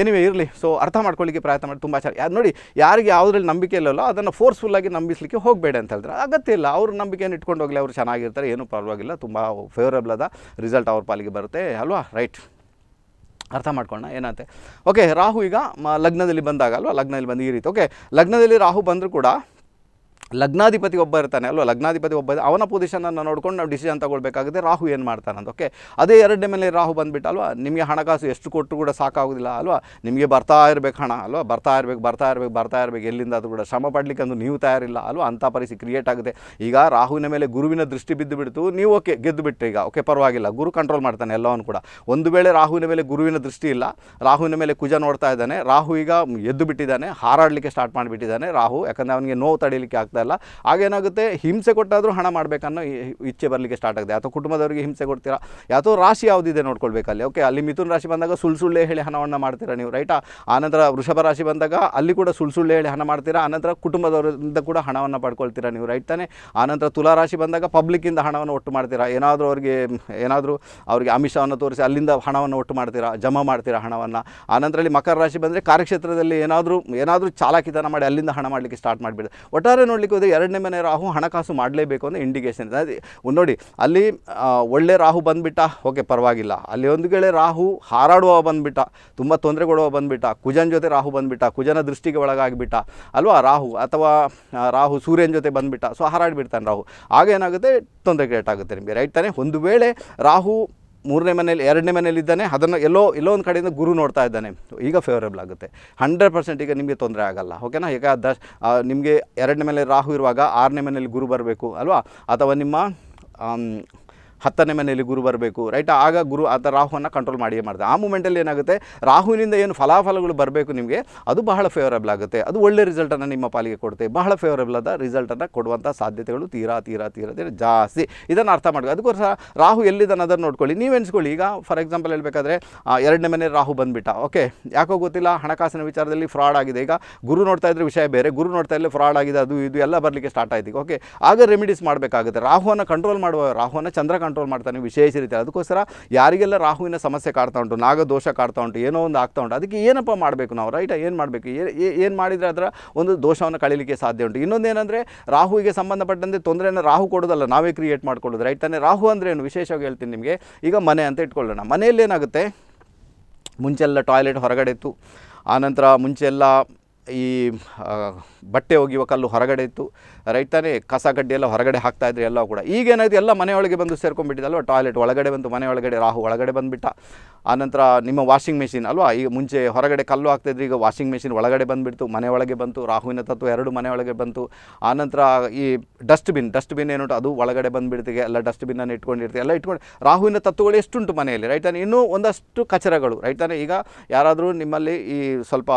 ಎನಿವೆ ಇರಲಿ ಸೊ ಅರ್ಥ ಮಾಡ್ಕೊಳ್ಳಿಕ್ಕೆ ಪ್ರಯತ್ನ ಮಾಡಿ ತುಂಬ ಚೆನ್ನಾಗಿ ಯಾರು ನೋಡಿ ಯಾರಿಗೆ ಯಾವುದ್ರಲ್ಲಿ ನಂಬಿಕೆ ಇಲ್ಲಲ್ಲೋ ಅದನ್ನು ಫೋರ್ಸ್ಫುಲ್ಲಾಗಿ ನಂಬಿಸ್ಲಿಕ್ಕೆ ಹೋಗಬೇಡ ಅಂತ ಹೇಳಿದ್ರೆ ಅಗತ್ಯ ಇಲ್ಲ ಅವ್ರ ನಂಬಿಕೆಯನ್ನು ಇಟ್ಕೊಂಡು ಹೋಗಲಿ ಅವರು ಚೆನ್ನಾಗಿರ್ತಾರೆ ಏನೂ ಪರವಾಗಿಲ್ಲ ತುಂಬ ಫೇವರಬಲ್ ಆದ ರಿಸಲ್ಟ್ ಅವ್ರ ಪಾಲಿಗೆ ಬರುತ್ತೆ ಅಲ್ವಾ ರೈಟ್ ಅರ್ಥ ಮಾಡ್ಕೊಳ್ಳೋಣ ಏನಂತೆ ಓಕೆ ರಾಹು ಈಗ ಲಗ್ನದಲ್ಲಿ ಬಂದಾಗ ಅಲ್ವಾ ಲಗ್ನದಲ್ಲಿ ಬಂದು ಈ ರೀತಿ ಓಕೆ ಲಗ್ನದಲ್ಲಿ ರಾಹು ಬಂದರೂ ಕೂಡ ಲಗ್ನಾಧಿಪತಿ ಒಬ್ಬ ಇರ್ತಾನೆ ಅಲ್ವಾ ಲಗ್ನಾಧಿಪತಿ ಒಬ್ಬ ಅವನ ಪೊಸಿಷನನ್ನು ನೋಡ್ಕೊಂಡು ನಾವು ಡಿಸಿಷನ್ ತಗೊಳ್ಬೇಕಾಗುತ್ತೆ ರಾಹು ಏನು ಅಂತ ಓಕೆ ಅದೇ ಎರಡನೇ ಮೇಲೆ ರಾಹು ಅಲ್ವಾ ನಿಮಗೆ ಹಣಕಾಸು ಎಷ್ಟು ಕೊಟ್ಟರು ಕೂಡ ಸಾಕಾಗೋದಿಲ್ಲ ಅಲ್ವಾ ನಿಮಗೆ ಬರ್ತಾ ಇರಬೇಕು ಹಣ ಅಲ್ವಾ ಬರ್ತಾ ಇರಬೇಕು ಬರ್ತಾ ಇರಬೇಕು ಬರ್ತಾ ಇರಬೇಕು ಎಲ್ಲಿಂದ ಅದು ಕೂಡ ಶ್ರಮ ಪಡಲಿಕ್ಕೆ ಅಂದು ನೀವು ತಯಾರಿಲ್ಲ ಅಲ್ವಾ ಅಂಥ ಪರಿಸ್ಥಿತಿ ಕ್ರಿಯೇಟ್ ಆಗುತ್ತೆ ಈಗ ರಾಹುವಿನ ಮೇಲೆ ಗುರುವಿನ ದೃಷ್ಟಿ ಬಿದ್ದು ಬಿಡ್ತು ನೀವು ಓಕೆ ಗೆದ್ದು ಬಿಟ್ಟರೆ ಈಗ ಓಕೆ ಪರವಾಗಿಲ್ಲ ಗುರು ಕಂಟ್ರೋಲ್ ಮಾಡ್ತಾನೆ ಎಲ್ಲವನ್ನು ಕೂಡ ಒಂದು ವೇಳೆ ರಾಹುವಿನ ಮೇಲೆ ಗುರುವಿನ ದೃಷ್ಟಿ ಇಲ್ಲ ರಾಹುವಿನ ಮೇಲೆ ಕುಜ ನೋಡ್ತಾ ಇದ್ದಾನೆ ರಾಹು ಈಗ ಎದ್ದು ಬಿಟ್ಟಿದ್ದಾನೆ ಹಾರಾಡಲಿಕ್ಕೆ ಸ್ಟಾರ್ಟ್ ಮಾಡಿಬಿಟ್ಟಿದ್ದಾನೆ ರಾಹು ಯಾಕಂದರೆ ಅವನಿಗೆ ನೋವು ತಡೀಲಿಕ್ಕೆ ಆಗ್ತಾ ಇಲ್ಲ ಆಗೇನಾಗುತ್ತೆ ಹಿಂಸೆ ಕೊಟ್ಟಾದರೂ ಹಣ ಮಾಡಬೇಕನ್ನೋ ಇಚ್ಛೆ ಬರಲಿಕ್ಕೆ ಸ್ಟಾರ್ಟ್ ಆಗಿದೆ ಅಥವಾ ಕುಟುಂಬದವರಿಗೆ ಹಿಂಸೆ ಕೊಡ್ತೀರಾ ಯಾತೋ ರಾಶಿ ಯಾವುದಿದೆ ನೋಡ್ಕೊಳ್ಬೇಕಲ್ಲಿ ಓಕೆ ಅಲ್ಲಿ ಮಿಥುನ್ ರಾಶಿ ಬಂದಾಗ ಸುಳ್ ಸುಳ್ಳೇ ಹೇಳಿ ಹಣವನ್ನು ಮಾಡ್ತೀರಾ ನೀವು ರೈಟಾ ಆನಂತರ ವೃಷಭ ರಾಶಿ ಬಂದಾಗ ಅಲ್ಲಿ ಕೂಡ ಸುಳ್ಳು ಹೇಳಿ ಹಣ ಮಾಡ್ತೀರಾ ಆನಂತರ ಕುಟುಂಬದವರಿಂದ ಕೂಡ ಹಣವನ್ನು ಪಡ್ಕೊಳ್ತೀರಾ ನೀವು ರೈಟ್ ತಾನೆ ಆನಂತರ ತುಲಾ ರಾಶಿ ಬಂದಾಗ ಪಬ್ಲಿಕ್ಕಿಂದ ಹಣವನ್ನು ಒಟ್ಟು ಮಾಡ್ತೀರಾ ಏನಾದರೂ ಅವರಿಗೆ ಏನಾದರೂ ಅವರಿಗೆ ಆಮಿಷವನ್ನು ತೋರಿಸಿ ಅಲ್ಲಿಂದ ಹಣವನ್ನು ಒಟ್ಟು ಮಾಡ್ತೀರಾ ಜಮಾ ಮಾಡ್ತೀರಾ ಹಣವನ್ನು ಆನಂತರಲ್ಲಿ ಮಕರ ರಾಶಿ ಬಂದರೆ ಕಾರ್ಯಕ್ಷೇತ್ರದಲ್ಲಿ ಏನಾದರೂ ಏನಾದರೂ ಚಾಲಾಕಿತನ ಮಾಡಿ ಅಲ್ಲಿಂದ ಹಣ ಮಾಡಲಿಕ್ಕೆ ಸ್ಟಾರ್ಟ್ ಮಾಡಿಬಿಡಿ ಒಟ್ಟಾರೆ ನೋಡಿ ಹೋದರೆ ಎರಡನೇ ಮನೆ ರಾಹು ಹಣಕಾಸು ಮಾಡಲೇಬೇಕು ಅಂತ ಇಂಡಿಕೇಶನ್ ಇದೆ ನೋಡಿ ಅಲ್ಲಿ ಒಳ್ಳೆ ರಾಹು ಬಂದುಬಿಟ್ಟ ಓಕೆ ಪರವಾಗಿಲ್ಲ ಅಲ್ಲಿ ಒಂದು ವೇಳೆ ರಾಹು ಹಾರಾಡುವ ಬಂದುಬಿಟ್ಟ ತುಂಬ ತೊಂದರೆ ಕೊಡುವ ಬಂದುಬಿಟ್ಟ ಕುಜನ್ ಜೊತೆ ರಾಹು ಬಂದುಬಿಟ್ಟ ಕುಜನ ದೃಷ್ಟಿಗೆ ಒಳಗಾಗಿಬಿಟ್ಟ ಅಲ್ವಾ ರಾಹು ಅಥವಾ ರಾಹು ಸೂರ್ಯನ ಜೊತೆ ಬಂದುಬಿಟ್ಟ ಸೊ ಹಾರಾಡಿಬಿಡ್ತಾನೆ ರಾಹು ಆಗ ಏನಾಗುತ್ತೆ ತೊಂದರೆ ಕ್ರಿಯೇಟ್ ಆಗುತ್ತೆ ನಿಮಗೆ ರೈಟ್ ತಾನೇ ಒಂದು ವೇಳೆ ರಾಹು ಮೂರನೇ ಮನೇಲಿ ಎರಡನೇ ಮನೇಲಿ ಇದ್ದಾನೆ ಅದನ್ನು ಎಲ್ಲೋ ಎಲ್ಲೋ ಒಂದು ಕಡೆಯಿಂದ ಗುರು ನೋಡ್ತಾ ಇದ್ದಾನೆ ಈಗ ಫೇವರೇಬಲ್ ಆಗುತ್ತೆ ಹಂಡ್ರೆಡ್ ಪರ್ಸೆಂಟ್ ಈಗ ನಿಮಗೆ ತೊಂದರೆ ಆಗಲ್ಲ ಓಕೆನಾ ಈಗ ದಶ ನಿಮಗೆ ಎರಡನೇ ಮೇಲೆ ರಾಹು ಇರುವಾಗ ಆರನೇ ಮನೇಲಿ ಗುರು ಬರಬೇಕು ಅಲ್ವಾ ಅಥವಾ ನಿಮ್ಮ ಹತ್ತನೇ ಮನೆಯಲ್ಲಿ ಗುರು ಬರಬೇಕು ರೈಟ್ ಆಗ ಗುರು ಆತ ರಾಹುವನ್ನು ಕಂಟ್ರೋಲ್ ಮಾಡಿಯೇ ಮಾಡ್ತಾರೆ ಆ ಮೂಮೆಂಟಲ್ಲಿ ಏನಾಗುತ್ತೆ ರಾಹುವಿನಿಂದ ಏನು ಫಲಾಫಲಗಳು ಬರಬೇಕು ನಿಮಗೆ ಅದು ಬಹಳ ಫೇವರಬಲ್ ಆಗುತ್ತೆ ಅದು ಒಳ್ಳೆ ರಿಸಲ್ಟನ್ನು ನಿಮ್ಮ ಪಾಲಿಗೆ ಕೊಡುತ್ತೆ ಬಹಳ ಫೇವರೇಬಲ್ ಆದ ರಿಸಲ್ಟನ್ನು ಕೊಡುವಂಥ ಸಾಧ್ಯತೆಗಳು ತೀರಾ ತೀರಾ ತೀರಾ ತೀರಾ ಜಾಸ್ತಿ ಇದನ್ನು ಅರ್ಥ ಮಾಡಬೇಕು ಅದಕ್ಕೋಸ್ಕರ ರಾಹು ಎಲ್ಲಿದ್ದಾನೆ ಅದನ್ನು ನೋಡ್ಕೊಳ್ಳಿ ನೀವು ಎನ್ಸ್ಕೊಳ್ಳಿ ಈಗ ಫಾರ್ ಎಕ್ಸಾಂಪಲ್ ಹೇಳಬೇಕಾದ್ರೆ ಎರಡನೇ ಮನೆ ರಾಹು ಬಂದುಬಿಟ್ಟ ಓಕೆ ಯಾಕೋ ಗೊತ್ತಿಲ್ಲ ಹಣಕಾಸಿನ ವಿಚಾರದಲ್ಲಿ ಫ್ರಾಡ್ ಆಗಿದೆ ಈಗ ಗುರು ನೋಡ್ತಾ ಇದ್ರೆ ವಿಷಯ ಬೇರೆ ಗುರು ನೋಡ್ತಾ ಇಲ್ಲ ಫ್ರಾಡ್ ಆಗಿದೆ ಅದು ಇದು ಎಲ್ಲ ಬರಲಿಕ್ಕೆ ಸ್ಟಾರ್ಟ್ ಆಯ್ತು ಓಕೆ ಆಗ ರೆಮಿಡೀಸ್ ಮಾಡಬೇಕಾಗುತ್ತೆ ರಾಹುವನ್ನು ಕಂಟ್ರೋಲ್ ಮಾಡುವ ರಾಹುವನ್ನು ಚಂದ್ರ ಕಂಟ್ರೋಲ್ ಮಾಡ್ತಾನೆ ವಿಶೇಷ ರೀತಿ ಅದಕ್ಕೋಸ್ಕರ ಯಾರಿಗೆಲ್ಲ ರಾಹುವಿನ ಸಮಸ್ಯೆ ಕಾಡ್ತಾ ಉಂಟು ನಾಗದೋಷ ಕಾಡ್ತಾ ಉಂಟು ಏನೋ ಒಂದು ಆಗ್ತಾ ಉಂಟು ಅದಕ್ಕೆ ಏನಪ್ಪ ಮಾಡಬೇಕು ನಾವು ರೈಟ ಏನು ಮಾಡಬೇಕು ಏನು ಮಾಡಿದರೆ ಅದರ ಒಂದು ದೋಷವನ್ನು ಕಳೀಲಿಕ್ಕೆ ಸಾಧ್ಯ ಉಂಟು ಏನಂದರೆ ರಾಹುವಿಗೆ ಸಂಬಂಧಪಟ್ಟಂತೆ ತೊಂದರೆಯನ್ನು ರಾಹು ಕೊಡೋದಲ್ಲ ನಾವೇ ಕ್ರಿಯೇಟ್ ಮಾಡ್ಕೊಳ್ಳೋದು ರೈಟ್ ತಾನೆ ರಾಹು ಅಂದರೆ ಏನು ವಿಶೇಷವಾಗಿ ಹೇಳ್ತೀನಿ ನಿಮಗೆ ಈಗ ಮನೆ ಅಂತ ಇಟ್ಕೊಳ್ಳೋಣ ಮನೆಯಲ್ಲೇನಾಗುತ್ತೆ ಮುಂಚೆಲ್ಲ ಟಾಯ್ಲೆಟ್ ಹೊರಗಡೆ ಇತ್ತು ಆನಂತರ ಮುಂಚೆಲ್ಲ ಈ ಬಟ್ಟೆ ಒಗೆಯುವ ಕಲ್ಲು ಹೊರಗಡೆ ಇತ್ತು ರೈತನೇ ಕಸ ಗಡ್ಡೆ ಎಲ್ಲ ಹೊರಗಡೆ ಹಾಕ್ತಾಯಿದ್ರು ಎಲ್ಲ ಕೂಡ ಈಗೇನಾಯಿತು ಎಲ್ಲ ಮನೆಯೊಳಗೆ ಬಂದು ಸೇರ್ಕೊಂಡ್ಬಿಟ್ಟಿದ್ದಲ್ವ ಟಾಯ್ಲೆಟ್ ಒಳಗಡೆ ಬಂತು ಮನೆ ಒಳಗಡೆ ರಾಹು ಒಳಗಡೆ ಬಂದುಬಿಟ್ಟ ಆನಂತರ ನಿಮ್ಮ ವಾಷಿಂಗ್ ಮೆಷಿನ್ ಅಲ್ವಾ ಈಗ ಮುಂಚೆ ಹೊರಗಡೆ ಕಲ್ಲು ಹಾಕ್ತಾಯಿದ್ರೆ ಈಗ ವಾಷಿಂಗ್ ಮೆಷಿನ್ ಒಳಗಡೆ ಬಂದುಬಿಡ್ತು ಮನೆ ಒಳಗೆ ಬಂತು ರಾಹುವಿನ ತತ್ವ ಎರಡು ಮನೆ ಒಳಗೆ ಬಂತು ಆನಂತರ ಈ ಡಸ್ಟ್ಬಿನ್ ಡಸ್ಟ್ಬಿನ್ ಏನುಂಟು ಅದು ಒಳಗಡೆ ಬಂದುಬಿಡ್ತೀವಿ ಎಲ್ಲ ಡಸ್ಟ್ಬಿನ್ನನ್ನು ಇಟ್ಕೊಂಡಿರ್ತೀವಿ ಎಲ್ಲ ಇಟ್ಕೊಂಡು ರಾಹುವಿನ ತತ್ವಗಳು ಎಷ್ಟುಂಟು ಮನೆಯಲ್ಲಿ ರೈಟ್ ಇನ್ನೂ ಒಂದಷ್ಟು ಕಚರಗಳು ರೈಟ್ ಈಗ ಯಾರಾದರೂ ನಿಮ್ಮಲ್ಲಿ ಈ ಸ್ವಲ್ಪ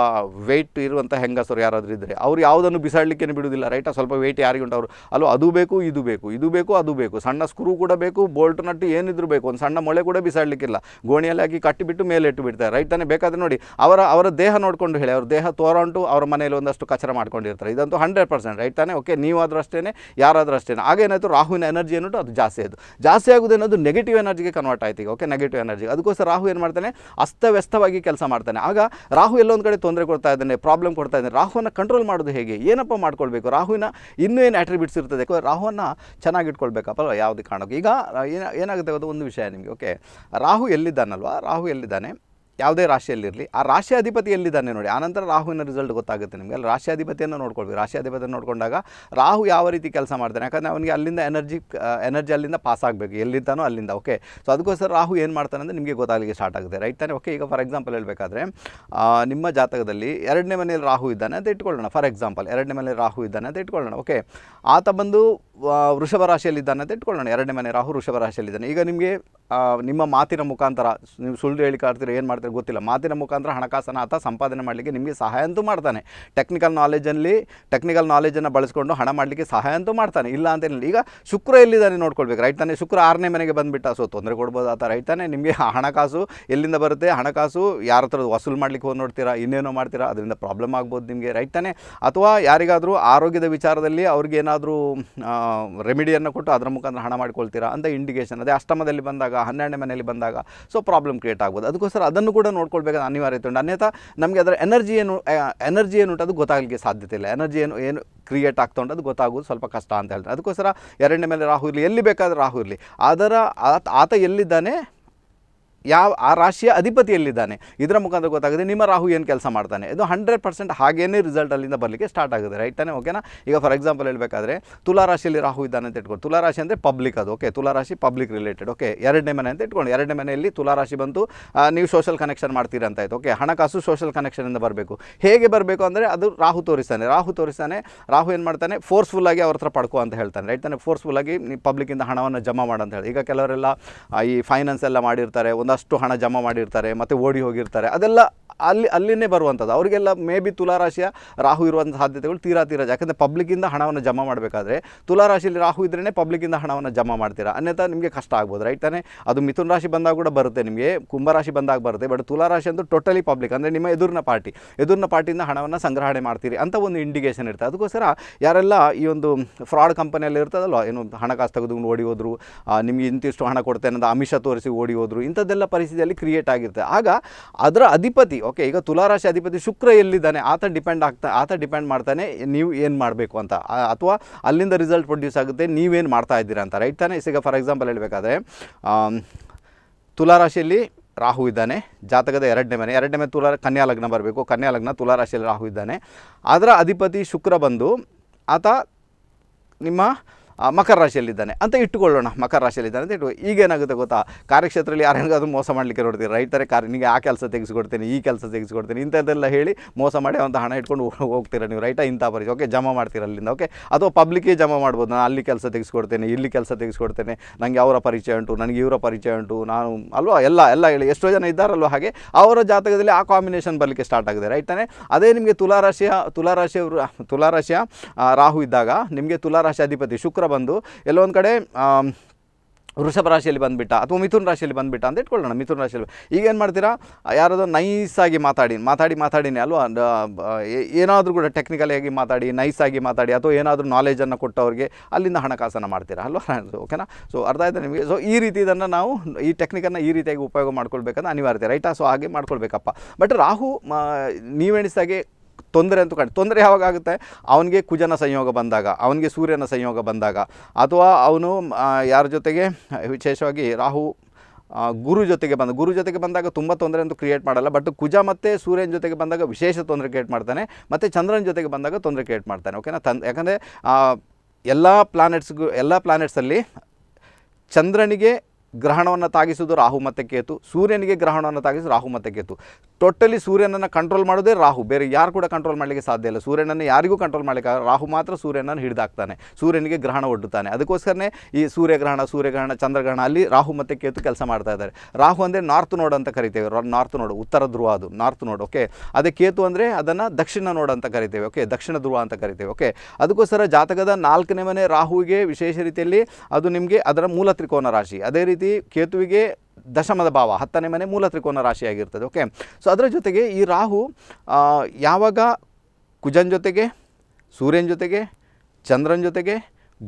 ವೆಯ್ಟ್ ಇರುವಂಥ ಹೆಂಗಸರು ಯಾರಾದರೂ ಇದ್ದರೆ ಅವ್ರು ಯಾವುದನ್ನು ಬಿಸಾಡಲಿಕ್ಕೆ ಬಿಡುವುದಿಲ್ಲ ರೈಟ್ ಸ್ವಲ್ಪ ವೆಯ್ಟ್ ಉಂಟು ಅವರು ಅಲ್ಲೋ ಅದು ಬೇಕು ಇದು ಬೇಕು ಇದು ಬೇಕು ಅದು ಬೇಕು ಸಣ್ಣ ಸ್ಕ್ರೂ ಕೂಡ ಬೇಕು ಬೋಲ್ಟ್ ನಟ್ಟು ಏನಿದ್ರು ಬೇಕು ಒಂದು ಸಣ್ಣ ಮೊಳೆ ಕೂಡ ಬಿಸಾಡಲಿಕ್ಕಿಲ್ಲ ಗೋಣಿಯಲ್ಲಿ ಹಾಕಿ ಕಟ್ಟಿಬಿಟ್ಟು ಮೇಲೆ ಇಟ್ಟು ಬಿಡ್ತಾರೆ ರೈಟ್ ತಾನೇ ಬೇಕಾದ್ರೆ ನೋಡಿ ಅವರ ಅವರ ದೇಹ ನೋಡಿಕೊಂಡು ಹೇಳಿ ಅವ್ರ ದೇಹ ತೋರಂಟು ಅವರ ಮನೆಯಲ್ಲಿ ಒಂದಷ್ಟು ಕಚರ ಮಾಡ್ಕೊಂಡಿರ್ತಾರೆ ಇದಂತೂ ಹಂಡ್ರೆಡ್ ಪರ್ಸೆಂಟ್ ರೈಟ್ ತಾನೇ ಓಕೆ ನೀವಾದರೂ ಅಷ್ಟೇ ಯಾರಾದರೂ ಅಷ್ಟೇ ಆಗೇನಾಯಿತು ರಾಹುವಿನ ಎನರ್ಜಿ ಏನಿಟ್ಟು ಅದು ಜಾಸ್ತಿ ಆಯಿತು ಜಾಸ್ತಿ ಆಗೋದು ಅನ್ನೋದು ನೆಗೆಟಿವ್ ಎನರ್ಜಿಗೆ ಕನ್ವರ್ಟ್ ಆಯ್ತು ಈಗ ಓಕೆ ನೆಗೆಟಿವ್ ಎನರ್ಜಿ ಅದಕ್ಕೋಸ್ಕರ ರಾಹು ಏನು ಮಾಡ್ತಾನೆ ಅಸ್ತವ್ಯಸ್ತವಾಗಿ ಕೆಲಸ ಮಾಡ್ತಾನೆ ಆಗ ರಾಹು ಎಲ್ಲೊಂದು ಕಡೆ ತೊಂದರೆ ಕೊಡ್ತಾ ಇದ್ದಾನೆ ಪ್ರಾಬ್ಲಮ್ ಕೊಡ್ತಾ ಇದ್ದಾನೆ ರಾಹುವನ್ನು ಕಂಟ್ರೋಲ್ ಮಾಡೋದು ಹೇಗೆ ಏನಪ್ಪ ಮಾಡ್ಕೊಳ್ಬೇಕು ರಾಹುವಿನ ಇನ್ನೂ ಏನು ಆಟ್ರಿಬ್ಯೂಟ್ಸ್ ಇರ್ತದೆ ರಾಹುವನ್ನು ಚೆನ್ನಾಗಿ ಇಟ್ಕೊಳ್ಬೇಕಪ್ಪ ಯಾವುದೇ ಕಾರಣಕ್ಕೂ ಈಗ ಏನಾಗುತ್ತೆ ಅದು ಒಂದು ವಿಷಯ ನಿಮಗೆ ಓಕೆ ರಾಹು ಎಲ್ಲಿದ್ದಾನಲ್ವ ರಾಹು ಎಲ್ಲಿದ್ದಾನೆ ಯಾವುದೇ ರಾಶಿಯಲ್ಲಿರಲಿ ಆ ರಾಶಿ ಅಧಿಪತಿ ಎಲ್ಲಿದ್ದಾನೆ ನೋಡಿ ಆನಂತರ ರಾಹುವಿನ ರಿಸಲ್ಟ್ ಗೊತ್ತಾಗುತ್ತೆ ನಿಮಗೆ ಅಲ್ಲಿ ರಾಶಿ ಅಧಿಪತಿಯನ್ನು ನೋಡ್ಕೊಳ್ಬೇಕು ರಾಶಿ ಅಧಿಪತಿಯನ್ನು ನೋಡಿಕೊಂಡಾಗ ರಾಹು ಯಾವ ರೀತಿ ಕೆಲಸ ಮಾಡ್ತಾನೆ ಯಾಕಂದರೆ ಅವನಿಗೆ ಅಲ್ಲಿಂದ ಎನರ್ಜಿ ಎನರ್ಜಿ ಅಲ್ಲಿಂದ ಪಾಸ್ ಆಗಬೇಕು ಎಲ್ಲಿದ್ದಾನೋ ಅಲ್ಲಿಂದ ಓಕೆ ಸೊ ಅದಕ್ಕೋಸ್ಕರ ರಾಹು ಏನು ಮಾಡ್ತಾನೆ ಅಂದರೆ ನಿಮಗೆ ಗೊತ್ತಾಗಲಿಕ್ಕೆ ಸ್ಟಾರ್ಟ್ ಆಗುತ್ತೆ ರೈಟ್ ತಾನೆ ಓಕೆ ಈಗ ಫಾರ್ ಎಕ್ಸಾಂಪಲ್ ಹೇಳಬೇಕಾದ್ರೆ ನಿಮ್ಮ ಜಾತಕದಲ್ಲಿ ಎರಡನೇ ಮನೆಯಲ್ಲಿ ರಾಹು ಇದ್ದಾನೆ ಅಂತ ಇಟ್ಕೊಳ್ಳೋಣ ಫಾರ್ ಎಕ್ಸಾಂಪಲ್ ಎರಡನೇ ಮನೆಯಲ್ಲಿ ರಾಹು ಇದ್ದಾನೆ ಅಂತ ಇಟ್ಕೊಳ್ಳೋಣ ಓಕೆ ಆತ ಬಂದು ವೃಷಭ ರಾಶಿಯಲ್ಲಿದ್ದಾನೆ ಅಂತ ಇಟ್ಕೊಳ್ಳೋಣ ಎರಡನೇ ಮನೆ ರಾಹು ವೃಷಭ ರಾಶಿಯಲ್ಲಿದ್ದಾನೆ ಈಗ ನಿಮಗೆ ನಿಮ್ಮ ಮಾತಿನ ಮುಖಾಂತರ ನೀವು ಸುಳ್ಳು ಹೇಳಿಕಾಡ್ತೀರ ಏನು ಮಾಡ್ತೀರೋ ಗೊತ್ತಿಲ್ಲ ಮಾತಿನ ಮುಖಾಂತರ ಹಣಕಾಸನ್ನು ಆತ ಸಂಪಾದನೆ ಮಾಡಲಿಕ್ಕೆ ನಿಮಗೆ ಸಹಾಯ ಅಂತೂ ಮಾಡ್ತಾನೆ ಟೆಕ್ನಿಕಲ್ ನಾಲೆಜಲ್ಲಿ ಟೆಕ್ನಿಕಲ್ ನಾಲೆಜನ್ನು ಬಳಸ್ಕೊಂಡು ಹಣ ಮಾಡಲಿಕ್ಕೆ ಸಹಾಯ ಅಂತೂ ಮಾಡ್ತಾನೆ ಇಲ್ಲ ಅಂತ ಈಗ ಶುಕ್ರ ಎಲ್ಲಿದ್ದಾನೆ ನೋಡ್ಕೊಳ್ಬೇಕು ರೈಟ್ ತಾನೇ ಶುಕ್ರ ಆರನೇ ಮನೆಗೆ ಬಂದುಬಿಟ್ಟ ಸೊ ತೊಂದರೆ ಕೊಡ್ಬೋದು ಆತ ರೈಟ್ ತಾನೆ ನಿಮಗೆ ಹಣಕಾಸು ಎಲ್ಲಿಂದ ಬರುತ್ತೆ ಹಣಕಾಸು ಯಾರ ಹತ್ರದ ವಸೂಲು ಮಾಡಲಿಕ್ಕೆ ಹೋಗಿ ನೋಡ್ತೀರಾ ಇನ್ನೇನೋ ಮಾಡ್ತೀರಾ ಅದರಿಂದ ಪ್ರಾಬ್ಲಮ್ ಆಗ್ಬೋದು ನಿಮಗೆ ರೈಟ್ ತಾನೇ ಅಥವಾ ಯಾರಿಗಾದರೂ ಆರೋಗ್ಯದ ವಿಚಾರದಲ್ಲಿ ಅವ್ರಿಗೇನಾದರೂ ರೆಮಿಡಿಯನ್ನು ಕೊಟ್ಟು ಅದರ ಮುಖಾಂತರ ಹಣ ಮಾಡ್ಕೊಳ್ತೀರಾ ಅಂತ ಇಂಡಿಕೇಷನ್ ಅದೇ ಅಷ್ಟಮದಲ್ಲಿ ಬಂದಾಗ ಹನ್ನೆರಡನೇ ಮನೆಯಲ್ಲಿ ಬಂದಾಗ ಸೊ ಪ್ರಾಬ್ಲಮ್ ಕ್ರಿಯೇಟ್ ಆಗ್ಬೋದು ಅದಕ್ಕೋಸ್ಕರ ಅದನ್ನು ಕೂಡ ನೋಡ್ಕೊಳ್ಬೇಕಾದ ಅನಿವಾರ್ಯತೆ ಉಂಟು ಅನ್ಯಥ ನಮಗೆ ಅದರ ಎನರ್ಜಿ ಏನು ಎನರ್ಜಿ ಏನು ಉಂಟು ಅದು ಗೊತ್ತಾಗಲಿಕ್ಕೆ ಸಾಧ್ಯತೆ ಇಲ್ಲ ಎನರ್ಜಿ ಏನು ಏನು ಕ್ರಿಯೇಟ್ ಆಗ್ತಾ ಉಂಟು ಅದು ಗೊತ್ತಾಗೋದು ಸ್ವಲ್ಪ ಕಷ್ಟ ಅಂತ ಹೇಳ್ತಾರೆ ಅದಕ್ಕೋಸ್ಕರ ಎರಡನೇ ಮೇಲೆ ರಾಹು ಇರಲಿ ಎಲ್ಲಿ ಬೇಕಾದರೂ ರಾಹು ಇರಲಿ ಅದರ ಆತ ಎಲ್ಲಿದ್ದಾನೆ ಯಾವ ಆ ರಾಶಿಯ ಅಧಿಪತಿಯಲ್ಲಿದ್ದಾನೆ ಇದರ ಮುಖಾಂತರ ಗೊತ್ತಾಗುತ್ತೆ ನಿಮ್ಮ ರಾಹು ಏನು ಕೆಲಸ ಮಾಡ್ತಾನೆ ಇದು ಹಂಡ್ರೆಡ್ ಪರ್ಸೆಂಟ್ ಹಾಗೇನೇ ರಿಸಲ್ಟ್ ಅಲ್ಲಿಂದ ಬರಲಿಕ್ಕೆ ಸ್ಟಾರ್ಟ್ ಆಗುತ್ತೆ ರೈಟ್ ತಾನೆ ಓಕೆನಾ ಈಗ ಫಾರ್ ಎಕ್ಸಾಂಪಲ್ ಹೇಳಬೇಕಾದ್ರೆ ತುಲಾ ರಾಶಿಯಲ್ಲಿ ರಾಹು ಇದ್ದಾನೆ ಅಂತ ಇಟ್ಕೊಂಡು ತುಲಾ ರಾಶಿ ಅಂದರೆ ಪಬ್ಲಿಕ್ ಅದು ಓಕೆ ತುಲಾ ರಾಶಿ ಪಬ್ಲಿಕ್ ರಿಲೇಟೆಡ್ ಓಕೆ ಎರಡನೇ ಮನೆ ಅಂತ ಇಟ್ಕೊಂಡು ಎರಡನೇ ಮನೆಯಲ್ಲಿ ತುಲಾ ರಾಶಿ ಬಂತು ನೀವು ಸೋಷಲ್ ಕನೆಕ್ಷನ್ ಮಾಡ್ತೀರಿ ಅಂತ ಆಯ್ತು ಓಕೆ ಹಣಕಾಸು ಸೋಷಲ್ ಕನೆಕ್ಷನಿಂದ ಬರಬೇಕು ಹೇಗೆ ಬರಬೇಕು ಅಂದರೆ ಅದು ರಾಹು ತೋರಿಸ್ತಾನೆ ರಾಹು ತೋರಿಸ್ತಾನೆ ರಾಹು ಏನು ಮಾಡ್ತಾನೆ ಆಗಿ ಅವ್ರ ಹತ್ರ ಪಡ್ಕೋ ಅಂತ ಹೇಳ್ತಾನೆ ರೈಟ್ ತಾನೆ ಆಗಿ ನೀವು ಇಂದ ಹಣವನ್ನು ಜಮಾ ಅಂತ ಹೇಳಿ ಈಗ ಕೆಲವರೆಲ್ಲ ಈ ಫೈನಾನ್ಸ್ ಎಲ್ಲ ಮಾಡಿರ್ತಾರೆ ಒಂದು ಒಂದಷ್ಟು ಹಣ ಜಮಾ ಮಾಡಿರ್ತಾರೆ ಮತ್ತು ಓಡಿ ಹೋಗಿರ್ತಾರೆ ಅದೆಲ್ಲ ಅಲ್ಲಿ ಅಲ್ಲಿನೇ ಬರುವಂಥದ್ದು ಅವರಿಗೆಲ್ಲ ಮೇ ಬಿ ತುಲಾರಾಶಿಯ ರಾಹು ಇರುವಂಥ ಸಾಧ್ಯತೆಗಳು ತೀರಾ ತೀರ ಯಾಕಂದರೆ ಪಬ್ಲಿಕಿಂದ ಹಣವನ್ನು ಜಮಾ ಮಾಡಬೇಕಾದ್ರೆ ತುಲಾರಾಶಿಯಲ್ಲಿ ರಾಹು ಇದ್ರೇ ಪಬ್ಲಿಕಿಂದ ಹಣವನ್ನು ಜಮಾ ಮಾಡ್ತೀರಾ ಅನ್ಯಥಾ ನಿಮಗೆ ಕಷ್ಟ ಆಗ್ಬೋದು ರೈಟ್ ತಾನೇ ಅದು ಮಿಥುನ ರಾಶಿ ಬಂದಾಗ ಕೂಡ ಬರುತ್ತೆ ನಿಮಗೆ ಕುಂಭರಾಶಿ ಬಂದಾಗ ಬರುತ್ತೆ ಬಟ್ ತುಲಾರಾಶಿ ಅಂತೂ ಟೋಟಲಿ ಪಬ್ಲಿಕ್ ಅಂದರೆ ನಿಮ್ಮ ಎದುರಿನ ಪಾರ್ಟಿ ಎದುರಿನ ಪಾರ್ಟಿಯಿಂದ ಹಣವನ್ನು ಸಂಗ್ರಹಣೆ ಮಾಡ್ತೀರಿ ಅಂತ ಒಂದು ಇಂಡಿಕೇಷನ್ ಇರ್ತದೆ ಅದಕ್ಕೋಸ್ಕರ ಯಾರೆಲ್ಲ ಈ ಒಂದು ಫ್ರಾಡ್ ಕಂಪನಿಯಲ್ಲಿ ಇರ್ತದಲ್ಲ ಏನು ಹಣಕಾಸು ತೆಗೆದುಕೊಂಡು ಓಡಿ ಹೋದ್ರು ನಿಮಗೆ ಇಂತಿಷ್ಟು ಹಣ ಕೊಡ್ತೇನೆ ಅಂತ ಅಮಿಷ ತೋರಿಸಿ ಓಡಿ ಹೋದ್ರು ಇಂಥದ್ದೆಲ್ಲ ಎಲ್ಲ ಪರಿಸ್ಥಿತಿಯಲ್ಲಿ ಕ್ರಿಯೇಟ್ ಆಗಿರುತ್ತೆ ಆಗ ಅದರ ಅಧಿಪತಿ ಓಕೆ ಈಗ ತುಲಾರಾಶಿ ಅಧಿಪತಿ ಶುಕ್ರ ಎಲ್ಲಿದ್ದಾನೆ ಆತ ಡಿಪೆಂಡ್ ಆಗ್ತಾ ಆತ ಡಿಪೆಂಡ್ ಮಾಡ್ತಾನೆ ನೀವು ಏನು ಮಾಡಬೇಕು ಅಂತ ಅಥವಾ ಅಲ್ಲಿಂದ ರಿಸಲ್ಟ್ ಪ್ರೊಡ್ಯೂಸ್ ಆಗುತ್ತೆ ನೀವೇನು ಮಾಡ್ತಾ ಇದ್ದೀರಾ ಅಂತ ರೈಟ್ ತಾನೆ ಈಗ ಫಾರ್ ಎಕ್ಸಾಂಪಲ್ ಹೇಳಬೇಕಾದ್ರೆ ತುಲಾರಾಶಿಯಲ್ಲಿ ರಾಹು ಇದ್ದಾನೆ ಜಾತಕದ ಎರಡನೇ ಮನೆ ಎರಡನೇ ಮನೆ ತುಲಾ ಕನ್ಯಾ ಲಗ್ನ ಬರಬೇಕು ಕನ್ಯಾ ಲಗ್ನ ತುಲಾರಾಶಿಯಲ್ಲಿ ರಾಹು ಇದ್ದಾನೆ ಅದರ ಅಧಿಪತಿ ಶುಕ್ರ ಬಂದು ಆತ ನಿಮ್ಮ ಮಕರ ರಾಶಿಯಲ್ಲಿದ್ದಾನೆ ಅಂತ ಇಟ್ಟುಕೊಳ್ಳೋಣ ಮಕರ ರಾಶಿಯಲ್ಲಿದ್ದಾನೆ ಅಂತ ಇಟ್ಟು ಈಗೇನಾಗುತ್ತೆ ಗೊತ್ತಾ ಕಾರ್ಯಕ್ಷೇತ್ರದಲ್ಲಿ ಯಾರೇನಾದ್ರೂ ಮೋಸ ಮಾಡಲಿಕ್ಕೆ ನೋಡ್ತೀರಿ ರೈತರೇ ಕಾರ್ಯ ನಿಮಗೆ ಆ ಕೆಲಸ ತೆಗೆಸ್ಕೊಡ್ತೀನಿ ಈ ಕೆಲಸ ತೆಗೆಸ್ಕೊಡ್ತೀನಿ ಇಂಥದ್ದೆಲ್ಲ ಹೇಳಿ ಮೋಸ ಮಾಡಿ ಅಂತ ಹಣ ಇಟ್ಕೊಂಡು ಹೋಗ್ತೀರಾ ನೀವು ರೈಟ ಇಂಥ ಪರಿಚಯ ಓಕೆ ಜಮಾ ಮಾಡ್ತೀರ ಅಲ್ಲಿಂದ ಓಕೆ ಅಥವಾ ಪಬ್ಲಿಕ್ಗೆ ಜಮಾ ಮಾಡ್ಬೋದು ನಾನು ಅಲ್ಲಿ ಕೆಲಸ ತೆಗೆಸ್ಕೊಡ್ತೇನೆ ಇಲ್ಲಿ ಕೆಲಸ ತೆಗೆಸ್ಕೊಡ್ತೇನೆ ನನಗೆ ಅವರ ಪರಿಚಯ ಉಂಟು ನನಗೆ ಇವರ ಪರಿಚಯ ಉಂಟು ನಾನು ಅಲ್ವಾ ಎಲ್ಲ ಎಲ್ಲ ಹೇಳಿ ಎಷ್ಟೋ ಜನ ಇದ್ದಾರಲ್ವ ಹಾಗೆ ಅವರ ಜಾತಕದಲ್ಲಿ ಆ ಕಾಂಬಿನೇಷನ್ ಬರಲಿಕ್ಕೆ ಸ್ಟಾರ್ಟ್ ಆಗಿದೆ ರೈಟ್ ಅದೇ ನಿಮಗೆ ತುಲಾರಾಶಿಯ ತುಲಾರಾಶಿಯವರು ತುಲಾರಾಶಿಯ ರಾಹು ಇದ್ದಾಗ ನಿಮಗೆ ತುಲಾರಾಶಿ ಅಧಿಪತಿ ಶುಕ್ರ ಬಂದು ಎಲ್ಲೊಂದು ಕಡೆ ವೃಷಭ ರಾಶಿಯಲ್ಲಿ ಬಂದುಬಿಟ್ಟ ಅಥವಾ ಮಿಥುನ ರಾಶಿಯಲ್ಲಿ ಬಂದುಬಿಟ್ಟ ಅಂತ ಇಟ್ಕೊಳ್ಳೋಣ ಮಿಥುನ ರಾಶಿಯಲ್ಲಿ ಈಗ ಏನು ಮಾಡ್ತೀರಾ ಯಾರಾದರೂ ನೈಸಾಗಿ ಮಾತಾಡಿ ಮಾತಾಡಿ ಮಾತಾಡಿನಿ ಅಲ್ವಾ ಏನಾದರೂ ಕೂಡ ಆಗಿ ಮಾತಾಡಿ ನೈಸಾಗಿ ಮಾತಾಡಿ ಅಥವಾ ಏನಾದರೂ ನಾಲೆಜನ್ನು ಕೊಟ್ಟವ್ರಿಗೆ ಅಲ್ಲಿಂದ ಹಣಕಾಸನ್ನು ಮಾಡ್ತೀರಾ ಅಲ್ವಾ ಓಕೆನಾ ಸೊ ಅರ್ಥ ಆಯಿತು ನಿಮಗೆ ಸೊ ಈ ರೀತಿ ಇದನ್ನು ನಾವು ಈ ಟೆಕ್ನಿಕನ್ನು ಈ ರೀತಿಯಾಗಿ ಉಪಯೋಗ ಮಾಡ್ಕೊಳ್ಬೇಕಂತ ಅನಿವಾರ್ಯತೆ ರೈಟಾ ಸೊ ಹಾಗೆ ಮಾಡ್ಕೊಳ್ಬೇಕಪ್ಪ ಬಟ್ ರಾಹು ನೀವೆಣಿಸಿದಾಗೆ ತೊಂದರೆ ಅಂತೂ ಕಾಣ ತೊಂದರೆ ಯಾವಾಗುತ್ತೆ ಅವನಿಗೆ ಕುಜನ ಸಂಯೋಗ ಬಂದಾಗ ಅವನಿಗೆ ಸೂರ್ಯನ ಸಂಯೋಗ ಬಂದಾಗ ಅಥವಾ ಅವನು ಯಾರ ಜೊತೆಗೆ ವಿಶೇಷವಾಗಿ ರಾಹು ಗುರು ಜೊತೆಗೆ ಬಂದ ಗುರು ಜೊತೆಗೆ ಬಂದಾಗ ತುಂಬ ತೊಂದರೆ ಅಂತೂ ಕ್ರಿಯೇಟ್ ಮಾಡಲ್ಲ ಬಟ್ ಕುಜ ಮತ್ತು ಸೂರ್ಯನ ಜೊತೆಗೆ ಬಂದಾಗ ವಿಶೇಷ ತೊಂದರೆ ಕ್ರಿಯೇಟ್ ಮಾಡ್ತಾನೆ ಮತ್ತು ಚಂದ್ರನ ಜೊತೆಗೆ ಬಂದಾಗ ತೊಂದರೆ ಕ್ರಿಯೇಟ್ ಮಾಡ್ತಾನೆ ಓಕೆನಾ ತಂದ್ ಯಾಕಂದರೆ ಎಲ್ಲ ಪ್ಲಾನೆಟ್ಸ್ಗೂ ಎಲ್ಲ ಪ್ಲಾನೆಟ್ಸಲ್ಲಿ ಚಂದ್ರನಿಗೆ ಗ್ರಹಣವನ್ನು ತಾಗಿಸೋದು ರಾಹು ಮತ್ತು ಕೇತು ಸೂರ್ಯನಿಗೆ ಗ್ರಹಣವನ್ನು ತಾಗಿಸೋದು ರಾಹು ಮತ್ತು ಕೇತು ಟೋಟಲಿ ಸೂರ್ಯನನ್ನು ಕಂಟ್ರೋಲ್ ಮಾಡೋದೇ ರಾಹು ಬೇರೆ ಯಾರು ಕೂಡ ಕಂಟ್ರೋಲ್ ಮಾಡಲಿಕ್ಕೆ ಸಾಧ್ಯ ಇಲ್ಲ ಸೂರ್ಯನನ್ನು ಯಾರಿಗೂ ಕಂಟ್ರೋಲ್ ಮಾಡಲಿಕ್ಕೆ ರಾಹು ಮಾತ್ರ ಸೂರ್ಯನನ್ನು ಹಿಡಿದಾಕ್ತಾನೆ ಸೂರ್ಯನಿಗೆ ಗ್ರಹಣ ಒಡ್ಡುತ್ತಾನೆ ಅದಕ್ಕೋಸ್ಕರನೇ ಈ ಸೂರ್ಯಗ್ರಹಣ ಸೂರ್ಯಗ್ರಹಣ ಚಂದ್ರಗ್ರಹಣ ಅಲ್ಲಿ ರಾಹು ಮತ್ತು ಕೇತು ಕೆಲಸ ಮಾಡ್ತಾ ಇದ್ದಾರೆ ರಾಹು ಅಂದರೆ ನಾರ್ತ್ ನೋಡ್ ಅಂತ ಕರಿತೇವೆ ನಾರ್ತ್ ನೋಡು ಉತ್ತರ ಧ್ರುವ ಅದು ನಾರ್ತ್ ನೋಡು ಓಕೆ ಅದೇ ಕೇತು ಅಂದರೆ ಅದನ್ನು ದಕ್ಷಿಣ ನೋಡ್ ಅಂತ ಕರಿತೇವೆ ಓಕೆ ದಕ್ಷಿಣ ಧ್ರುವ ಅಂತ ಕರಿತೇವೆ ಓಕೆ ಅದಕ್ಕೋಸ್ಕರ ಜಾತಕದ ನಾಲ್ಕನೇ ಮನೆ ರಾಹುವಿಗೆ ವಿಶೇಷ ರೀತಿಯಲ್ಲಿ ಅದು ನಿಮಗೆ ಅದರ ಮೂಲ ತ್ರಿಕೋನ ರಾಶಿ ಅದೇ ರೀತಿ ಕೇತುವಿಗೆ ದಶಮದ ಭಾವ ಹತ್ತನೇ ಮನೆ ಮೂಲ ತ್ರಿಕೋನ ರಾಶಿಯಾಗಿರ್ತದೆ ಓಕೆ ಸೊ ಅದರ ಜೊತೆಗೆ ಈ ರಾಹು ಯಾವಾಗ ಕುಜನ್ ಜೊತೆಗೆ ಸೂರ್ಯನ ಜೊತೆಗೆ ಚಂದ್ರನ ಜೊತೆಗೆ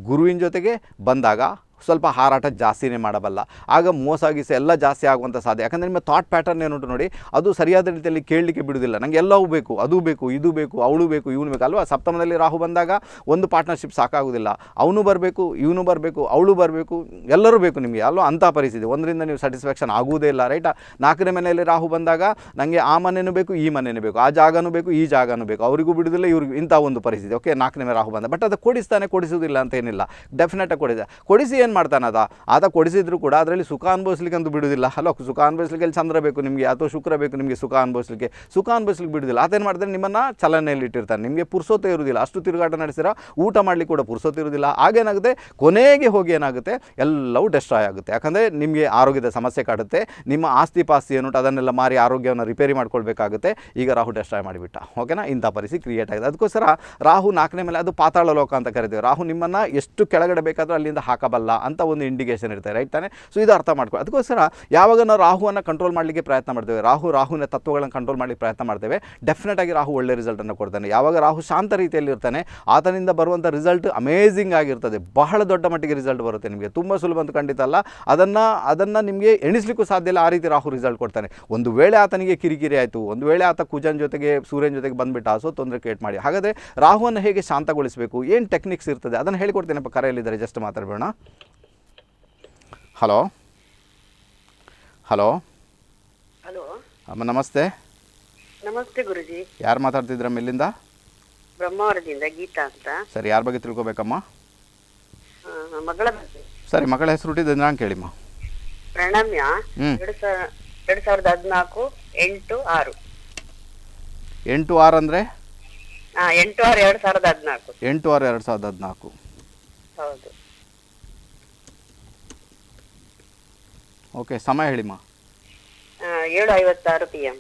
ಗುರುವಿನ ಜೊತೆಗೆ ಬಂದಾಗ ಸ್ವಲ್ಪ ಹಾರಾಟ ಜಾಸ್ತಿನೇ ಮಾಡಬಲ್ಲ ಆಗ ಮೋಸ ಗೀಸ ಎಲ್ಲ ಜಾಸ್ತಿ ಆಗುವಂಥ ಸಾಧ್ಯ ಯಾಕಂದರೆ ನಿಮ್ಮ ಥಾಟ್ ಪ್ಯಾಟರ್ನ್ ಏನುಂಟು ನೋಡಿ ಅದು ಸರಿಯಾದ ರೀತಿಯಲ್ಲಿ ಕೇಳಲಿಕ್ಕೆ ಬಿಡುವುದಿಲ್ಲ ನನಗೆ ಎಲ್ಲವೂ ಬೇಕು ಅದು ಬೇಕು ಇದು ಬೇಕು ಅವಳು ಬೇಕು ಇವನು ಬೇಕು ಅಲ್ವಾ ಸಪ್ತಮದಲ್ಲಿ ರಾಹು ಬಂದಾಗ ಒಂದು ಪಾರ್ಟ್ನರ್ಶಿಪ್ ಸಾಕಾಗುವುದಿಲ್ಲ ಅವನು ಬರಬೇಕು ಇವನು ಬರಬೇಕು ಅವಳು ಬರಬೇಕು ಎಲ್ಲರೂ ಬೇಕು ನಿಮಗೆ ಅಲ್ವಾ ಅಂಥ ಪರಿಸ್ಥಿತಿ ಒಂದರಿಂದ ನೀವು ಸ್ಯಾಟಿಸ್ಫ್ಯಾಕ್ಷನ್ ಆಗುವುದೇ ಇಲ್ಲ ರೈಟಾ ನಾಲ್ಕನೇ ಮನೆಯಲ್ಲಿ ರಾಹು ಬಂದಾಗ ನನಗೆ ಆ ಮನೆಯೂ ಬೇಕು ಈ ಮನೆಯೂ ಬೇಕು ಆ ಜಾಗನೂ ಬೇಕು ಈ ಜಾಗನೂ ಬೇಕು ಅವರಿಗೂ ಬಿಡುವುದಿಲ್ಲ ಇವ್ರಿಗೆ ಇಂಥ ಒಂದು ಪರಿಸ್ಥಿತಿ ಓಕೆ ನಾಲ್ಕನೇ ರಾಹು ಬಂದ ಬಟ್ ಅದು ಕೊಡಿಸ್ತಾನೆ ಕೊಡಿಸುವುದಿಲ್ಲ ಅಂತ ಏನಿಲ್ಲ ಡೆಫಿನೆಟಾಗಿ ಕೊಡಿಸಿದೆ ಕೊಡಿಸಿ ಏನು ಮಾಡ್ತಾನದ ಆತ ಕೊಡಿಸಿದ್ರು ಕೂಡ ಅದರಲ್ಲಿ ಸುಖ ಅನುಭವಿಸ್ಲಿಕ್ಕೆ ಅಂತೂ ಬಿಡುವುದಿಲ್ಲ ಹಲೋ ಸುಖ ಅನುಭವಿಸ್ಲಿಕ್ಕೆ ಚಂದ್ರ ಬೇಕು ನಿಮಗೆ ಅಥವಾ ಶುಕ್ರ ಬೇಕು ನಿಮಗೆ ಸುಖ ಅನುಭವಿಸ್ಲಿಕ್ಕೆ ಸುಖ ಅನುಭವಿಸ್ಲಿಕ್ಕೆ ಬಿಡೋದಿಲ್ಲ ಏನು ಮಾಡ್ತಾರೆ ನಿಮ್ಮನ್ನು ಚಲನೆಯಲ್ಲಿ ಇಟ್ಟಿರ್ತಾನೆ ನಿಮಗೆ ಪುರ್ಸೋತೆ ಇರೋದಿಲ್ಲ ಅಷ್ಟು ತಿರುಗಾಟ ನಡೆಸಿರ ಊಟ ಮಾಡಲಿಕ್ಕೆ ಕೂಡ ಪುರ್ಸೋತೆ ಇರೋದಿಲ್ಲ ಆಗೇನಾಗುತ್ತೆ ಕೊನೆಗೆ ಹೋಗಿ ಏನಾಗುತ್ತೆ ಎಲ್ಲವೂ ಡೆಸ್ಟ್ರಾಯ್ ಆಗುತ್ತೆ ಯಾಕಂದರೆ ನಿಮಗೆ ಆರೋಗ್ಯದ ಸಮಸ್ಯೆ ಕಾಡುತ್ತೆ ನಿಮ್ಮ ಆಸ್ತಿ ಪಾಸ್ತಿ ಏನುಂಟು ಅದನ್ನೆಲ್ಲ ಮಾರಿ ಆರೋಗ್ಯವನ್ನು ರಿಪೇರಿ ಮಾಡ್ಕೊಳ್ಬೇಕಾಗುತ್ತೆ ಈಗ ರಾಹು ಡೆಸ್ಟ್ರಾಯ್ ಮಾಡಿಬಿಟ್ಟ ಓಕೆನಾ ಇಂಥ ಪರಿಸ್ಥಿತಿ ಕ್ರಿಯೇಟ್ ಆಗಿದೆ ಅದಕ್ಕೋಸ್ಕರ ರಾಹು ನಾಲ್ಕನೇ ಮೇಲೆ ಅದು ಪಾತಾಳ ಲೋಕ ಅಂತ ಕರಿತೀವಿ ರಾಹು ನಿಮ್ಮನ್ನು ಎಷ್ಟು ಕೆಳಗಡೆ ಬೇಕಾದರೂ ಅಲ್ಲಿಂದ ಹಾಕಬಲ್ಲ ಅಂತ ಒಂದು ಇಂಡಿಕೇಶನ್ ಇರುತ್ತೆ ರೈಟ್ ತಾನೆ ಸೊ ಇದು ಅರ್ಥ ಮಾಡ್ಕೊ ಅದಕ್ಕೋಸ್ಕರ ಯಾವಾಗ ನಾವು ರಾಹುವನ್ನು ಕಂಟ್ರೋಲ್ ಮಾಡಲಿಕ್ಕೆ ಪ್ರಯತ್ನ ಮಾಡ್ತೇವೆ ರಾಹು ರಾಹುನ ತತ್ವಗಳನ್ನು ಕಂಟ್ರೋಲ್ ಮಾಡಲಿಕ್ಕೆ ಪ್ರಯತ್ನ ಮಾಡ್ತೇವೆ ಡೆಫಿನೆಟ್ ಆಗಿ ರಾಹು ಒಳ್ಳೆ ರಿಸಲ್ಟನ್ನು ಕೊಡ್ತಾನೆ ಯಾವಾಗ ರಾಹು ಶಾಂತ ರೀತಿಯಲ್ಲಿ ಇರ್ತಾನೆ ಆತನಿಂದ ಬರುವಂಥ ರಿಸಲ್ಟ್ ಅಮೇಝಿಂಗ್ ಆಗಿರ್ತದೆ ಬಹಳ ದೊಡ್ಡ ಮಟ್ಟಿಗೆ ರಿಸಲ್ಟ್ ಬರುತ್ತೆ ನಿಮಗೆ ತುಂಬ ಸುಲಭ ಅಂತ ಖಂಡಿತ ಅಲ್ಲ ಅದನ್ನು ಅದನ್ನು ನಿಮಗೆ ಎಣಿಸ್ಲಿಕ್ಕೂ ಸಾಧ್ಯ ಇಲ್ಲ ಆ ರೀತಿ ರಾಹು ರಿಸಲ್ಟ್ ಕೊಡ್ತಾನೆ ಒಂದು ವೇಳೆ ಆತನಿಗೆ ಕಿರಿಕಿರಿ ಆಯಿತು ಒಂದು ವೇಳೆ ಆತ ಕುಜನ್ ಜೊತೆಗೆ ಸೂರ್ಯನ ಜೊತೆಗೆ ಬಂದುಬಿಟ್ಟು ಆಸೋ ತೊಂದರೆ ಕ್ರಿಯೇಟ್ ಮಾಡಿ ಹಾಗಾದರೆ ರಾಹುವನ್ನು ಹೇಗೆ ಶಾಂತಗೊಳಿಸಬೇಕು ಏನು ಟೆಕ್ನಿಕ್ಸ್ ಇರ್ತದೆ ಅದನ್ನು ಹೇಳಿಕೊಡ್ತೇನೆ ಕರೆಯಲ್ಲಿದ್ದಾರೆ ಜಸ್ಟ್ ಮಾತಾಡಬೇಡ ಹಲೋ ಹಲೋ ಹಲೋ ಅಮ್ಮ ನಮಸ್ತೆ ನಮಸ್ತೆ ಗುರುಜಿ ಯಾರು ಮಾತಾಡ್ತಿದ್ರ ಇಲ್ಲಿಂದ ಬ್ರಹ್ಮಾವರದಿಂದ ಗೀತಾ ಅಂತ ಸರಿ ಯಾರ ಬಗ್ಗೆ ತಿಳ್ಕೊಬೇಕಮ್ಮ ಮಗಳ ಸರಿ ಮಗಳ ಹೆಸರು ಹುಟ್ಟಿದ ನಾನು ಕೇಳಿಮ್ಮ ಪ್ರಣಮ್ಯ ಎರಡು ಸಾವಿರದ ಹದಿನಾಲ್ಕು ಎಂಟು ಆರು ಎಂಟು ಆರು ಅಂದರೆ ಎಂಟು ಆರು ಎರಡು ಸಾವಿರದ ಹದಿನಾಲ್ಕು ಎಂಟು ಆರು ಎರಡು ಸಾವಿರದ ಹದಿನಾಲ್ಕು ಹೌದು ಓಕೆ ಸಮಯ ಹೇಳಿಮ್ಮ ಏಳು ಐವತ್ತಾರು ಪಿ ಎಮ್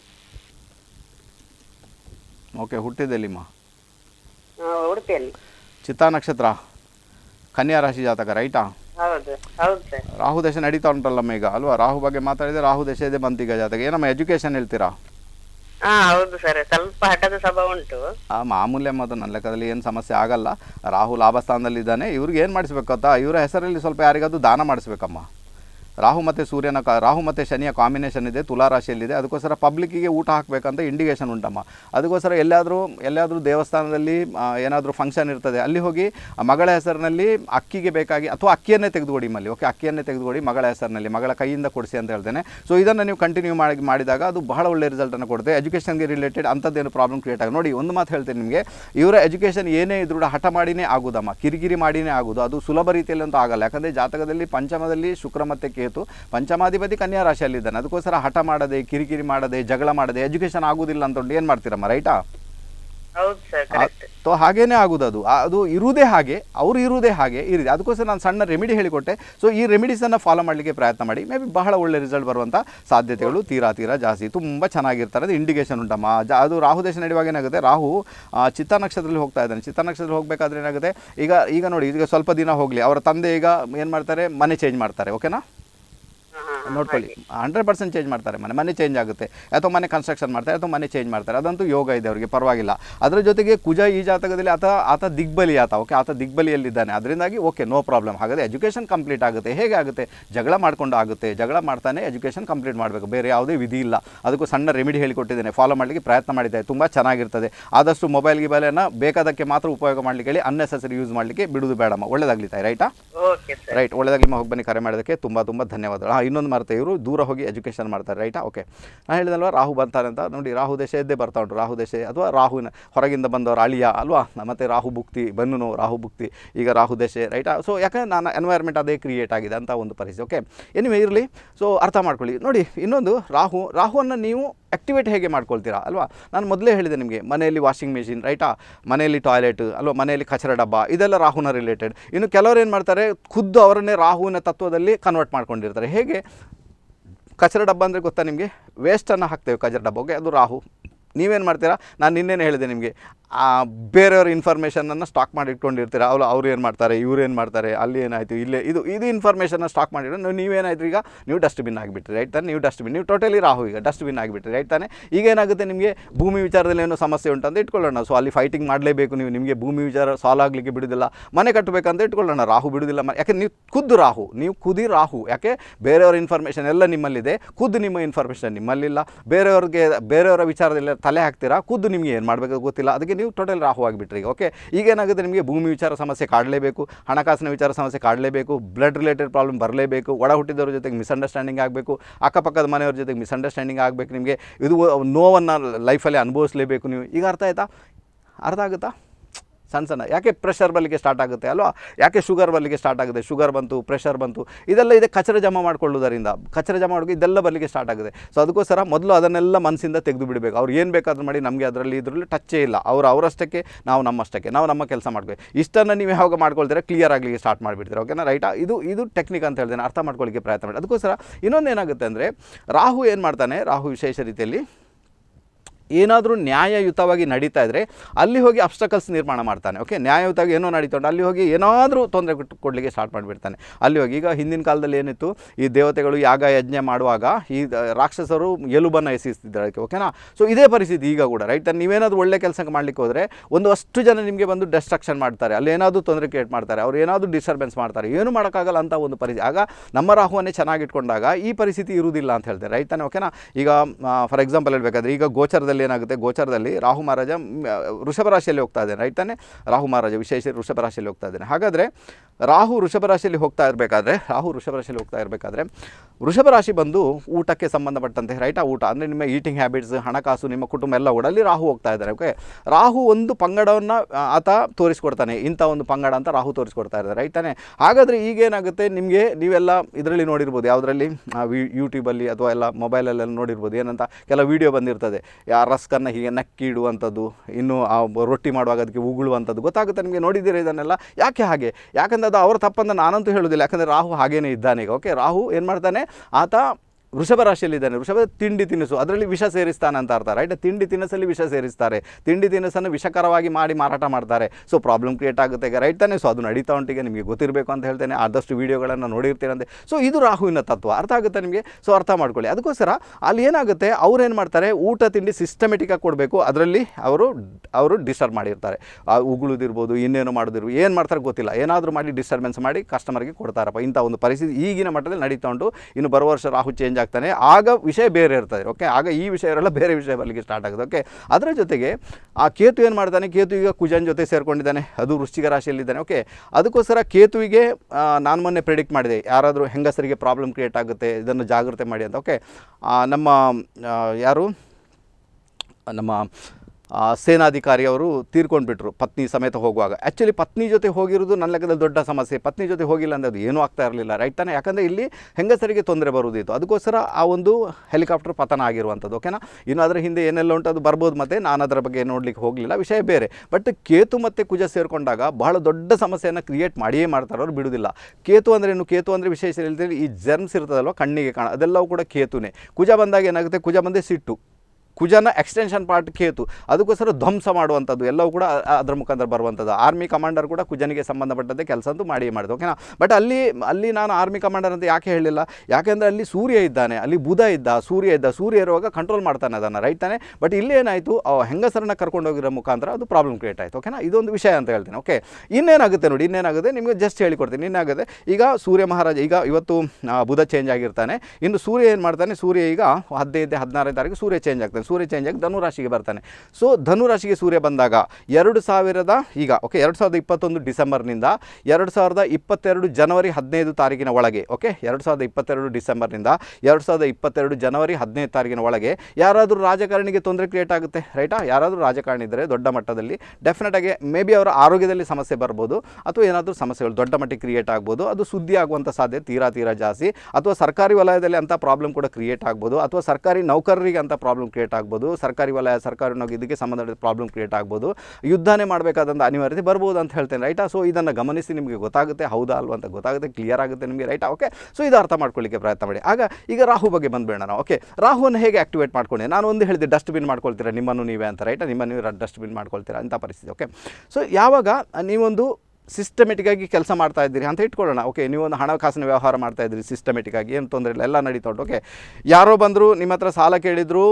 ಓಕೆ ಹುಟ್ಟಿದೆಲ್ಲಿಮ್ಮ ಚಿತ್ತಾ ನಕ್ಷತ್ರ ಕನ್ಯಾ ರಾಶಿ ಜಾತಕ ರೈಟಾ ರಾಹು ದೇಶ ನಡೀತಾ ಉಂಟಲ್ಲ ಈಗ ಅಲ್ವಾ ರಾಹು ಬಗ್ಗೆ ಮಾತಾಡಿದ್ರೆ ರಾಹು ದೇಶ ಇದೆ ಬಂತೀಗ ಜಾತಕ ಏನಮ್ಮ ಎಜುಕೇಶನ್ ಹೇಳ್ತೀರಾ ಹೌದು ಸರ್ ಸ್ವಲ್ಪ ಹಠದ ಸ್ವಭಾವ ಮಾಮೂಲಿ ಅದು ನನ್ನ ಲೆಕ್ಕದಲ್ಲಿ ಏನು ಸಮಸ್ಯೆ ಆಗಲ್ಲ ರಾಹು ಲಾಭಸ್ಥಾನದಲ್ಲಿ ಇದ್ದಾನೆ ಇವ್ರಿಗೆ ಏನು ಮಾಡಿಸ್ಬೇಕತ್ತ ಇವರ ಹೆಸರಲ್ಲಿ ಸ್ವಲ್ಪ ಯಾರಿಗಾದ್ರೂ ದಾನ ಮಾಡಿಸ್ಬೇಕಮ್ಮ ರಾಹು ಮತ್ತು ಸೂರ್ಯನ ಕಾ ರಾಹು ಮತ್ತು ಶನಿಯ ಕಾಂಬಿನೇಷನ್ ಇದೆ ತುಲಾರಾಶಿಯಲ್ಲಿದೆ ಅದಕ್ಕೋಸ್ಕರ ಪಬ್ಲಿಕ್ಕಿಗೆ ಊಟ ಹಾಕಬೇಕಂತ ಇಂಡಿಕೇಷನ್ ಉಂಟಮ್ಮ ಅದಕ್ಕೋಸ್ಕರ ಎಲ್ಲಾದರೂ ಎಲ್ಲಾದರೂ ದೇವಸ್ಥಾನದಲ್ಲಿ ಏನಾದರೂ ಫಂಕ್ಷನ್ ಇರ್ತದೆ ಅಲ್ಲಿ ಹೋಗಿ ಮಗಳ ಹೆಸರಿನಲ್ಲಿ ಅಕ್ಕಿಗೆ ಬೇಕಾಗಿ ಅಥವಾ ಅಕ್ಕಿಯನ್ನೇ ತೆಗೆದುಕೊಡಿ ಮಲ್ಲಿ ಓಕೆ ಅಕ್ಕಿಯನ್ನೇ ತೆಗೆದುಕೊಡಿ ಮಗಳ ಹೆಸರಿನಲ್ಲಿ ಮಗಳ ಕೈಯಿಂದ ಕೊಡಿಸಿ ಅಂತ ಹೇಳ್ತೇನೆ ಸೊ ಇದನ್ನು ನೀವು ಕಂಟಿನ್ಯೂ ಮಾಡಿ ಮಾಡಿದಾಗ ಅದು ಬಹಳ ಒಳ್ಳೆ ರಿಸಲ್ಟನ್ನು ಕೊಡುತ್ತೆ ಎಜುಕೇಷನ್ಗೆ ರಿಲೇಟೆಡ್ ಅಂಥದ್ದೇನು ಪ್ರಾಬ್ಲಮ್ ಕ್ರಿಯೇಟ್ ಆಗಿ ನೋಡಿ ಒಂದು ಮಾತು ಹೇಳ್ತೇನೆ ನಿಮಗೆ ಇವರ ಎಜುಕೇಷನ್ ಏನೇ ಇದ್ರೂ ಹಠ ಮಾಡಿನೇ ಆಗೋದಮ್ಮ ಕಿರಿಕಿರಿ ಮಾಡಿನೇ ಆಗೋದು ಅದು ಸುಲಭ ರೀತಿಯಲ್ಲಿ ಅಂತೂ ಆಗಲ್ಲ ಯಾಕಂದರೆ ಜಾತಕದಲ್ಲಿ ಪಂಚಮದಲ್ಲಿ ಶುಕ್ರ ಮತ್ತು ಕೇತು ಪಂಚಮಾಧಿಪತಿ ಕನ್ಯಾ ರಾಶಿಯಲ್ಲಿದ್ದಾನೆ ಅದಕ್ಕೋಸ್ಕರ ಹಠ ಮಾಡದೆ ಕಿರಿಕಿರಿ ಮಾಡದೆ ಜಗಳ ಮಾಡದೆ ಎಜುಕೇಶನ್ ಆಗೋದಿಲ್ಲ ಅಂತಂದು ಏನ್ ಮಾಡ್ತೀರಮ್ಮ ರೈಟಾ ಸೊ ಹಾಗೇನೆ ಆಗುದು ಅದು ಅದು ಇರುವುದೇ ಹಾಗೆ ಅವ್ರು ಇರುವುದೇ ಹಾಗೆ ಇರಿದೆ ಅದಕ್ಕೋಸ್ಕರ ನಾನು ಸಣ್ಣ ರೆಮಿಡಿ ಹೇಳಿಕೊಟ್ಟೆ ಸೊ ಈ ರೆಮಿಡೀಸ್ ಅನ್ನ ಫಾಲೋ ಮಾಡಲಿಕ್ಕೆ ಪ್ರಯತ್ನ ಮಾಡಿ ಮೇ ಬಿ ಬಹಳ ಒಳ್ಳೆ ರಿಸಲ್ಟ್ ಬರುವಂತ ಸಾಧ್ಯತೆಗಳು ತೀರಾ ತೀರಾ ಜಾಸ್ತಿ ತುಂಬ ಚೆನ್ನಾಗಿರ್ತಾರೆ ಅದು ಇಂಡಿಕೇಶನ್ ಉಂಟಮ್ಮ ಅದು ರಾಹು ದೇಶ ನಡೆಯುವಾಗ ಏನಾಗುತ್ತೆ ರಾಹು ಚಿತ್ತ ನಕ್ಷತ್ರದಲ್ಲಿ ಹೋಗ್ತಾ ಇದ್ದಾನೆ ಚಿತ್ತ ನಕ್ಷತ್ರದಲ್ಲಿ ಹೋಗಬೇಕಾದ್ರೆ ಏನಾಗುತ್ತೆ ಈಗ ಈಗ ನೋಡಿ ಈಗ ಸ್ವಲ್ಪ ದಿನ ಹೋಗಲಿ ಅವರ ತಂದೆ ಈಗ ಏನು ಮಾಡ್ತಾರೆ ಮನೆ ಚೇಂಜ್ ಮಾಡ್ತಾರೆ ಓಕೆನಾ ನೋಡ್ಕೊಳ್ಳಿ ಹಂಡ್ರೆಡ್ ಪರ್ಸೆಂಟ್ ಚೇಂಜ್ ಮಾಡ್ತಾರೆ ಮನೆ ಮನೆ ಚೇಂಜ್ ಆಗುತ್ತೆ ಅಥವಾ ಮನೆ ಕನ್ಸ್ಟ್ರಕ್ಷನ್ ಮಾಡ್ತಾರೆ ಅಥವಾ ಮನೆ ಚೇಂಜ್ ಮಾಡ್ತಾರೆ ಅದಂತೂ ಯೋಗ ಇದೆ ಅವರಿಗೆ ಪರವಾಗಿಲ್ಲ ಅದರ ಜೊತೆಗೆ ಕುಜ ಈ ಜಾತಕದಲ್ಲಿ ಆತ ಆತ ದಿಗ್ಬಲಿ ಆತ ಓಕೆ ಆತ ದಿಗ್ಬಲಿಯಲ್ಲಿದ್ದಾನೆ ಅದರಿಂದಾಗಿ ಓಕೆ ನೋ ಪ್ರಾಬ್ಲಮ್ ಹಾಗಾದರೆ ಎಜುಕೇಷನ್ ಕಂಪ್ಲೀಟ್ ಆಗುತ್ತೆ ಹೇಗೆ ಆಗುತ್ತೆ ಜಗಳ ಮಾಡ್ಕೊಂಡು ಆಗುತ್ತೆ ಜಗಳ ಮಾಡ್ತಾನೆ ಎಜುಕೇಷನ್ ಕಂಪ್ಲೀಟ್ ಮಾಡಬೇಕು ಬೇರೆ ಯಾವುದೇ ವಿಧಿ ಇಲ್ಲ ಅದಕ್ಕೂ ಸಣ್ಣ ರೆಮಿಡಿ ಹೇಳಿಕೊಟ್ಟಿದ್ದೇನೆ ಫಾಲೋ ಮಾಡಲಿಕ್ಕೆ ಪ್ರಯತ್ನ ಮಾಡಿದ್ದಾರೆ ತುಂಬ ಚೆನ್ನಾಗಿರ್ತದೆ ಆದಷ್ಟು ಮೊಬೈಲ್ ಗಿಬೈಲನ್ನು ಬೇಕಾದಕ್ಕೆ ಮಾತ್ರ ಉಪಯೋಗ ಮಾಡಲಿಕ್ಕೆ ಹೇಳಿ ಅನ್ನೆಸೆಸರಿ ಯೂಸ್ ಮಾಡಲಿಕ್ಕೆ ಬಿಡುದು ಬೇಡಮ್ಮ ಒಳ್ಳೇದಾಗ್ಲಿ ತಾಯಿ ರೈಟಾ ರೈಟ್ ಒಳ್ಳೇದಾಗ್ಲಿ ಹೋಗಿ ಬನ್ನಿ ಕರೆ ಮಾಡೋದಕ್ಕೆ ತುಂಬ ತುಂಬ ಧನ್ಯವಾದಗಳು ಹಾಂ ಇನ್ನೊಂದು ಮಾಡ್ತಾರೆ ಇವರು ದೂರ ಹೋಗಿ ಎಜುಕೇಷನ್ ಮಾಡ್ತಾರೆ ರೈಟಾ ಓಕೆ ನಾನು ಹೇಳಿದಲ್ವ ರಾಹು ಬರ್ತಾರೆ ಅಂತ ನೋಡಿ ರಾಹು ದೇಶ ಇದ್ದೇ ಬರ್ತಾ ಉಂಟು ರಾಹು ದೇಶ ಅಥವಾ ರಾಹುವಿನ ಹೊರಗಿಂದ ಬಂದವರು ಅಳಿಯ ಅಲ್ವಾ ಮತ್ತು ರಾಹು ಭುಕ್ತಿ ಬನ್ನು ರಾಹು ಭುಕ್ತಿ ಈಗ ರಾಹು ದೇಶ ರೈಟಾ ಸೊ ಯಾಕಂದರೆ ನಾನು ಎನ್ವೈರ್ಮೆಂಟ್ ಅದೇ ಕ್ರಿಯೇಟ್ ಆಗಿದೆ ಅಂತ ಒಂದು ಪರಿಸ್ಥಿತಿ ಓಕೆ ಎನಿವೇ ಇರಲಿ ಸೊ ಅರ್ಥ ಮಾಡ್ಕೊಳ್ಳಿ ನೋಡಿ ಇನ್ನೊಂದು ರಾಹು ರಾಹುವನ್ನು ನೀವು ಆ್ಯಕ್ಟಿವೇಟ್ ಹೇಗೆ ಮಾಡ್ಕೊಳ್ತೀರಾ ಅಲ್ವಾ ನಾನು ಮೊದಲೇ ಹೇಳಿದೆ ನಿಮಗೆ ಮನೆಯಲ್ಲಿ ವಾಷಿಂಗ್ ಮೆಷಿನ್ ರೈಟಾ ಮನೆಯಲ್ಲಿ ಟಾಯ್ಲೆಟ್ ಅಲ್ವಾ ಮನೆಯಲ್ಲಿ ಕಚರ ಡಬ್ಬ ಇದೆಲ್ಲ ರಾಹುನ ರಿಲೇಟೆಡ್ ಇನ್ನು ಕೆಲವರು ಏನು ಮಾಡ್ತಾರೆ ಖುದ್ದು ಅವರನ್ನೇ ರಾಹುವಿನ ತತ್ವದಲ್ಲಿ ಕನ್ವರ್ಟ್ ಮಾಡ್ಕೊಂಡಿರ್ತಾರೆ ಹೇಗೆ ಕಚರ ಡಬ್ಬ ಅಂದರೆ ಗೊತ್ತಾ ನಿಮಗೆ ವೇಸ್ಟನ್ನು ಹಾಕ್ತೇವೆ ಕಚರ ಡಬ್ಬಗೆ ಅದು ರಾಹು ನೀವೇನು ಮಾಡ್ತೀರಾ ನಾನು ನಿನ್ನೇನು ಹೇಳಿದೆ ನಿಮಗೆ ಬೇರೆಯವ್ರ ಇನ್ಫಾರ್ಮೇಷನನ್ನು ಸ್ಟಾಕ್ ಮಾಡಿ ಇಟ್ಕೊಂಡಿರ್ತೀರ ಅವ್ರು ಅವ್ರು ಏನು ಮಾಡ್ತಾರೆ ಇವ್ರು ಏನು ಮಾಡ್ತಾರೆ ಅಲ್ಲಿ ಏನಾಯಿತು ಇಲ್ಲೇ ಇದು ಇದು ಇನ್ಫಾರ್ಮೇಷನ್ನ ಸ್ಟಾಕ್ ಮಾಡಿರೋ ನೀವೇನಾಯಿತು ಈಗ ನೀವು ಡಸ್ಟ್ಬಿನ್ ಆಗಿಬಿಟ್ರಿ ರೈಟ್ ತಾನೆ ನೀವು ಡಸ್ಟ್ಬಿನ್ ನೀವು ಟೋಟಲಿ ರಾಹು ಈಗ ಡಸ್ಟ್ಬಿನ್ ಆಗಿಬಿಟ್ರಿ ರೈಟ್ ತಾನೆ ಈಗ ಏನಾಗುತ್ತೆ ನಿಮಗೆ ಭೂಮಿ ವಿಚಾರದಲ್ಲಿ ಏನೋ ಸಮಸ್ಯೆ ಉಂಟಂತ ಇಟ್ಕೊಳ್ಳೋಣ ಸೊ ಅಲ್ಲಿ ಫೈಟಿಂಗ್ ಮಾಡಲೇಬೇಕು ನೀವು ನಿಮಗೆ ಭೂಮಿ ವಿಚಾರ ಸಾಲ್ವ್ ಆಗಲಿಕ್ಕೆ ಬಿಡೋದಿಲ್ಲ ಮನೆ ಕಟ್ಟಬೇಕಂತ ಇಟ್ಕೊಳ್ಳೋಣ ರಾಹು ಬಿಡೋದಿಲ್ಲ ಯಾಕೆ ನೀವು ಖುದ್ದು ರಾಹು ನೀವು ಕುದಿ ರಾಹು ಯಾಕೆ ಬೇರೆಯವ್ರ ಇನ್ಫಾರ್ಮೇಷನ್ ಎಲ್ಲ ನಿಮ್ಮಲ್ಲಿದೆ ಖುದ್ದು ನಿಮ್ಮ ಇನ್ಫಾರ್ಮೇಷನ್ ನಿಮ್ಮಲ್ಲಿಲ್ಲ ಬೇರೆಯವ್ರಿಗೆ ಬೇರೆಯವರ ವಿಚಾರದಲ್ಲಿ ತಲೆ ಹಾಕ್ತೀರಾ ಖುದ್ದು ನಿಮಗೆ ಏನು ಮಾಡಬೇಕು ಗೊತ್ತಿಲ್ಲ ಅದಕ್ಕೆ ನೀವು ಟೋಟಲ್ ರಾಹು ಆಗಿಬಿಟ್ರಿ ಓಕೆ ಈಗ ಏನಾಗುತ್ತೆ ನಿಮಗೆ ಭೂಮಿ ವಿಚಾರ ಸಮಸ್ಯೆ ಕಾಡಲೇಬೇಕು ಹಣಕಾಸಿನ ವಿಚಾರ ಸಮಸ್ಯೆ ಕಾಡಲೇಬೇಕು ಬ್ಲಡ್ ರಿಲೇಟೆಡ್ ಪ್ರಾಬ್ಲಮ್ ಬರಲೇಬೇಕು ಒಡ ಹುಟ್ಟಿದವ್ರ ಜೊತೆಗೆ ಮಿಸ್ಅಂಡರ್ಸ್ಟ್ಯಾಂಡಿಂಗ್ ಆಗಬೇಕು ಅಕ್ಕಪಕ್ಕದ ಮನೆಯವ್ರ ಜೊತೆಗೆ ಮಿಸ್ಅಂಡರ್ಸ್ಟ್ಯಾಂಡಿಂಗ್ ಆಗಬೇಕು ನಿಮಗೆ ಇದು ನೋವನ್ನು ಲೈಫಲ್ಲಿ ಅನುಭವಿಸಲೇಬೇಕು ನೀವು ಈಗ ಅರ್ಥ ಆಯ್ತಾ ಅರ್ಥ ಆಗುತ್ತಾ ಸಣ್ಣ ಸಣ್ಣ ಯಾಕೆ ಪ್ರೆಷರ್ ಬಲ್ಲಿಗೆ ಸ್ಟಾರ್ಟ್ ಆಗುತ್ತೆ ಅಲ್ವಾ ಯಾಕೆ ಶುಗರ್ ಬಲ್ಲಿಗೆ ಸ್ಟಾರ್ಟ್ ಆಗುತ್ತೆ ಶುಗರ್ ಬಂತು ಪ್ರೆಷರ್ ಬಂತು ಇದೆಲ್ಲ ಇದೆ ಕಚರ ಜಮಾ ಮಾಡ್ಕೊಳ್ಳೋದರಿಂದ ಕಚರ ಜಮಾ ಮಾಡೋಕೆ ಇದೆಲ್ಲ ಬಲ್ಲಿಗೆ ಸ್ಟಾರ್ಟ್ ಆಗುತ್ತೆ ಸೊ ಅದಕ್ಕೋಸ್ಕರ ಮೊದಲು ಅದನ್ನೆಲ್ಲ ಮನಸ್ಸಿಂದ ತೆಗೆದು ಬಿಡಬೇಕು ಅವ್ರು ಏನು ಬೇಕಾದ್ರೂ ಮಾಡಿ ನಮಗೆ ಅದರಲ್ಲಿ ಇದರಲ್ಲಿ ಟಚ್ಚೇ ಇಲ್ಲ ಅವ್ರು ಅವರಷ್ಟಕ್ಕೆ ನಾವು ನಮ್ಮಷ್ಟಕ್ಕೆ ನಾವು ನಮ್ಮ ಕೆಲಸ ಮಾಡಬೇಕು ಇಷ್ಟನ್ನು ನೀವು ಯಾವಾಗ ಮಾಡ್ಕೊಳ್ತೀರಾ ಕ್ಲಿಯರ್ ಆಗಲಿಕ್ಕೆ ಸ್ಟಾರ್ಟ್ ಮಾಡಿಬಿಡ್ತೀರ ಓಕೆನಾ ರೈಟಾ ಇದು ಇದು ಟೆಕ್ನಿಕ್ ಅಂತ ಹೇಳ್ತೇನೆ ಅರ್ಥ ಮಾಡ್ಕೊಳ್ಳಿಕ್ಕೆ ಪ್ರಯತ್ನ ಮಾಡಿ ಅದಕ್ಕೋಸ್ಕರ ಇನ್ನೊಂದು ಏನಾಗುತ್ತೆ ಅಂದರೆ ರಾಹು ಏನು ಮಾಡ್ತಾನೆ ರಾಹು ವಿಶೇಷ ರೀತಿಯಲ್ಲಿ ಏನಾದರೂ ನ್ಯಾಯಯುತವಾಗಿ ನಡೀತಾ ಇದ್ದರೆ ಅಲ್ಲಿ ಹೋಗಿ ಅಬ್ಸ್ಟಕಲ್ಸ್ ನಿರ್ಮಾಣ ಮಾಡ್ತಾನೆ ಓಕೆ ನ್ಯಾಯಯುತವಾಗಿ ಏನೋ ನಡೀತೊಂಡು ಅಲ್ಲಿ ಹೋಗಿ ಏನಾದರೂ ತೊಂದರೆ ಕೊಡಲಿಕ್ಕೆ ಸ್ಟಾರ್ಟ್ ಮಾಡಿಬಿಡ್ತಾನೆ ಅಲ್ಲಿ ಹೋಗಿ ಈಗ ಹಿಂದಿನ ಕಾಲದಲ್ಲಿ ಏನಿತ್ತು ಈ ದೇವತೆಗಳು ಯಾಗ ಯಜ್ಞೆ ಮಾಡುವಾಗ ಈ ರಾಕ್ಷಸರು ಎಲುಬನ್ನು ಎಸೆಸ್ತಿದ್ದಾರೆ ಅದಕ್ಕೆ ಓಕೆನಾ ಸೊ ಇದೇ ಪರಿಸ್ಥಿತಿ ಈಗ ಕೂಡ ರೈಟ್ ನೀವೇನಾದರೂ ಒಳ್ಳೆ ಕೆಲಸಕ್ಕೆ ಮಾಡಲಿಕ್ಕೆ ಹೋದರೆ ಒಂದು ಅಷ್ಟು ಜನ ನಿಮಗೆ ಬಂದು ಡೆಸ್ಟ್ರಕ್ಷನ್ ಮಾಡ್ತಾರೆ ಅಲ್ಲಿ ಏನಾದರೂ ತೊಂದರೆ ಕ್ರಿಯೇಟ್ ಮಾಡ್ತಾರೆ ಅವ್ರು ಏನಾದರೂ ಡಿಸ್ಟರ್ಬೆನ್ಸ್ ಮಾಡ್ತಾರೆ ಏನು ಮಾಡೋಕ್ಕಾಗಲ್ಲ ಅಂತ ಒಂದು ಪರಿಸ್ಥಿತಿ ಆಗ ನಮ್ಮ ರಾಹುವನ್ನೇ ಚೆನ್ನಾಗಿಟ್ಕೊಂಡಾಗ ಈ ಪರಿಸ್ಥಿತಿ ಇರುವುದಿಲ್ಲ ಅಂತ ಹೇಳ್ತಾರೆ ರೈಟ್ ತಾನೆ ಓಕೆನಾ ಈಗ ಫಾರ್ ಎಕ್ಸಾಂಪಲ್ ಹೇಳಬೇಕಾದ್ರೆ ಈಗ ಗೋಚರದಲ್ಲಿ ಏನಾಗುತ್ತೆ ಗೋಚಾರದಲ್ಲಿ ರಾಹು ಮಹಾರಾಜ ವೃಷಭ ರಾಶಿಯಲ್ಲಿ ಹೋಗ್ತಾ ಇದ್ದಾನೆ ರೈಟ್ ತಾನೆ ರಾಹು ಮಹಾರಾಜ ವಿಶೇಷ ಋಷಭ ರಾಶಿಯಲ್ಲಿ ಹೋಗ್ತಾ ಇದ್ದಾನೆ ಹಾಗಾದರೆ ರಾಹು ವೃಷಭ ರಾಶಿಯಲ್ಲಿ ಹೋಗ್ತಾ ಇರಬೇಕಾದ್ರೆ ರಾಹು ವೃಷಭ ರಾಶಿಯಲ್ಲಿ ಹೋಗ್ತಾ ಇರಬೇಕಾದ್ರೆ ವೃಷಭ ರಾಶಿ ಬಂದು ಊಟಕ್ಕೆ ಸಂಬಂಧಪಟ್ಟಂತೆ ರೈಟ್ ಆ ಊಟ ಅಂದರೆ ನಿಮ್ಮ ಈಟಿಂಗ್ ಹ್ಯಾಬಿಟ್ಸ್ ಹಣಕಾಸು ನಿಮ್ಮ ಕುಟುಂಬ ಎಲ್ಲ ಕೂಡ ರಾಹು ಹೋಗ್ತಾ ಇದ್ದಾರೆ ಓಕೆ ರಾಹು ಒಂದು ಪಂಗಡವನ್ನು ಆತ ತೋರಿಸ್ಕೊಡ್ತಾನೆ ಇಂಥ ಒಂದು ಪಂಗಡ ಅಂತ ರಾಹು ತೋರಿಸ್ಕೊಡ್ತಾ ಇದ್ದಾರೆ ರೈಟ್ ತಾನೆ ಹಾಗಾದರೆ ಈಗೇನಾಗುತ್ತೆ ನಿಮಗೆ ನೀವೆಲ್ಲ ಇದರಲ್ಲಿ ನೋಡಿರ್ಬೋದು ಯಾವುದರಲ್ಲಿ ಯೂಟ್ಯೂಬಲ್ಲಿ ಅಥವಾ ಎಲ್ಲ ಮೊಬೈಲಲ್ಲೆಲ್ಲ ನೋಡಿರ್ಬೋದು ಏನಂತ ಕೆಲವು ವೀಡಿಯೋ ಬಂದಿರ್ತದೆ ರಸ್ಕನ್ನು ಹೀಗೆ ನಕ್ಕಿ ಇಡುವಂಥದ್ದು ಇನ್ನು ಆ ರೊಟ್ಟಿ ಮಾಡುವಾಗ ಅದಕ್ಕೆ ಉಗುಳುವಂಥದ್ದು ಗೊತ್ತಾಗುತ್ತೆ ನಿಮಗೆ ನೋಡಿದ್ದೀರಾ ಇದನ್ನೆಲ್ಲ ಯಾಕೆ ಹಾಗೆ ಯಾಕಂದರೆ ಅದು ಅವರ ತಪ್ಪಂತ ನಾನಂತೂ ಹೇಳೋದಿಲ್ಲ ಯಾಕಂದರೆ ರಾಹು ಹಾಗೇ ಇದ್ದಾನೆ ಈಗ ಓಕೆ ರಾಹು ಏನು ಮಾಡ್ತಾನೆ ಆತ ವೃಷಭ ರಾಶಿಯಲ್ಲಿದ್ದಾನೆ ವೃಷಭ ತಿಂಡಿ ತಿನಿಸು ಅದರಲ್ಲಿ ವಿಷ ಸೇರಿಸ್ತಾನೆ ಅಂತ ಅರ್ಥ ರೈಟ್ ತಿಂಡಿ ತಿನಿಸಲ್ಲಿ ವಿಷ ಸೇರಿಸ್ತಾರೆ ತಿಂಡಿ ತಿನಿಸನ್ನು ವಿಷಕರವಾಗಿ ಮಾಡಿ ಮಾರಾಟ ಮಾಡ್ತಾರೆ ಸೊ ಪ್ರಾಬ್ಲಮ್ ಕ್ರಿಯೇಟ್ ಆಗುತ್ತೆ ರೈಟ್ ತಾನೇ ಸೊ ಅದು ನಡೀತಾ ಉಂಟಿಗೆ ನಿಮಗೆ ಗೊತ್ತಿರಬೇಕು ಅಂತ ಹೇಳ್ತೇನೆ ಆದಷ್ಟು ವೀಡಿಯೋಗಳನ್ನು ನೋಡಿರ್ತೀರಂತೆ ಸೊ ಇದು ರಾಹುವಿನ ತತ್ವ ಅರ್ಥ ಆಗುತ್ತೆ ನಿಮಗೆ ಸೊ ಅರ್ಥ ಮಾಡ್ಕೊಳ್ಳಿ ಅದಕ್ಕೋಸ್ಕರ ಅಲ್ಲಿ ಏನಾಗುತ್ತೆ ಅವ್ರು ಏನು ಮಾಡ್ತಾರೆ ಊಟ ತಿಂಡಿ ಆಗಿ ಕೊಡಬೇಕು ಅದರಲ್ಲಿ ಅವರು ಅವರು ಡಿಸ್ಟರ್ಬ್ ಮಾಡಿರ್ತಾರೆ ಉಗುಳುದಿರ್ಬೋದು ಇನ್ನೇನು ಮಾಡೋದಿರ್ಬೋದು ಏನು ಮಾಡ್ತಾರೆ ಗೊತ್ತಿಲ್ಲ ಏನಾದರೂ ಮಾಡಿ ಡಿಸ್ಟರ್ಬೆನ್ಸ್ ಮಾಡಿ ಕಸ್ಟಮರ್ಗೆ ಕೊಡ್ತಾರಪ್ಪ ಇಂಥ ಒಂದು ಪರಿಸ್ಥಿತಿ ಈಗಿನ ಮಟ್ಟದಲ್ಲಿ ನಡೀತಾ ಉಂಟು ಇನ್ನು ಬರುವ ವರ್ಷ ರಾಹು ಚೇಂಜ್ ಆಗ್ತಾನೆ ಆಗ ವಿಷಯ ಬೇರೆ ಇರ್ತದೆ ಓಕೆ ಆಗ ಈ ವಿಷಯ ಇರಲ್ಲ ಬೇರೆ ವಿಷಯ ಬರಲಿಕ್ಕೆ ಸ್ಟಾರ್ಟ್ ಆಗುತ್ತೆ ಓಕೆ ಅದರ ಜೊತೆಗೆ ಆ ಕೇತು ಏನು ಮಾಡ್ತಾನೆ ಕೇತು ಈಗ ಕುಜನ್ ಜೊತೆ ಸೇರ್ಕೊಂಡಿದ್ದಾನೆ ಅದು ವೃಶ್ಚಿಕ ರಾಶಿಯಲ್ಲಿದ್ದಾನೆ ಓಕೆ ಅದಕ್ಕೋಸ್ಕರ ಕೇತುವಿಗೆ ನಾನು ಮೊನ್ನೆ ಪ್ರಿಡಿಕ್ಟ್ ಮಾಡಿದೆ ಯಾರಾದರೂ ಹೆಂಗಸರಿಗೆ ಪ್ರಾಬ್ಲಮ್ ಕ್ರಿಯೇಟ್ ಆಗುತ್ತೆ ಇದನ್ನು ಜಾಗ್ರತೆ ಮಾಡಿ ಅಂತ ಓಕೆ ನಮ್ಮ ಯಾರು ನಮ್ಮ ಸೇನಾಧಿಕಾರಿಯವರು ತೀರ್ಕೊಂಡ್ಬಿಟ್ರು ಪತ್ನಿ ಸಮೇತ ಹೋಗುವಾಗ ಆ್ಯಕ್ಚುಲಿ ಪತ್ನಿ ಜೊತೆ ಹೋಗಿರೋದು ನನ್ನ ಲೆಕ್ಕದಲ್ಲಿ ದೊಡ್ಡ ಸಮಸ್ಯೆ ಪತ್ನಿ ಜೊತೆ ಹೋಗಿಲ್ಲ ಅಂದರೆ ಅದು ಏನೂ ಆಗ್ತಾ ಇರಲಿಲ್ಲ ರೈಟ್ ತಾನೆ ಯಾಕಂದರೆ ಇಲ್ಲಿ ಹೆಂಗಸರಿಗೆ ತೊಂದರೆ ಬರುವುದಿತ್ತು ಅದಕ್ಕೋಸ್ಕರ ಆ ಒಂದು ಹೆಲಿಕಾಪ್ಟರ್ ಪತನ ಆಗಿರುವಂಥದ್ದು ಓಕೆನಾ ಇನ್ನು ಅದರ ಹಿಂದೆ ಏನೆಲ್ಲ ಉಂಟು ಅದು ಬರ್ಬೋದು ಮತ್ತು ನಾನು ಅದರ ಬಗ್ಗೆ ನೋಡಲಿಕ್ಕೆ ಹೋಗಲಿಲ್ಲ ವಿಷಯ ಬೇರೆ ಬಟ್ ಕೇತು ಮತ್ತು ಕುಜ ಸೇರಿಕೊಂಡಾಗ ಬಹಳ ದೊಡ್ಡ ಸಮಸ್ಯೆಯನ್ನು ಕ್ರಿಯೇಟ್ ಮಾಡಿಯೇ ಮಾಡ್ತಾರೆ ಅವರು ಬಿಡುವುದಿಲ್ಲ ಕೇತು ಅಂದರೆ ಏನು ಕೇತು ಅಂದರೆ ವಿಶೇಷ ಹೇಳ್ತೀವಿ ಈ ಜರ್ಮ್ಸ್ ಇರ್ತದಲ್ವ ಕಣ್ಣಿಗೆ ಕಾಣ ಅದೆಲ್ಲವೂ ಕೂಡ ಕೇತುನೇ ಕುಜ ಬಂದಾಗ ಏನಾಗುತ್ತೆ ಕುಜ ಬಂದೇ ಸಿಟ್ಟು ಕುಜನ ಎಕ್ಸ್ಟೆನ್ಷನ್ ಪಾರ್ಟ್ ಕೇತು ಅದಕ್ಕೋಸ್ಕರ ಧ್ವಂಸ ಮಾಡುವಂಥದ್ದು ಎಲ್ಲವೂ ಕೂಡ ಅದರ ಮುಖಾಂತರ ಬರುವಂಥದ್ದು ಆರ್ಮಿ ಕಮಾಂಡರ್ ಕೂಡ ಕುಜನಿಗೆ ಸಂಬಂಧಪಟ್ಟಂತೆ ಕೆಲಸ ಅಂತೂ ಮಾಡಿ ಮಾಡಿದೆ ಓಕೆನಾ ಬಟ್ ಅಲ್ಲಿ ಅಲ್ಲಿ ನಾನು ಆರ್ಮಿ ಕಮಾಂಡರ್ ಅಂತ ಯಾಕೆ ಹೇಳಿಲ್ಲ ಯಾಕೆಂದರೆ ಅಲ್ಲಿ ಸೂರ್ಯ ಇದ್ದಾನೆ ಅಲ್ಲಿ ಬುಧ ಇದ್ದ ಸೂರ್ಯ ಇದ್ದ ಸೂರ್ಯ ಇರುವಾಗ ಕಂಟ್ರೋಲ್ ಮಾಡ್ತಾನೆ ಅದನ್ನು ರೈಟ್ ತಾನೆ ಬಟ್ ಇಲ್ಲಿ ಏನಾಯಿತು ಹೆಂಗಸರನ್ನ ಕರ್ಕೊಂಡೋಗಿರೋ ಮುಖಾಂತರ ಅದು ಪ್ರಾಬ್ಲಮ್ ಕ್ರಿಯೇಟ್ ಆಯಿತು ಓಕೆನಾ ಇದೊಂದು ವಿಷಯ ಅಂತ ಹೇಳ್ತೀನಿ ಓಕೆ ಇನ್ನೇನಾಗುತ್ತೆ ನೋಡಿ ಇನ್ನೇನಾಗುತ್ತೆ ನಿಮಗೆ ಜಸ್ಟ್ ಹೇಳಿಕೊಡ್ತೀನಿ ಇನ್ನೇನಾಗುತ್ತೆ ಈಗ ಸೂರ್ಯ ಮಹಾರಾಜ ಈಗ ಇವತ್ತು ಬುಧ ಚೇಂಜ್ ಆಗಿರ್ತಾನೆ ಇನ್ನು ಸೂರ್ಯ ಏನು ಮಾಡ್ತಾನೆ ಸೂರ್ಯ ಈಗ ಹದಿನೈದು ಹದಿನಾರನೇ ತಾರೀಕು ಸೂರ್ಯ ಚೇಂಜ್ ಆಗ್ತದೆ ಸೂರ್ಯ ಚೇಂಜ್ ಆಗಿ ಧನು ರಾಶಿಗೆ ಬರ್ತಾನೆ ಸೊ ಧನು ರಾಶಿಗೆ ಸೂರ್ಯ ಬಂದಾಗ ಎರಡು ಸಾವಿರದ ಈಗ ಓಕೆ ಎರಡು ಸಾವಿರದ ಇಪ್ಪತ್ತೊಂದು ಡಿಸೆಂಬರ್ನಿಂದ ಎರಡು ಸಾವಿರದ ಇಪ್ಪತ್ತೆರಡು ಜನವರಿ ಹದಿನೈದು ತಾರೀಕಿನ ಒಳಗೆ ಓಕೆ ಎರಡು ಸಾವಿರದ ಇಪ್ಪತ್ತೆರಡು ಡಿಸೆಂಬರ್ನಿಂದ ಎರಡು ಸಾವಿರದ ಇಪ್ಪತ್ತೆರಡು ಜನವರಿ ಹದಿನೈದು ತಾರೀಕಿನ ಒಳಗೆ ಯಾರಾದರೂ ರಾಜಕಾರಣಿಗೆ ತೊಂದರೆ ಕ್ರಿಯೇಟ್ ಆಗುತ್ತೆ ರೈಟಾ ಯಾರಾದರೂ ರಾಜಕಾರಣಿ ಇದ್ದರೆ ದೊಡ್ಡ ಮಟ್ಟದಲ್ಲಿ ಡೆಫಿನೆಟಾಗಿ ಮೇ ಬಿ ಅವರ ಆರೋಗ್ಯದಲ್ಲಿ ಸಮಸ್ಯೆ ಬರ್ಬೋದು ಅಥವಾ ಏನಾದರೂ ಸಮಸ್ಯೆಗಳು ದೊಡ್ಡ ಮಟ್ಟಿಗೆ ಕ್ರಿಯೇಟ್ ಆಗ್ಬೋದು ಅದು ಸುದ್ದಿ ಆಗುವಂಥ ಸಾಧ್ಯತೆ ತೀರಾ ತೀರಾ ಜಾಸ್ತಿ ಅಥವಾ ಸರ್ಕಾರಿ ವಲಯದಲ್ಲಿ ಅಂಥ ಪ್ರಾಬ್ಲಮ್ ಕೂಡ ಕ್ರಿಯೇಟ್ ಆಗ್ಬೋದು ಅಥವಾ ಸರ್ಕಾರಿ ನೌಕರರಿಗೆ ಅಂಥ ಪ್ರಾಬ್ಲಮ್ ಕ್ರಿಯೇಟ್ ಕ್ರಿಯೇಟ್ ಆಗ್ಬೋದು ಸರ್ಕಾರಿ ವಲಯ ಸರ್ಕಾರಿ ಇದಕ್ಕೆ ಸಂಬಂಧಪಟ್ಟ ಪ್ರಾಬ್ಲಮ್ ಕ್ರಿಯೇಟ್ ಆಗ್ಬೋದು ಯುದ್ಧನೇ ಮಾಡಬೇಕಾದಂಥ ಅನಿವಾರ್ಯತೆ ಬರ್ಬೋದು ಅಂತ ಹೇಳ್ತೇನೆ ರೈಟಾ ಸೊ ಇದನ್ನು ಗಮನಿಸಿ ನಿಮಗೆ ಗೊತ್ತಾಗುತ್ತೆ ಹೌದಾ ಅಲ್ವಾ ಅಂತ ಗೊತ್ತಾಗುತ್ತೆ ಕ್ಲಿಯರ್ ಆಗುತ್ತೆ ನಿಮಗೆ ರೈಟಾ ಓಕೆ ಸೊ ಇದು ಅರ್ಥ ಮಾಡ್ಕೊಳ್ಳಿಕ್ಕೆ ಪ್ರಯತ್ನ ಮಾಡಿ ಆಗ ಈಗ ರಾಹು ಬಗ್ಗೆ ಬಂದ್ಬಿಡೋಣ ಓಕೆ ರಾಹುವನ್ನು ಹೇಗೆ ಆಕ್ಟಿವೇಟ್ ಮಾಡ್ಕೊಂಡೆ ನಾನು ಒಂದು ಹೇಳಿದೆ ಡಸ್ಟ್ಬಿನ್ ಮಾಡ್ಕೊಳ್ತೀರಾ ನಿಮ್ಮನ್ನು ನೀವೇ ಅಂತ ರೈಟಾ ನಿಮ್ಮನ್ನು ನೀವು ಡಸ್ಟ್ಬಿನ್ ಮಾಡ್ಕೊಳ್ತೀರಾ ಅಂತ ಪರಿಸ್ಥಿತಿ ಓಕೆ ಸೊ ಯಾವಾಗ ನೀವೊಂದು ಸಿಸ್ಟಮೆಟಿಕ್ಕಾಗಿ ಕೆಲಸ ಮಾಡ್ತಾ ಇದ್ದೀರಿ ಅಂತ ಇಟ್ಕೊಳ್ಳೋಣ ಓಕೆ ನೀವೊಂದು ಹಣಕಾಸಿನ ವ್ಯವಹಾರ ಮಾಡ್ತಾ ಇದ್ದೀರಿ ಸಿಸ್ಟಮೆಟಿಕ್ಕಾಗಿ ಏನು ತೊಂದರೆ ಇಲ್ಲ ಎಲ್ಲ ನಡೀತಾ ಉಂಟು ಓಕೆ ಯಾರೋ ಬಂದರೂ ನಿಮ್ಮ ಹತ್ರ ಸಾಲ ಕೇಳಿದ್ರು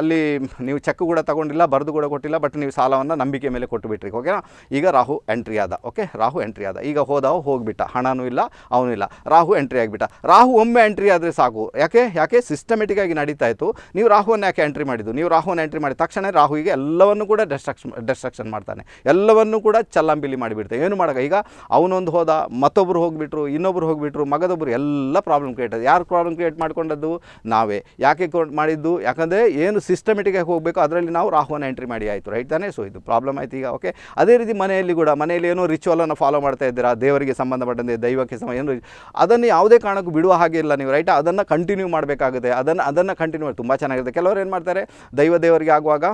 ಅಲ್ಲಿ ನೀವು ಚೆಕ್ ಕೂಡ ತಗೊಂಡಿಲ್ಲ ಬರೆದು ಕೂಡ ಕೊಟ್ಟಿಲ್ಲ ಬಟ್ ನೀವು ಸಾಲವನ್ನು ನಂಬಿಕೆ ಮೇಲೆ ಕೊಟ್ಟುಬಿಟ್ರಿ ಓಕೆನಾ ಈಗ ರಾಹು ಎಂಟ್ರಿ ಆದ ಓಕೆ ರಾಹು ಎಂಟ್ರಿ ಆದ ಈಗ ಹೋದವ ಹೋಗಿಬಿಟ್ಟ ಹಣನೂ ಇಲ್ಲ ಅವನೂ ಇಲ್ಲ ರಾಹು ಎಂಟ್ರಿ ಆಗಿಬಿಟ್ಟ ರಾಹು ಒಮ್ಮೆ ಎಂಟ್ರಿ ಆದರೆ ಸಾಕು ಯಾಕೆ ಯಾಕೆ ಸಿಸ್ಟಮೆಟಿಕ್ಕಾಗಿ ನಡೀತಾ ಇತ್ತು ನೀವು ರಾಹುವನ್ನು ಯಾಕೆ ಎಂಟ್ರಿ ಮಾಡಿದ್ದು ನೀವು ರಾಹುವನ್ನು ಎಂಟ್ರಿ ಮಾಡಿದ ತಕ್ಷಣ ರಾಹುವಿಗೆ ಎಲ್ಲವನ್ನು ಕೂಡ ಡೆಸ್ಟ್ರಕ್ಷನ್ ಡೆಸ್ಟ್ರಕ್ಷನ್ ಮಾಡ್ತಾನೆ ಎಲ್ಲವನ್ನು ಕೂಡ ಚಲ್ಲಂಬಿಲಿ ಮಾಡಿಬಿಡ್ತೇವೆ ಏನು ಮಾಡಾಗ ಈಗ ಅವನೊಂದು ಹೋದ ಮತ್ತೊಬ್ಬರು ಹೋಗಿಬಿಟ್ರು ಇನ್ನೊಬ್ರು ಹೋಗಿಬಿಟ್ರು ಮಗದೊಬ್ಬರು ಎಲ್ಲ ಪ್ರಾಬ್ಲಮ್ ಕ್ರಿಯೇಟ್ ಆಗಿದೆ ಯಾರು ಪ್ರಾಬ್ಲಮ್ ಕ್ರಿಯೇಟ್ ಮಾಡ್ಕೊಂಡದ್ದು ನಾವೇ ಯಾಕೆ ಮಾಡಿದ್ದು ಯಾಕಂದರೆ ಏನು ಸಿಸ್ಟಮೆಟಿಕಾಗಿ ಹೋಗಬೇಕು ಅದರಲ್ಲಿ ನಾವು ರಾಹುವನ್ನು ಎಂಟ್ರಿ ಮಾಡಿ ಆಯಿತು ರೈಟ್ ತಾನೇ ಸೊ ಇದು ಪ್ರಾಬ್ಲಮ್ ಆಯಿತು ಈಗ ಓಕೆ ಅದೇ ರೀತಿ ಮನೆಯಲ್ಲಿ ಕೂಡ ಮನೆಯಲ್ಲಿ ಏನೋ ರಿಚುವಲನ್ನು ಫಾಲೋ ಮಾಡ್ತಾ ಇದ್ದೀರಾ ದೇವರಿಗೆ ಸಂಬಂಧಪಟ್ಟಂತೆ ದೈವಕ್ಕೆ ಸಮ ಏನು ಅದನ್ನು ಯಾವುದೇ ಕಾರಣಕ್ಕೂ ಬಿಡುವ ಹಾಗೆ ಇಲ್ಲ ನೀವು ರೈಟ್ ಅದನ್ನು ಕಂಟಿನ್ಯೂ ಮಾಡಬೇಕಾಗುತ್ತೆ ಅದನ್ನು ಅದನ್ನು ಕಂಟಿನ್ಯೂ ಮಾಡಿ ತುಂಬ ಚೆನ್ನಾಗಿರುತ್ತೆ ಕೆಲವರು ಏನು ಮಾಡ್ತಾರೆ ದೈವ ದೇವರಿಗೆ ಆಗುವಾಗ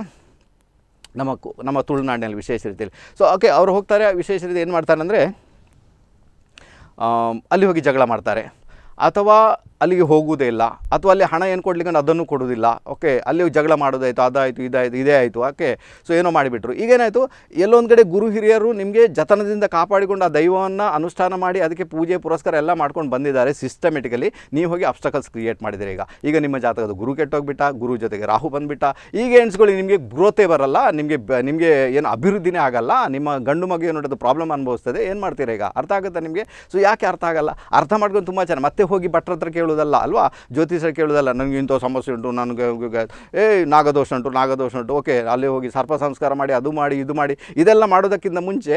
ನಮ್ಮ ನಮ್ಮ ತುಳುನಾಡಿನಲ್ಲಿ ವಿಶೇಷ ರೀತಿಯಲ್ಲಿ ಸೊ ಓಕೆ ಅವ್ರು ಹೋಗ್ತಾರೆ ವಿಶೇಷ ರೀತಿ ಏನು ಮಾಡ್ತಾರೆ ಅಂದರೆ ಅಲ್ಲಿ ಹೋಗಿ ಜಗಳ ಮಾಡ್ತಾರೆ ಅಥವಾ ಅಲ್ಲಿಗೆ ಹೋಗುವುದೇ ಇಲ್ಲ ಅಥವಾ ಅಲ್ಲಿ ಹಣ ಏನು ಕೊಡ್ಲಿಕ್ಕೆ ಅದನ್ನು ಕೊಡೋದಿಲ್ಲ ಓಕೆ ಅಲ್ಲಿ ಜಗಳ ಮಾಡೋದಾಯಿತು ಅದಾಯಿತು ಇದಾಯಿತು ಇದೇ ಆಯಿತು ಓಕೆ ಸೊ ಏನೋ ಮಾಡಿಬಿಟ್ರು ಈಗೇನಾಯಿತು ಎಲ್ಲೊಂದು ಕಡೆ ಗುರು ಹಿರಿಯರು ನಿಮಗೆ ಜತನದಿಂದ ಕಾಪಾಡಿಕೊಂಡು ಆ ದೈವವನ್ನು ಅನುಷ್ಠಾನ ಮಾಡಿ ಅದಕ್ಕೆ ಪೂಜೆ ಪುರಸ್ಕಾರ ಎಲ್ಲ ಮಾಡ್ಕೊಂಡು ಬಂದಿದ್ದಾರೆ ಸಿಸ್ಟಮೆಟಿಕಲಿ ನೀವು ಹೋಗಿ ಅಬ್ಸ್ಟಕಲ್ಸ್ ಕ್ರಿಯೇಟ್ ಮಾಡಿದರೆ ಈಗ ಈಗ ನಿಮ್ಮ ಜಾತಕದ ಗುರು ಕೆಟ್ಟೋಗಿಬಿಟ್ಟ ಗುರು ಜೊತೆಗೆ ರಾಹು ಬಂದುಬಿಟ್ಟ ಈಗ ಎಣಿಸ್ಕೊಳ್ಳಿ ನಿಮಗೆ ಗ್ರೋತೆ ಬರಲ್ಲ ನಿಮಗೆ ನಿಮಗೆ ಏನು ಅಭಿವೃದ್ಧಿನೇ ಆಗಲ್ಲ ನಿಮ್ಮ ಗಂಡು ಮಗು ನೋಡೋದು ಪ್ರಾಬ್ಲಮ್ ಅನುಭವಿಸ್ತದೆ ಏನು ಮಾಡ್ತೀರಾ ಈಗ ಅರ್ಥ ಆಗುತ್ತೆ ನಿಮಗೆ ಸೊ ಯಾಕೆ ಅರ್ಥ ಆಗಲ್ಲ ಅರ್ಥ ಮಾಡ್ಕೊಂಡು ತುಂಬ ಚೆನ್ನಾಗಿ ಮತ್ತೆ ಹೋಗಿ ಭಟ್ರ ಹತ್ರ ಕೇಳೋದಲ್ಲ ಅಲ್ವಾ ಜ್ಯೋತಿಷರ ಕೇಳೋದಲ್ಲ ನನಗೆ ಇಂಥ ಸಮಸ್ಯೆ ಉಂಟು ನನಗೆ ಏ ನಾಗದೋಷ ಉಂಟು ನಾಗದೋಷ ಉಂಟು ಓಕೆ ಅಲ್ಲಿ ಹೋಗಿ ಸರ್ಪ ಸಂಸ್ಕಾರ ಮಾಡಿ ಅದು ಮಾಡಿ ಇದು ಮಾಡಿ ಇದೆಲ್ಲ ಮಾಡೋದಕ್ಕಿಂತ ಮುಂಚೆ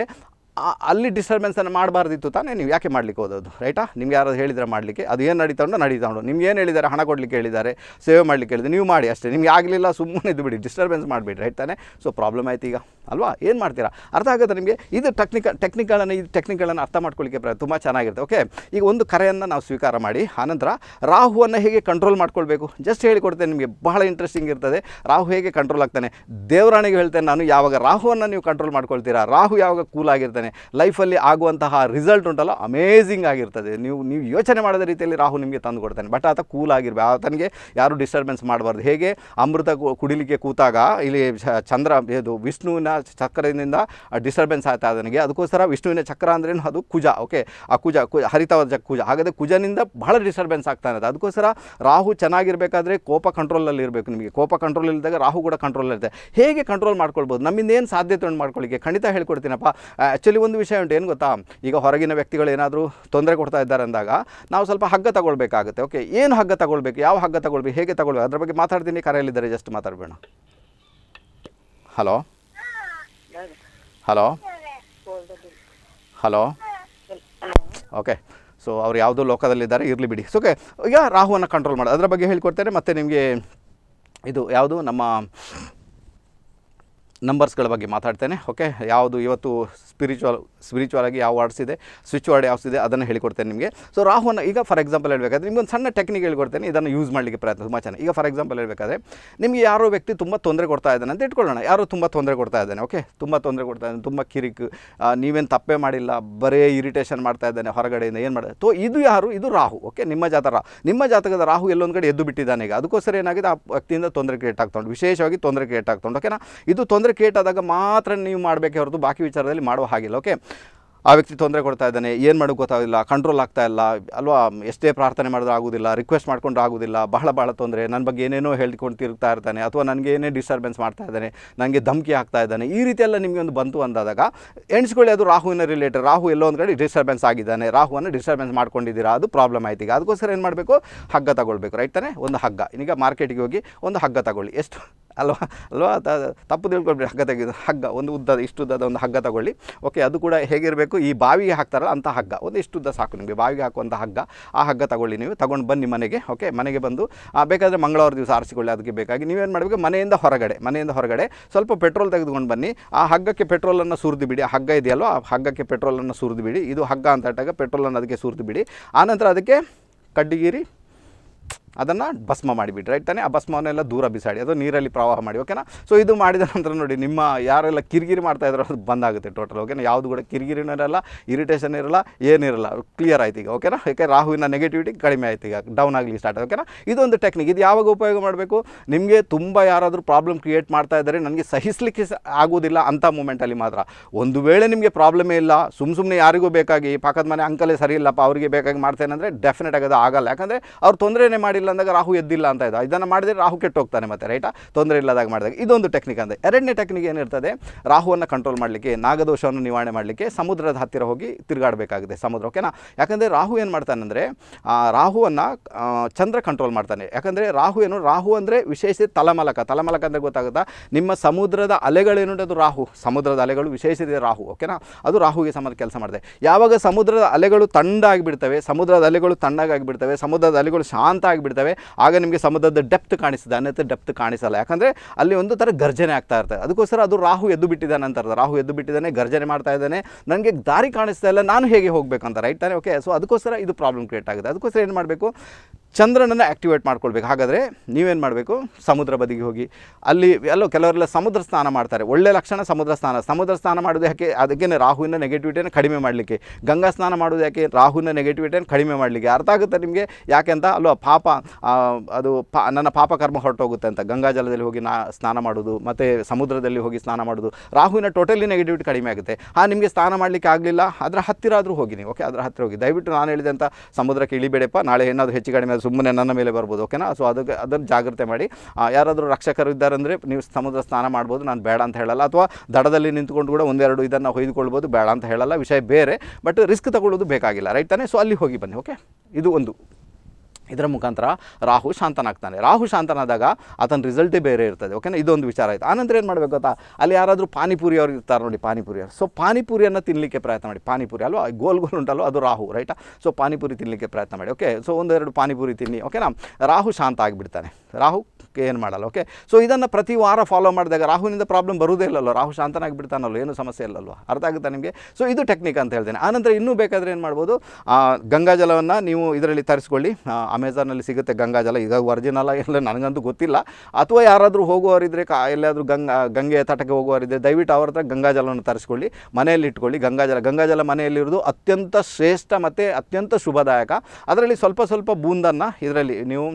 ಅಲ್ಲಿ ಡಿಸ್ಟರ್ಬೆನ್ಸನ್ನು ಮಾಡಬಾರ್ದಿತ್ತು ತಾನೇ ನೀವು ಯಾಕೆ ಮಾಡಲಿಕ್ಕೆ ಹೋದದು ರೈಟಾ ನಿಮ್ಗೆ ಯಾರು ಹೇಳಿದ್ರೆ ಮಾಡಲಿಕ್ಕೆ ಅದು ಏನು ನಡೀತಾ ಉಂಟು ನಡೀತಾ ಉಂಟು ನಿಮ್ಗೆ ಏನು ಹೇಳಿದ್ದಾರೆ ಹಣ ಕೊಡಲಿಕ್ಕೆ ಹೇಳಿದ್ದಾರೆ ಸೇವೆ ಮಾಡಲಿಕ್ಕೆ ಹೇಳಿದ್ರೆ ನೀವು ಮಾಡಿ ಅಷ್ಟೇ ನಿಮ್ಗೆ ಆಗಲಿಲ್ಲ ಸುಮ್ಮನೆ ಇದ್ದುಬಿಡಿ ಬಿಡಿ ಡಿಸ್ಟರ್ಬೆನ್ಸ್ ಮಾಡಿಬಿಡಿ ರೈಟ್ ತಾನೆ ಸೊ ಪ್ರಾಬ್ಲಮ್ ಆಯ್ತು ಈಗ ಅಲ್ವಾ ಏನು ಮಾಡ್ತೀರಾ ಅರ್ಥ ಆಗುತ್ತೆ ನಿಮಗೆ ಇದು ಟೆಕ್ನಿಕ ಟೆಕ್ನಿಕ್ಗಳನ್ನು ಇದು ಟೆಕ್ನಿಕ್ಗಳನ್ನು ಅರ್ಥ ಮಾಡ್ಕೊಳ್ಳಿಕ್ಕೆ ಪ್ರ ತುಂಬ ಚೆನ್ನಾಗಿರುತ್ತೆ ಓಕೆ ಈಗ ಒಂದು ಕರೆಯನ್ನು ನಾವು ಸ್ವೀಕಾರ ಮಾಡಿ ಆನಂತರ ರಾಹುವನ್ನು ಹೇಗೆ ಕಂಟ್ರೋಲ್ ಮಾಡ್ಕೊಳ್ಬೇಕು ಜಸ್ಟ್ ಹೇಳಿಕೊಡ್ತೇನೆ ನಿಮಗೆ ಬಹಳ ಇಂಟ್ರೆಸ್ಟಿಂಗ್ ಇರ್ತದೆ ರಾಹು ಹೇಗೆ ಕಂಟ್ರೋಲ್ ಆಗ್ತಾನೆ ದೇವರಾಣಿಗೆ ಹೇಳ್ತೇನೆ ನಾನು ಯಾವಾಗ ರಾಹುವನ್ನು ನೀವು ಕಂಟ್ರೋಲ್ ಮಾಡ್ಕೊಳ್ತೀರಾ ರಾಹು ಯಾವಾಗ ಕೂಲ್ ಆಗಿರ್ತಾನೆ ಲೈಫಲ್ಲಿ ಆಗುವಂತಹ ರಿಸಲ್ಟ್ ಉಂಟಲ್ಲ ಅಮೇಝಿಂಗ್ ಆಗಿರ್ತದೆ ನೀವು ನೀವು ಯೋಚನೆ ಮಾಡಿದ ರೀತಿಯಲ್ಲಿ ರಾಹು ನಿಮಗೆ ತಂದು ಕೊಡ್ತಾನೆ ಬಟ್ ಆತ ಕೂಲ್ ಆಗಿರ್ಬೇಕು ಆತನಿಗೆ ಯಾರು ಡಿಸ್ಟರ್ಬೆನ್ಸ್ ಮಾಡಬಾರ್ದು ಹೇಗೆ ಅಮೃತ ಕುಡಿಲಿಕ್ಕೆ ಕೂತಾಗ ಇಲ್ಲಿ ಚಂದ್ರ ಇದು ವಿಷ್ಣುವಿನ ಚಕ್ರದಿಂದ ಡಿಸ್ಟರ್ಬೆನ್ಸ್ ಆಯ್ತಾ ಅದನಿಗೆ ಅದಕ್ಕೋಸ್ಕರ ವಿಷ್ಣುವಿನ ಚಕ್ರ ಅಂದ್ರೇನು ಅದು ಕುಜ ಓಕೆ ಆ ಕುಜ ಕುಜ ಹರಿತವಾದ ಕುಜ ಹಾಗಾದರೆ ಕುಜನಿಂದ ಬಹಳ ಡಿಸ್ಟರ್ಬೆನ್ಸ್ ಆಗ್ತಾ ಇರೋದು ಅದಕ್ಕೋಸ್ಕರ ರಾಹು ಚೆನ್ನಾಗಿರ್ಬೇಕಾದ್ರೆ ಕೋಪ ಕಂಟ್ರೋಲಲ್ಲಿ ಇರಬೇಕು ನಿಮಗೆ ಕೋಪ ಕಂಟ್ರೋಲ್ ಇಲ್ಲದಾಗ ರಾಹು ಕೂಡ ಕಂಟ್ರೋಲ್ ಇರುತ್ತೆ ಹೇಗೆ ಕಂಟ್ರೋಲ್ ಮಾಡ್ಕೊಳ್ಬೋದು ನಮ್ಮಿಂದ ಏನು ಸಾಧ್ಯತೆ ಉಂಟು ಮಾಡ್ಕೊಳ್ಳಿಕ್ಕೆ ಖಂಡಿತ ಹೇಳ್ಕೊಡ್ತೀನಪ್ಪ ಆ್ಯಕ್ಚುಲಿ ಒಂದು ವಿಷಯ ಉಂಟು ಏನು ಗೊತ್ತಾ ಈಗ ಹೊರಗಿನ ವ್ಯಕ್ತಿಗಳು ಏನಾದರೂ ತೊಂದರೆ ಕೊಡ್ತಾ ಇದ್ದಾರೆ ಅಂದಾಗ ನಾವು ಸ್ವಲ್ಪ ಹಗ್ಗ ತಗೊಳ್ಬೇಕಾಗುತ್ತೆ ಓಕೆ ಏನು ಹಗ್ಗ ತಗೊಳ್ಬೇಕು ಯಾವ ಹಗ್ಗ ತಗೊಳ್ಬೇಕು ಹೇಗೆ ತಗೊಳ್ಬೇಕು ಅದ್ರ ಬಗ್ಗೆ ಮಾತಾಡ್ತೀನಿ ಕರೆಯಲ್ಲಿದ್ದಾರೆ ಜಸ್ಟ್ ಮಾತಾಡಬೇಡ hello hello hello okay so ಅವ್ರು ಯಾವುದೋ ಲೋಕದಲ್ಲಿದ್ದಾರೆ ಇರಲಿ ಬಿಡಿ ಸೊ ಓಕೆ ಈಗ ರಾಹುವನ್ನು ಕಂಟ್ರೋಲ್ ಮಾಡೋದು ಅದರ ಬಗ್ಗೆ ಹೇಳಿಕೊಡ್ತಾರೆ ಮತ್ತು ನಿಮಗೆ ಇದು ಯಾವುದು ನಮ್ಮ ನಂಬರ್ಸ್ಗಳ ಬಗ್ಗೆ ಮಾತಾಡ್ತೇನೆ ಓಕೆ ಯಾವುದು ಇವತ್ತು ಸ್ಪಿರಿಚುವಲ್ ಸ್ಪಿರಿಚುವಲ್ ಆಗಿ ಯಾವ ವರ್ಡ್ಸ್ ಇದೆ ಸ್ವಿಚ್ ವರ್ಡ್ ಯಾವ್ದಿದೆ ಅದನ್ನು ಹೇಳಿಕೊಡ್ತೇನೆ ನಿಮಗೆ ಸೊ ರಾಹುನ ಈಗ ಫಾರ್ ಎಕ್ಸಾಂಪಲ್ ಹೇಳಬೇಕಾದ್ರೆ ಒಂದು ಸಣ್ಣ ಟೆಕ್ನಿಕ್ ಹೇಳ್ಕೊಡ್ತೇನೆ ಇದನ್ನು ಯೂಸ್ ಮಾಡಲಿಕ್ಕೆ ಪ್ರಯತ್ನ ತುಂಬ ಚೆನ್ನಾಗಿ ಈಗ ಫಾರ್ ಎಕ್ಸಾಂಪಲ್ ಹೇಳಬೇಕಾದ್ರೆ ನಿಮಗೆ ಯಾರೋ ವ್ಯಕ್ತಿ ತುಂಬ ತೊಂದರೆ ಕೊಡ್ತಾ ಇದ್ದಾನೆ ಅಂತ ಇಟ್ಕೊಳ್ಳೋಣ ಯಾರು ತುಂಬ ತೊಂದರೆ ಕೊಡ್ತಾ ಇದ್ದಾನೆ ಓಕೆ ತುಂಬ ತೊಂದರೆ ಕೊಡ್ತಾ ಇದ್ದಾನೆ ತುಂಬ ಕಿರಿಕ್ ನೀವೇನು ತಪ್ಪೇ ಮಾಡಿಲ್ಲ ಬರೇ ಇರಿಟೇಷನ್ ಮಾಡ್ತಾ ಇದ್ದಾನೆ ಹೊರಗಡೆಯಿಂದ ಏನು ಮಾಡಿದೆ ತೋ ಇದು ಯಾರು ಇದು ರಾಹು ಓಕೆ ನಿಮ್ಮ ಜಾತ ನಿಮ್ಮ ಜಾತಕದ ರಾಹು ಎಲ್ಲೊಂದು ಕಡೆ ಎದ್ದು ಬಿಟ್ಟಿದ್ದಾನೆ ಈಗ ಅದಕ್ಕೋಸ್ಕರ ಏನಾಗಿದೆ ಆ ವ್ಯಕ್ತಿಯಿಂದ ತೊಂದರೆ ಕ್ರಿಯೇಟ್ ಆಗ್ತಾ ಉಂಟು ವಿಶೇಷವಾಗಿ ತೊಂದರೆ ಕ್ರಿಯೇಟ್ ಆಗ್ತಾ ಓಕೆನಾ ಇದು ತೊಂದರೆ ಏನಾದರೂ ಆದಾಗ ಮಾತ್ರ ನೀವು ಮಾಡಬೇಕೆ ಹೊರತು ಬಾಕಿ ವಿಚಾರದಲ್ಲಿ ಮಾಡುವ ಹಾಗಿಲ್ಲ ಓಕೆ ಆ ವ್ಯಕ್ತಿ ತೊಂದರೆ ಕೊಡ್ತಾ ಇದ್ದಾನೆ ಏನು ಮಾಡೋಕ್ಕೆ ಗೊತ್ತಾಗೋದಿಲ್ಲ ಕಂಟ್ರೋಲ್ ಆಗ್ತಾ ಇಲ್ಲ ಅಲ್ವಾ ಎಷ್ಟೇ ಪ್ರಾರ್ಥನೆ ಮಾಡಿದ್ರೂ ಆಗೋದಿಲ್ಲ ರಿಕ್ವೆಸ್ಟ್ ಮಾಡ್ಕೊಂಡು ಆಗೋದಿಲ್ಲ ಬಹಳ ಬಹಳ ತೊಂದರೆ ನನ್ನ ಬಗ್ಗೆ ಏನೇನೋ ಹೇಳ್ಕೊಂಡು ತಿರುಗ್ತಾ ಇರ್ತಾನೆ ಅಥವಾ ನನಗೆ ಏನೇ ಡಿಸ್ಟರ್ಬೆನ್ಸ್ ಮಾಡ್ತಾ ಇದ್ದಾನೆ ನನಗೆ ಧಮಕಿ ಆಗ್ತಾ ಇದ್ದಾನೆ ಈ ರೀತಿಯೆಲ್ಲ ನಿಮಗೆ ಒಂದು ಬಂತು ಅಂದಾಗ ಎಣಿಸ್ಕೊಳ್ಳಿ ಅದು ರಾಹುವಿನ ರಿಲೇಟೆಡ್ ರಾಹು ಎಲ್ಲೋ ಒಂದು ಕಡೆ ಡಿಸ್ಟರ್ಬೆನ್ಸ್ ಆಗಿದ್ದಾನೆ ರಾಹುವನ್ನು ಡಿಸ್ಟರ್ಬೆನ್ಸ್ ಮಾಡ್ಕೊಂಡಿದ್ದೀರಾ ಅದು ಪ್ರಾಬ್ಲಮ್ ಆಯ್ತು ಈಗ ಅದಕ್ಕೋಸ್ಕರ ಏನು ಮಾಡಬೇಕು ಹಗ್ಗ ತಗೊಳ್ಬೇಕು ರೈಟ್ ತಾನೇ ಒಂದು ಹಗ್ಗ ಈಗ ಮಾರ್ಕೆಟಿಗೆ ಹೋಗಿ ಒಂದು ಹಗ್ಗ ತಗೊಳ್ಳಿ ಎಷ್ಟು ಅಲ್ವಾ ಅಲ್ವಾ ತಪ್ಪು ತಿಳ್ಕೊಳ್ಬೇಡಿ ಹಗ್ಗ ತೆಗೆದು ಹಗ್ಗ ಒಂದು ಉದ್ದದ ಇಷ್ಟು ಉದ್ದದ ಒಂದು ಹಗ್ಗ ತಗೊಳ್ಳಿ ಓಕೆ ಅದು ಕೂಡ ಹೇಗಿರಬೇಕು ಈ ಬಾವಿಗೆ ಹಾಕ್ತಾರಲ್ಲ ಅಂಥ ಹಗ್ಗ ಒಂದು ಇಷ್ಟು ಉದ್ದ ಸಾಕು ನಿಮಗೆ ಬಾವಿಗೆ ಹಾಕುವಂಥ ಹಗ್ಗ ಆ ಹಗ್ಗ ತಗೊಳ್ಳಿ ನೀವು ತಗೊಂಡು ಬನ್ನಿ ಮನೆಗೆ ಓಕೆ ಮನೆಗೆ ಬಂದು ಆ ಬೇಕಾದರೆ ಮಂಗಳವಾರ ದಿವಸ ಆರಿಸಿಕೊಳ್ಳಿ ಅದಕ್ಕೆ ಬೇಕಾಗಿ ನೀವೇನು ಮಾಡಬೇಕು ಮನೆಯಿಂದ ಹೊರಗಡೆ ಮನೆಯಿಂದ ಹೊರಗಡೆ ಸ್ವಲ್ಪ ಪೆಟ್ರೋಲ್ ತೆಗೆದುಕೊಂಡು ಬನ್ನಿ ಆ ಹಗ್ಗಕ್ಕೆ ಪೆಟ್ರೋಲನ್ನು ಸುರಿದು ಬಿಡಿ ಆ ಹಗ್ಗ ಇದೆಯಲ್ಲೋ ಆ ಹಗ್ಗಕ್ಕೆ ಪೆಟ್ರೋಲನ್ನು ಸುರಿದು ಬಿಡಿ ಇದು ಹಗ್ಗ ಅಂತ ಪೆಟ್ರೋಲನ್ನು ಅದಕ್ಕೆ ಸುರಿದು ಬಿಡಿ ಆನಂತರ ಅದಕ್ಕೆ ಕಡ್ಡಿಗಿರಿ ಅದನ್ನು ಭಸ್ಮ ಮಾಡಿಬಿಡಿ ರೈಟ್ ತಾನೇ ಆ ಭಸ್ಮವನ್ನೆಲ್ಲ ದೂರ ಬಿಸಾಡಿ ಅದು ನೀರಲ್ಲಿ ಪ್ರವಾಹ ಮಾಡಿ ಓಕೆನಾ ಸೊ ಇದು ಮಾಡಿದ ನಂತರ ನೋಡಿ ನಿಮ್ಮ ಯಾರೆಲ್ಲ ಕಿರಿಗಿರಿ ಮಾಡ್ತಾ ಇದ್ರೋ ಅದು ಬಂದಾಗುತ್ತೆ ಟೋಟಲ್ ಓಕೆನಾ ಯಾವುದು ಕೂಡ ಕಿರಿಕಿರಿನೂ ಇರಲ್ಲ ಇರಿಟೇಷನ್ ಇರಲ್ಲ ಏನಿರಲ್ಲ ಕ್ಲಿಯರ್ ಆಯ್ತು ಈಗ ಓಕೆನಾ ಯಾಕೆ ರಾಹುವಿನ ನೆಗೆಟಿವಿಟಿ ಕಡಿಮೆ ಆಯ್ತು ಈಗ ಡೌನ್ ಆಗಲಿ ಸ್ಟಾರ್ಟ್ ಓಕೆನಾ ಇದೊಂದು ಟೆಕ್ನಿಕ್ ಇದು ಯಾವಾಗ ಉಪಯೋಗ ಮಾಡಬೇಕು ನಿಮಗೆ ತುಂಬ ಯಾರಾದರೂ ಪ್ರಾಬ್ಲಮ್ ಕ್ರಿಯೇಟ್ ಮಾಡ್ತಾ ಇದ್ದಾರೆ ನನಗೆ ಸಹಿಸಲಿಕ್ಕೆ ಆಗೋದಿಲ್ಲ ಅಂಥ ಮೂಮೆಂಟಲ್ಲಿ ಮಾತ್ರ ಒಂದು ವೇಳೆ ನಿಮಗೆ ಪ್ರಾಬ್ಲಮೇ ಇಲ್ಲ ಸುಮ್ಮ ಸುಮ್ಮನೆ ಯಾರಿಗೂ ಬೇಕಾಗಿ ಪಾಕದ ಮನೆ ಅಂಕಲೇ ಸರಿ ಇಲ್ಲಪ್ಪ ಅವರಿಗೆ ಬೇಕಾಗಿ ಮಾಡ್ತೇನೆ ಅಂದರೆ ಡೆಫಿನೆಟ್ ಆಗೋದು ಆಗಲ್ಲ ಯಾಕಂದರೆ ಅವ್ರು ತೊಂದರೆನೇ ಮಾಡಿ ಮಾಡಿಲ್ಲ ಅಂದಾಗ ರಾಹು ಎದ್ದಿಲ್ಲ ಅಂತ ಇದೆ ಇದನ್ನು ಮಾಡಿದರೆ ರಾಹು ಕೆಟ್ಟೋಗ್ತಾನೆ ಮತ್ತೆ ರೈಟಾ ತೊಂದರೆ ಇಲ್ಲದಾಗ ಮಾಡಿದಾಗ ಇದೊಂದು ಟೆಕ್ನಿಕ್ ಅಂದರೆ ಎರಡನೇ ಟೆಕ್ನಿಕ್ ಏನಿರ್ತದೆ ರಾಹುವನ್ನು ಕಂಟ್ರೋಲ್ ಮಾಡಲಿಕ್ಕೆ ನಾಗದೋಷವನ್ನು ನಿವಾರಣೆ ಮಾಡಲಿಕ್ಕೆ ಸಮುದ್ರದ ಹತ್ತಿರ ಹೋಗಿ ತಿರುಗಾಡಬೇಕಾಗಿದೆ ಸಮುದ್ರ ಓಕೆನಾ ಯಾಕಂದರೆ ರಾಹು ಏನು ಅಂದರೆ ರಾಹುವನ್ನು ಚಂದ್ರ ಕಂಟ್ರೋಲ್ ಮಾಡ್ತಾನೆ ಯಾಕಂದರೆ ರಾಹು ಏನು ರಾಹು ಅಂದರೆ ವಿಶೇಷ ತಲಮಲಕ ತಲಮಲಕ ಅಂದರೆ ಗೊತ್ತಾಗುತ್ತಾ ನಿಮ್ಮ ಸಮುದ್ರದ ಅಲೆಗಳೇನು ಅದು ರಾಹು ಸಮುದ್ರದ ಅಲೆಗಳು ವಿಶೇಷತೆ ರಾಹು ಓಕೆನಾ ಅದು ರಾಹುಗೆ ಸಂಬಂಧ ಕೆಲಸ ಮಾಡಿದೆ ಯಾವಾಗ ಸಮುದ್ರದ ಅಲೆಗಳು ತಂಡಾಗಿಬಿಡ್ತವೆ ಸಮುದ್ರದ ಅಲೆಗಳು ತಣ್ಣಗಾಗಿಬಿಡ್ತವೆ ಸಮುದ್ರದ ಅಲೆಗಳು ಶಾಂತ ಆಗಿಬಿಡ್ತವೆ ಬಿಡ್ತವೆ ಆಗ ನಿಮಗೆ ಸಮುದ್ರದ ಡೆಪ್ತ್ ಕಾಣಿಸ್ತದೆ ಅನ್ನತ್ತೆ ಡೆಪ್ತ್ ಕಾಣಿಸಲ್ಲ ಯಾಕಂದ್ರೆ ಅಲ್ಲಿ ಒಂದು ಥರ ಗರ್ಜನೆ ಆಗ್ತಾ ಇರ್ತದೆ ಅದಕ್ಕೋಸ್ಕರ ಅದು ರಾಹು ಎದ್ದು ಬಿಟ್ಟಿದ್ದಾನೆ ಅರ್ಥ ರಾಹು ಎದ್ದು ಬಿಟ್ಟಿದ್ದಾನೆ ಗರ್ಜನೆ ಮಾಡ್ತಾ ಇದ್ದಾನೆ ನನಗೆ ದಾರಿ ಕಾಣಿಸ್ತಾ ಇಲ್ಲ ನಾನು ಹೇಗೆ ಹೋಗಬೇಕಂತ ರೈಟ್ ತಾನೆ ಓಕೆ ಸೊ ಅದಕ್ಕೋಸ್ಕರ ಇದು ಪ್ರಾಬ್ಲಮ್ ಕ್ರಿಯೇಟ್ ಆಗುತ್ತೆ ಅದಕ್ಕೋಸ್ಕರ ಏನು ಮಾಡಬೇಕು ಚಂದ್ರನನ್ನು ಆ್ಯಕ್ಟಿವೇಟ್ ಮಾಡ್ಕೊಳ್ಬೇಕು ಹಾಗಾದರೆ ನೀವೇನು ಮಾಡಬೇಕು ಸಮುದ್ರ ಬದಿಗೆ ಹೋಗಿ ಅಲ್ಲಿ ಎಲ್ಲೋ ಕೆಲವರೆಲ್ಲ ಸಮುದ್ರ ಸ್ನಾನ ಮಾಡ್ತಾರೆ ಒಳ್ಳೆಯ ಲಕ್ಷಣ ಸಮುದ್ರ ಸ್ನಾನ ಸಮುದ್ರ ಸ್ನಾನ ಮಾಡೋದು ಯಾಕೆ ಅದಕ್ಕೆ ರಾಹುವಿನ ನೆಗೆಟಿವಿಟಿಯನ್ನು ಕಡಿಮೆ ಮಾಡಲಿಕ್ಕೆ ಗಂಗಾ ಸ್ನಾನ ಮಾಡೋದು ಯಾಕೆ ರಾಹುವಿನ ನೆಗೆಟಿವಿಟಿಯನ್ನು ಕಡಿಮೆ ಮಾಡಲಿಕ್ಕೆ ಅರ್ಥ ಆಗುತ್ತೆ ನಿಮಗೆ ಯಾಕೆ ಅಂತ ಅಲ್ಲೋ ಪಾಪ ಅದು ಪಾ ನನ್ನ ಪಾಪ ಕರ್ಮ ಹೊರಟೋಗುತ್ತೆ ಅಂತ ಗಂಗಾ ಜಲದಲ್ಲಿ ಹೋಗಿ ನಾ ಸ್ನಾನ ಮಾಡೋದು ಮತ್ತು ಸಮುದ್ರದಲ್ಲಿ ಹೋಗಿ ಸ್ನಾನ ಮಾಡೋದು ರಾಹುವಿನ ಟೋಟಲಿ ನೆಗೆಟಿವಿಟಿ ಕಡಿಮೆ ಆಗುತ್ತೆ ಹಾಂ ನಿಮಗೆ ಸ್ನಾನ ಮಾಡಲಿಕ್ಕೆ ಆಗಲಿಲ್ಲ ಅದರ ಹತ್ತಿರ ಆದರೂ ಹೋಗಿ ನೀವು ಓಕೆ ಅದರ ಹತ್ತಿರ ಹೋಗಿ ದಯವಿಟ್ಟು ನಾನು ಹೇಳಿದಂಥ ಸಮುದ್ರಕ್ಕೆ ಇಳಿಬೇಡಪ್ಪ ನಾಳೆ ಏನಾದರೂ ಹೆಚ್ಚು ಕಡಿಮೆ ಸುಮ್ಮನೆ ನನ್ನ ಮೇಲೆ ಬರ್ಬೋದು ಓಕೆನಾ ಸೊ ಅದಕ್ಕೆ ಅದನ್ನು ಜಾಗ್ರತೆ ಮಾಡಿ ಯಾರಾದರೂ ರಕ್ಷಕರು ಇದ್ದಾರೆ ಅಂದರೆ ನೀವು ಸಮುದ್ರ ಸ್ನಾನ ಮಾಡ್ಬೋದು ನಾನು ಬೇಡ ಅಂತ ಹೇಳಲ್ಲ ಅಥವಾ ದಡದಲ್ಲಿ ನಿಂತ್ಕೊಂಡು ಕೂಡ ಒಂದೆರಡು ಇದನ್ನು ಹೊಯ್ದುಕೊಳ್ಬೋದು ಬೇಡ ಅಂತ ಹೇಳಲ್ಲ ವಿಷಯ ಬೇರೆ ಬಟ್ ರಿಸ್ಕ್ ತಗೊಳ್ಳೋದು ಬೇಕಾಗಿಲ್ಲ ರೈಟ್ ತಾನೇ ಸೊ ಅಲ್ಲಿ ಹೋಗಿ ಬನ್ನಿ ಓಕೆ ಇದು ಒಂದು ಇದರ ಮುಖಾಂತರ ರಾಹು ಶಾಂತನಾಗ್ತಾನೆ ರಾಹು ಶಾಂತನಾದಾಗ ಆತನ ರಿಸಲ್ಟೇ ಬೇರೆ ಇರ್ತದೆ ಓಕೆನಾ ಇದೊಂದು ವಿಚಾರ ಆಯಿತು ಆನಂತರ ಏನು ಮಾಡಬೇಕು ಗೊತ್ತಾ ಅಲ್ಲಿ ಯಾರಾದರೂ ಪಾನಿಪುರಿ ಅವ್ರು ಇರ್ತಾರೆ ನೋಡಿ ಪಾನಿಪುರಿ ಅವರು ಸೊ ಪಾನಿಪುರಿಯನ್ನು ತಿನ್ನಲಿಕ್ಕೆ ಪ್ರಯತ್ನ ಮಾಡಿ ಪಾನಿಪುರಿ ಅಲ್ವಾ ಗೋಲ್ ಗೋಲ್ ಉಂಟಲ್ವ ಅದು ರಾಹು ರೈಟ ಸೊ ಪಾನಿಪುರಿ ತಿನ್ನಲಿಕ್ಕೆ ಪ್ರಯತ್ನ ಮಾಡಿ ಓಕೆ ಸೊ ಒಂದೆರಡು ಪಾನಿಪುರಿ ತಿನ್ನಿ ಓಕೆನಾ ರಾಹು ಶಾಂತ ಆಗಿಬಿಡ್ತಾನೆ ರಾಹು ಅದಕ್ಕೆ ಏನು ಮಾಡಲ್ಲ ಓಕೆ ಸೊ ಇದನ್ನು ಪ್ರತಿ ವಾರ ಫಾಲೋ ಮಾಡಿದಾಗ ರಾಹುವಿನಿಂದ ಪ್ರಾಬ್ಲಮ್ ಬರೋದೇ ಇಲ್ಲಲ್ಲೋ ರಾಹು ಶಾಂತನಾಗಿ ಬಿಡ್ತಾನಲ್ವ ಏನು ಸಮಸ್ಯೆ ಇಲ್ಲಲ್ವ ಅರ್ಥ ಆಗುತ್ತಾ ನಿಮಗೆ ಸೊ ಇದು ಟೆಕ್ನಿಕ್ ಅಂತ ಹೇಳ್ತೇನೆ ಆನಂತರ ಇನ್ನೂ ಬೇಕಾದರೆ ಏನು ಮಾಡ್ಬೋದು ಗಂಗಾಜಲವನ್ನು ನೀವು ಇದರಲ್ಲಿ ತರಿಸ್ಕೊಳ್ಳಿ ಅಮೆಝಾನಲ್ಲಿ ಸಿಗುತ್ತೆ ಗಂಗಾಜಲ ಈಗ ಒರಿಜಿನಲ್ಲ ಇಲ್ಲ ನನಗಂತೂ ಗೊತ್ತಿಲ್ಲ ಅಥವಾ ಯಾರಾದರೂ ಹೋಗುವವರಿದ್ದರೆ ಕಾ ಎಲ್ಲಾದರೂ ಗಂಗಾ ಗಂಗೆ ತಟಕ್ಕೆ ಹೋಗುವವರಿದ್ದರೆ ದಯವಿಟ್ಟು ಅವ್ರ ಹತ್ರ ಗಂಗಾಜಲವನ್ನು ತರಿಸ್ಕೊಳ್ಳಿ ಮನೆಯಲ್ಲಿ ಇಟ್ಕೊಳ್ಳಿ ಗಂಗಾಜಲ ಗಂಗಾಜಲ ಮನೆಯಲ್ಲಿರೋದು ಅತ್ಯಂತ ಶ್ರೇಷ್ಠ ಮತ್ತು ಅತ್ಯಂತ ಶುಭದಾಯಕ ಅದರಲ್ಲಿ ಸ್ವಲ್ಪ ಸ್ವಲ್ಪ ಬೂಂದನ್ನು ಇದರಲ್ಲಿ ನೀವು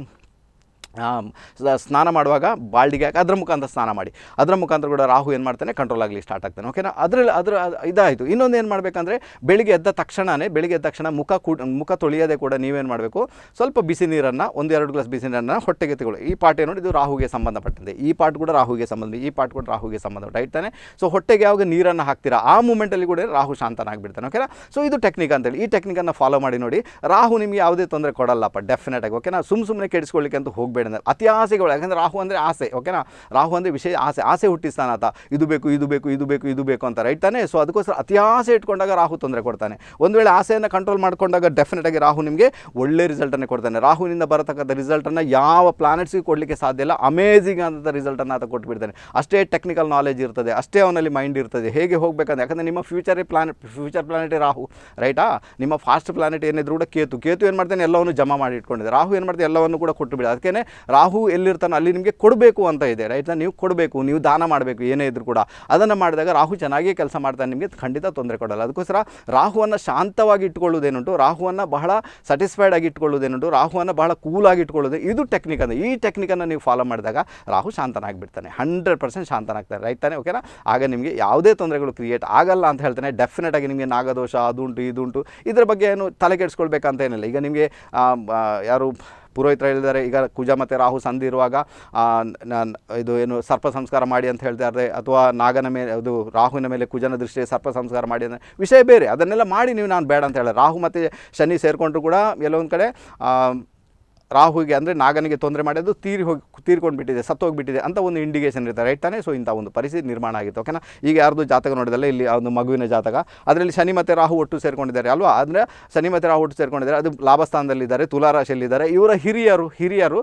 ಸ್ನಾನ ಮಾಡುವಾಗ ಬಾಲ್ಡಿಗೆ ಹಾಕಿ ಅದರ ಮುಖಾಂತರ ಸ್ನಾನ ಮಾಡಿ ಅದರ ಮುಖಾಂತರ ಕೂಡ ರಾಹು ಏನು ಮಾಡ್ತಾನೆ ಕಂಟ್ರೋಲ್ ಆಗಲಿ ಸ್ಟಾರ್ಟ್ ಆಗ್ತಾನೆ ಓಕೆನಾ ಅದರಲ್ಲಿ ಅದರ ಇದಾಯಿತು ಇನ್ನೊಂದು ಏನು ಮಾಡಬೇಕಂದ್ರೆ ಬೆಳಿಗ್ಗೆ ಎದ್ದ ತಕ್ಷಣವೇ ಬೆಳಿಗ್ಗೆ ಎದ್ದ ತಕ್ಷಣ ಮುಖ ಕೂ ಮುಖ ತೊಳೆಯದೆ ಕೂಡ ನೀವೇನು ಮಾಡಬೇಕು ಸ್ವಲ್ಪ ಬಿಸಿ ನೀರನ್ನು ಒಂದೆರಡು ಗ್ಲಾಸ್ ಬಿಸಿ ನೀರನ್ನು ಹೊಟ್ಟೆಗೆ ತಗೊಳ್ಳಿ ಈ ಪಾರ್ಟ್ ಏನು ಇದು ರಾಹುಗೆ ಸಂಬಂಧಪಟ್ಟಂತೆ ಈ ಪಾಟ್ ಕೂಡ ರಾಹುಗೆ ಸಂಬಂಧ ಈ ಪಾಟ್ ಕೂಡ ರಾಹುಗೆ ಸಂಬಂಧಪಟ್ಟ ಇರ್ತಾನೆ ಸೊ ಹೊಟ್ಟೆಗೆ ಯಾವಾಗ ನೀರನ್ನು ಹಾಕ್ತೀರಾ ಆ ಮೂಮೆಂಟಲ್ಲಿ ಕೂಡ ರಾಹು ಶಾಂತನಾಗಿಬಿಡ್ತಾನೆ ಓಕೆನಾ ಸೊ ಇದು ಟೆಕ್ನಿಕ್ ಅಂತೇಳಿ ಈ ಟೆಕ್ನಿಕನ್ನು ಫಾಲೋ ಮಾಡಿ ನೋಡಿ ರಾಹು ನಿಮಗೆ ಯಾವುದೇ ತೊಂದರೆ ಕೊಡಲ್ಲಪ್ಪ ಆಗಿ ಓಕೆನಾ ಸುಮ್ಮ ಸುಮ್ಮನೆ ಕೆಡಿಸ್ಕೊಳ್ಳಿಕ್ಕೆ ಅಂತ ಹೋಗಬೇಡ ಬೇಡ ಆಸೆಗಳು ಯಾಕಂದರೆ ರಾಹು ಅಂದರೆ ಆಸೆ ಓಕೆನಾ ರಾಹು ಅಂದರೆ ವಿಷಯ ಆಸೆ ಆಸೆ ಹುಟ್ಟಿಸ್ತಾನ ಆತ ಇದು ಬೇಕು ಇದು ಬೇಕು ಇದು ಬೇಕು ಇದು ಬೇಕು ಅಂತ ರೈಟ್ ತಾನೆ ಸೊ ಅದಕ್ಕೋಸ್ಕರ ಆಸೆ ಇಟ್ಕೊಂಡಾಗ ರಾಹು ತೊಂದರೆ ಕೊಡ್ತಾನೆ ಒಂದು ವೇಳೆ ಆಸೆಯನ್ನು ಕಂಟ್ರೋಲ್ ಮಾಡಿಕೊಂಡಾಗ ಡೆಫಿನೆಟ್ ಆಗಿ ರಾಹು ನಿಮಗೆ ಒಳ್ಳೆ ರಿಸಲ್ಟನ್ನು ಕೊಡ್ತಾನೆ ರಾಹುನಿಂದ ಬರತಕ್ಕಂಥ ರಿಸಲ್ಟನ್ನು ಯಾವ ಪ್ಲಾನೆಟ್ಸ್ಗೆ ಕೊಡಲಿಕ್ಕೆ ಸಾಧ್ಯ ಇಲ್ಲ ಅಮೇಝಿಂಗ್ ಆದಂಥ ರಿಸಲ್ಟನ್ನು ಆತ ಕೊಟ್ಬಿಡ್ತಾನೆ ಅಷ್ಟೇ ಟೆಕ್ನಿಕಲ್ ನಾಲೆಜ್ ಇರ್ತದೆ ಅಷ್ಟೇ ಅವನಲ್ಲಿ ಮೈಂಡ್ ಇರ್ತದೆ ಹೇಗೆ ಹೋಗಬೇಕಂತ ಯಾಕಂದರೆ ನಿಮ್ಮ ಫ್ಯೂಚರೇ ಪ್ಲಾನೆಟ್ ಫ್ಯೂಚರ್ ಪ್ಲಾನೆಟ್ ರಾಹು ರೈಟಾ ನಿಮ್ಮ ಫಾಸ್ಟ್ ಪ್ಲಾನೆಟ್ ಏನಿದ್ರು ಕೂಡ ಕೇತು ಕೇತು ಏನು ಮಾಡ್ತಾನೆ ಎಲ್ಲವನ್ನು ಜಮಾ ಮಾಡಿ ಇಟ್ಕೊಂಡಿದೆ ರಾಹು ಏನು ಮಾಡ್ತಾನೆ ಎಲ್ಲವನ್ನು ಕೂಡ ಕೊಟ್ಟು ಬಿಡ ರಾಹು ಎಲ್ಲಿರ್ತಾನೋ ಅಲ್ಲಿ ನಿಮಗೆ ಕೊಡಬೇಕು ಅಂತ ಇದೆ ರೈತನ ನೀವು ಕೊಡಬೇಕು ನೀವು ದಾನ ಮಾಡಬೇಕು ಏನೇ ಇದ್ರೂ ಕೂಡ ಅದನ್ನು ಮಾಡಿದಾಗ ರಾಹು ಚೆನ್ನಾಗಿ ಕೆಲಸ ಮಾಡ್ತಾನೆ ನಿಮಗೆ ಖಂಡಿತ ತೊಂದರೆ ಕೊಡಲ್ಲ ಅದಕ್ಕೋಸ್ಕರ ರಾಹುವನ್ನು ಶಾಂತವಾಗಿ ಇಟ್ಕೊಳ್ಳೋದೇನುಂಟು ರಾಹುವನ್ನು ಬಹಳ ಸ್ಯಾಟಿಸ್ಫೈಡ್ ಆಗಿ ಇಟ್ಕೊಳ್ಳೋದೇನುಂಟು ರಾಹುವನ್ನು ಬಹಳ ಕೂಲಾಗಿ ಇಟ್ಕೊಳ್ಳೋದು ಇದು ಟೆಕ್ನಿಕ್ ಅಂದರೆ ಈ ಟೆಕ್ನಿಕನ್ನು ನೀವು ಫಾಲೋ ಮಾಡಿದಾಗ ರಾಹು ಶಾಂತನಾಗಿಬಿಡ್ತಾನೆ ಹಂಡ್ರೆಡ್ ಪರ್ಸೆಂಟ್ ಶಾಂತನಾಗ್ತಾನೆ ರೈತಾನೆ ಓಕೆನಾ ಆಗ ನಿಮಗೆ ಯಾವುದೇ ತೊಂದರೆಗಳು ಕ್ರಿಯೇಟ್ ಆಗಲ್ಲ ಅಂತ ಹೇಳ್ತಾನೆ ಡೆಫಿನೆಟಾಗಿ ಆಗಿ ನಿಮಗೆ ನಾಗದೋಷ ಅದುಂಟು ಇದುಂಟು ಇದರ ಬಗ್ಗೆ ಏನು ತಲೆ ಕೆಡಿಸ್ಕೊಳ್ಬೇಕಂತ ಏನಿಲ್ಲ ಈಗ ನಿಮಗೆ ಯಾರು ಪುರೋಹಿತರು ಹೇಳಿದ್ದಾರೆ ಈಗ ಕುಜ ಮತ್ತು ರಾಹು ಸಂಧಿ ಇರುವಾಗ ಇದು ಏನು ಸರ್ಪ ಸಂಸ್ಕಾರ ಮಾಡಿ ಅಂತ ಹೇಳ್ತಾರೆ ಅಥವಾ ನಾಗನ ಮೇಲೆ ಅದು ರಾಹುವಿನ ಮೇಲೆ ಕುಜನ ದೃಷ್ಟಿಯಲ್ಲಿ ಸರ್ಪ ಸಂಸ್ಕಾರ ಮಾಡಿ ಅಂದರೆ ವಿಷಯ ಬೇರೆ ಅದನ್ನೆಲ್ಲ ಮಾಡಿ ನೀವು ನಾನು ಬೇಡ ಅಂತ ಹೇಳಿ ರಾಹು ಮತ್ತು ಶನಿ ಸೇರಿಕೊಂಡ್ರು ಕೂಡ ಎಲ್ಲೊಂದು ಕಡೆ ರಾಹುಗೆ ಅಂದರೆ ನಾಗನಿಗೆ ತೊಂದರೆ ಮಾಡೋದು ತೀರಿ ಹೋಗಿ ತೀರ್ಕೊಂಡು ಬಿಟ್ಟಿದೆ ಸತ್ತೋಗಿಬಿಟ್ಟಿದೆ ಅಂತ ಒಂದು ಇಂಡಿಕೇಷನ್ ಇರುತ್ತೆ ರೈಟ್ ತಾನೇ ಸೊ ಇಂಥ ಒಂದು ಪರಿಸ್ಥಿತಿ ನಿರ್ಮಾಣ ಆಗಿತ್ತು ಓಕೆನಾ ಈಗ ಯಾರ್ದು ಜಾತಕ ನೋಡಿದಲ್ಲ ಇಲ್ಲಿ ಒಂದು ಮಗುವಿನ ಜಾತಕ ಅದರಲ್ಲಿ ಶನಿ ಮತ್ತು ರಾಹು ಒಟ್ಟು ಸೇರಿಕೊಂಡಿದ್ದಾರೆ ಅಲ್ವಾ ಅಂದರೆ ಶನಿ ಮತ್ತು ರಾಹು ಒಟ್ಟು ಸೇರಿಕೊಂಡಿದ್ದಾರೆ ಅದು ಲಾಭಸ್ಥಾನದಲ್ಲಿದ್ದಾರೆ ತುಲಾರಾಶಿಯಲ್ಲಿದ್ದಾರೆ ಇವರ ಹಿರಿಯರು ಹಿರಿಯರು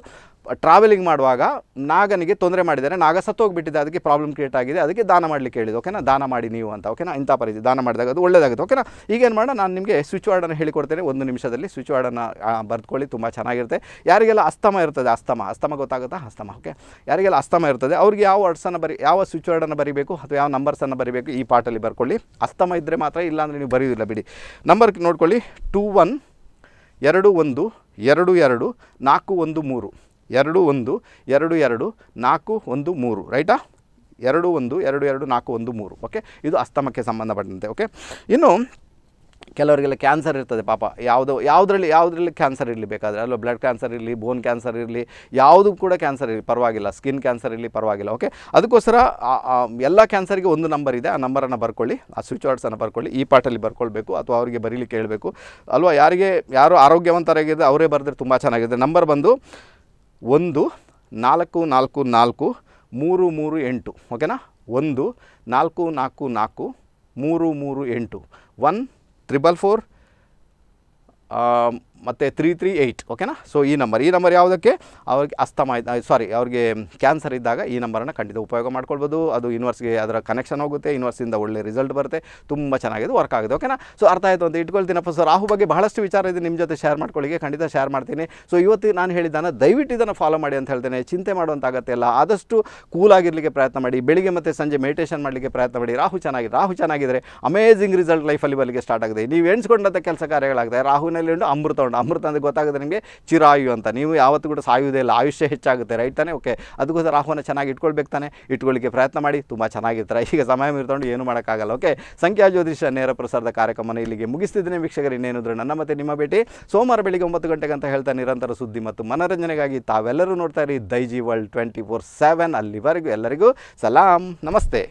ಟ್ರಾವೆಲಿಂಗ್ ಮಾಡುವಾಗ ನಾಗನಿಗೆ ತೊಂದರೆ ಮಾಡಿದ್ದಾರೆ ನಾಗ ಸತ್ತೋಗಿಬಿಟ್ಟಿದ್ದ ಅದಕ್ಕೆ ಪ್ರಾಬ್ಲಮ್ ಕ್ರಿಯೇಟ್ ಆಗಿದೆ ಅದಕ್ಕೆ ದಾನ ಮಾಡಲಿಕ್ಕೆ ಹೇಳಿದ್ದು ಓಕೆನಾ ದಾನ ಮಾಡಿ ನೀವು ಅಂತ ಓಕೆನಾ ಇಂಥ ಪರಿಸ್ಥಿತಿ ದಾನ ಮಾಡಿದಾಗ ಅದು ಒಳ್ಳೆಯದಾಗುತ್ತೆ ಓಕೆನಾ ಈಗೇನು ಮಾಡೋಣ ನಾನು ನಿಮಗೆ ಸ್ವಿಚ್ ವಾರ್ಡನ್ನು ಹೇಳಿಕೊಡ್ತೇನೆ ಒಂದು ನಿಮಿಷದಲ್ಲಿ ಸ್ವಿಚ್ ವಾರ್ಡನ್ನು ಬರೆದುಕೊಳ್ಳಿ ತುಂಬ ಚೆನ್ನಾಗಿರುತ್ತೆ ಯಾರಿಗೆಲ್ಲ ಅಸ್ತಮ ಇರ್ತದೆ ಅಸ್ತಮ ಅಸ್ತಮ ಗೊತ್ತಾಗುತ್ತಾ ಅಸ್ತಮ ಓಕೆ ಯಾರಿಗೆಲ್ಲ ಅಸ್ತಮ ಇರ್ತದೆ ಅವ್ರಿಗೆ ಯಾವ ವರ್ಡ್ಸನ್ನು ಬರಿ ಯಾವ ಸ್ವಿಚ್ ವರ್ಡನ್ನು ಬರಿಬೇಕು ಅಥವಾ ಯಾವ ನಂಬರ್ಸನ್ನು ಬರಿಬೇಕು ಈ ಪಾಟಲ್ಲಿ ಬರ್ಕೊಳ್ಳಿ ಅಸ್ತಮ ಇದ್ದರೆ ಮಾತ್ರ ಇಲ್ಲಾಂದರೆ ನೀವು ಬರೆಯೋದಿಲ್ಲ ಬಿಡಿ ನಂಬರ್ ನೋಡ್ಕೊಳ್ಳಿ ಟೂ ಒನ್ ಎರಡು ಒಂದು ಎರಡು ಎರಡು ನಾಲ್ಕು ಒಂದು ಮೂರು ಎರಡು ಒಂದು ಎರಡು ಎರಡು ನಾಲ್ಕು ಒಂದು ಮೂರು ರೈಟಾ ಎರಡು ಒಂದು ಎರಡು ಎರಡು ನಾಲ್ಕು ಒಂದು ಮೂರು ಓಕೆ ಇದು ಅಸ್ತಮಕ್ಕೆ ಸಂಬಂಧಪಟ್ಟಂತೆ ಓಕೆ ಇನ್ನು ಕೆಲವರಿಗೆಲ್ಲ ಕ್ಯಾನ್ಸರ್ ಇರ್ತದೆ ಪಾಪ ಯಾವುದೋ ಯಾವುದರಲ್ಲಿ ಯಾವುದರಲ್ಲಿ ಕ್ಯಾನ್ಸರ್ ಇರಲಿ ಬೇಕಾದರೆ ಅಲ್ಲೋ ಬ್ಲಡ್ ಕ್ಯಾನ್ಸರ್ ಇರಲಿ ಬೋನ್ ಕ್ಯಾನ್ಸರ್ ಇರಲಿ ಯಾವುದು ಕೂಡ ಕ್ಯಾನ್ಸರ್ ಇರಲಿ ಪರವಾಗಿಲ್ಲ ಸ್ಕಿನ್ ಕ್ಯಾನ್ಸರ್ ಇರಲಿ ಪರವಾಗಿಲ್ಲ ಓಕೆ ಅದಕ್ಕೋಸ್ಕರ ಎಲ್ಲ ಕ್ಯಾನ್ಸರಿಗೆ ಒಂದು ನಂಬರ್ ಇದೆ ಆ ನಂಬರನ್ನು ಬರ್ಕೊಳ್ಳಿ ಆ ಸ್ವಿಚ್ ವಾರ್ಡ್ಸನ್ನು ಬರ್ಕೊಳ್ಳಿ ಈ ಪಾಟಲ್ಲಿ ಬರ್ಕೊಳ್ಬೇಕು ಅಥವಾ ಅವರಿಗೆ ಬರೀಲಿಕ್ಕೆ ಕೇಳಬೇಕು ಅಲ್ವಾ ಯಾರಿಗೆ ಯಾರು ಆರೋಗ್ಯವಂತರಾಗಿದೆ ಅವರೇ ಬರೆದ್ರೆ ತುಂಬ ಚೆನ್ನಾಗಿದೆ ನಂಬರ್ ಬಂದು ಒಂದು ನಾಲ್ಕು ನಾಲ್ಕು ನಾಲ್ಕು ಮೂರು ಮೂರು ಎಂಟು ಓಕೆನಾ ಒಂದು ನಾಲ್ಕು ನಾಲ್ಕು ನಾಲ್ಕು ಮೂರು ಮೂರು ಎಂಟು ಒನ್ triple four. Um, ಮತ್ತು ತ್ರೀ ತ್ರೀ ಏಯ್ಟ್ ಓಕೆನಾ ಸೊ ಈ ನಂಬರ್ ಈ ನಂಬರ್ ಯಾವುದಕ್ಕೆ ಅವ್ರಿಗೆ ಅಸ್ತಮ ಸಾರಿ ಅವ್ರಿಗೆ ಕ್ಯಾನ್ಸರ್ ಇದ್ದಾಗ ಈ ನಂಬರನ್ನು ಖಂಡಿತ ಉಪಯೋಗ ಮಾಡ್ಕೊಳ್ಬೋದು ಅದು ಯೂನಿವರ್ಸ್ಗೆ ಅದರ ಕನೆಕ್ಷನ್ ಹೋಗುತ್ತೆ ಯೂನಿವರ್ಸಿಂದ ಒಳ್ಳೆ ರಿಸಲ್ಟ್ ಬರುತ್ತೆ ತುಂಬ ಚೆನ್ನಾಗಿದೆ ವರ್ಕ್ ಆಗಿದೆ ಓಕೆನಾ ಸೊ ಅರ್ಥ ಆಯಿತು ಅಂತ ಇಟ್ಕೊಳ್ತೀನಪ್ಪ ಸೊ ರಾಹು ಬಗ್ಗೆ ಬಹಳಷ್ಟು ವಿಚಾರ ಇದೆ ನಿಮ್ಮ ಜೊತೆ ಶೇರ್ ಮಾಡ್ಕೊಳ್ಳಿಗೆ ಖಂಡಿತ ಶೇರ್ ಮಾಡ್ತೀನಿ ಸೊ ಇವತ್ತು ನಾನು ಹೇಳಿದ್ದಾನೆ ದಯವಿಟ್ಟು ಇದನ್ನು ಫಾಲೋ ಮಾಡಿ ಅಂತ ಹೇಳ್ತೇನೆ ಚಿಂತೆ ಮಾಡುವಂಥ ಅಲ್ಲ ಆದಷ್ಟು ಕೂಲ್ ಆಗಿರಲಿಕ್ಕೆ ಪ್ರಯತ್ನ ಮಾಡಿ ಬೆಳಿಗ್ಗೆ ಮತ್ತು ಸಂಜೆ ಮೆಡಿಟೇಷನ್ ಮಾಡಲಿಕ್ಕೆ ಪ್ರಯತ್ನ ಮಾಡಿ ರಾಹು ಚೆನ್ನಾಗಿದೆ ರಾಹು ಚೆನ್ನಾಗಿದ್ದರೆ ಅಮೇಝಿಂಗ್ ರಿಸಲ್ಟ್ ಲೈಫಲ್ಲಿ ಬಲಿಗೆ ಸ್ಟಾರ್ಟ್ ಆಗಿದೆ ನೀವು ಎಣಿಸ್ಕೊಂಡಂಥ ಕೆಲಸ ಕಾರ್ಯಗಳಾಗಿದೆ ರಾಹುನಲ್ಲಿ ಒಂದು ಅಮೃತ ಅಮೃತ ಅಂದರೆ ಗೊತ್ತಾಗುತ್ತೆ ನಿಮಗೆ ಚಿರಾಯು ಅಂತ ನೀವು ಯಾವತ್ತೂ ಕೂಡ ಸಾಯುವುದೇ ಇಲ್ಲ ಆಯುಷ್ಯ ಹೆಚ್ಚಾಗುತ್ತೆ ರೈಟ್ ತಾನೆ ಓಕೆ ಅದಕ್ಕೋಸ್ಕರ ಆಹ್ವಾನ ಚೆನ್ನಾಗಿ ಇಟ್ಕೊಳ್ಬೇಕು ತಾನೆ ಇಟ್ಕೊಳ್ಳಿಕ್ಕೆ ಪ್ರಯತ್ನ ಮಾಡಿ ತುಂಬ ಚೆನ್ನಾಗಿರ್ತಾರೆ ಈಗ ಸಮಯ ಮೀರ್ಕೊಂಡು ಏನು ಮಾಡೋಕ್ಕಾಗಲ್ಲ ಓಕೆ ಸಂಖ್ಯಾ ಜ್ಯೋತಿಷ ನೇರ ಪ್ರಸಾರದ ಕಾರ್ಯಕ್ರಮನ ಇಲ್ಲಿಗೆ ಮುಗಿಸ್ತಿದ್ದೇನೆ ವೀಕ್ಷಕರು ಇನ್ನೇನಿದ್ರು ನನ್ನ ಮತ್ತೆ ನಿಮ್ಮ ಭೇಟಿ ಸೋಮವಾರ ಬೆಳಿಗ್ಗೆ ಒಂಬತ್ತು ಗಂಟೆಗೆ ಅಂತ ಹೇಳ್ತಾ ನಿರಂತರ ಸುದ್ದಿ ಮತ್ತು ಮನರಂಜನೆಗಾಗಿ ತಾವೆಲ್ಲರೂ ನೋಡ್ತಾ ಇರಿ ದೈಜಿ ವರ್ಲ್ಡ್ ಟ್ವೆಂಟಿ ಫೋರ್ ಸೆವೆನ್ ಅಲ್ಲಿವರೆಗೂ ಎಲ್ಲರಿಗೂ ಸಲಾಂ ನಮಸ್ತೆ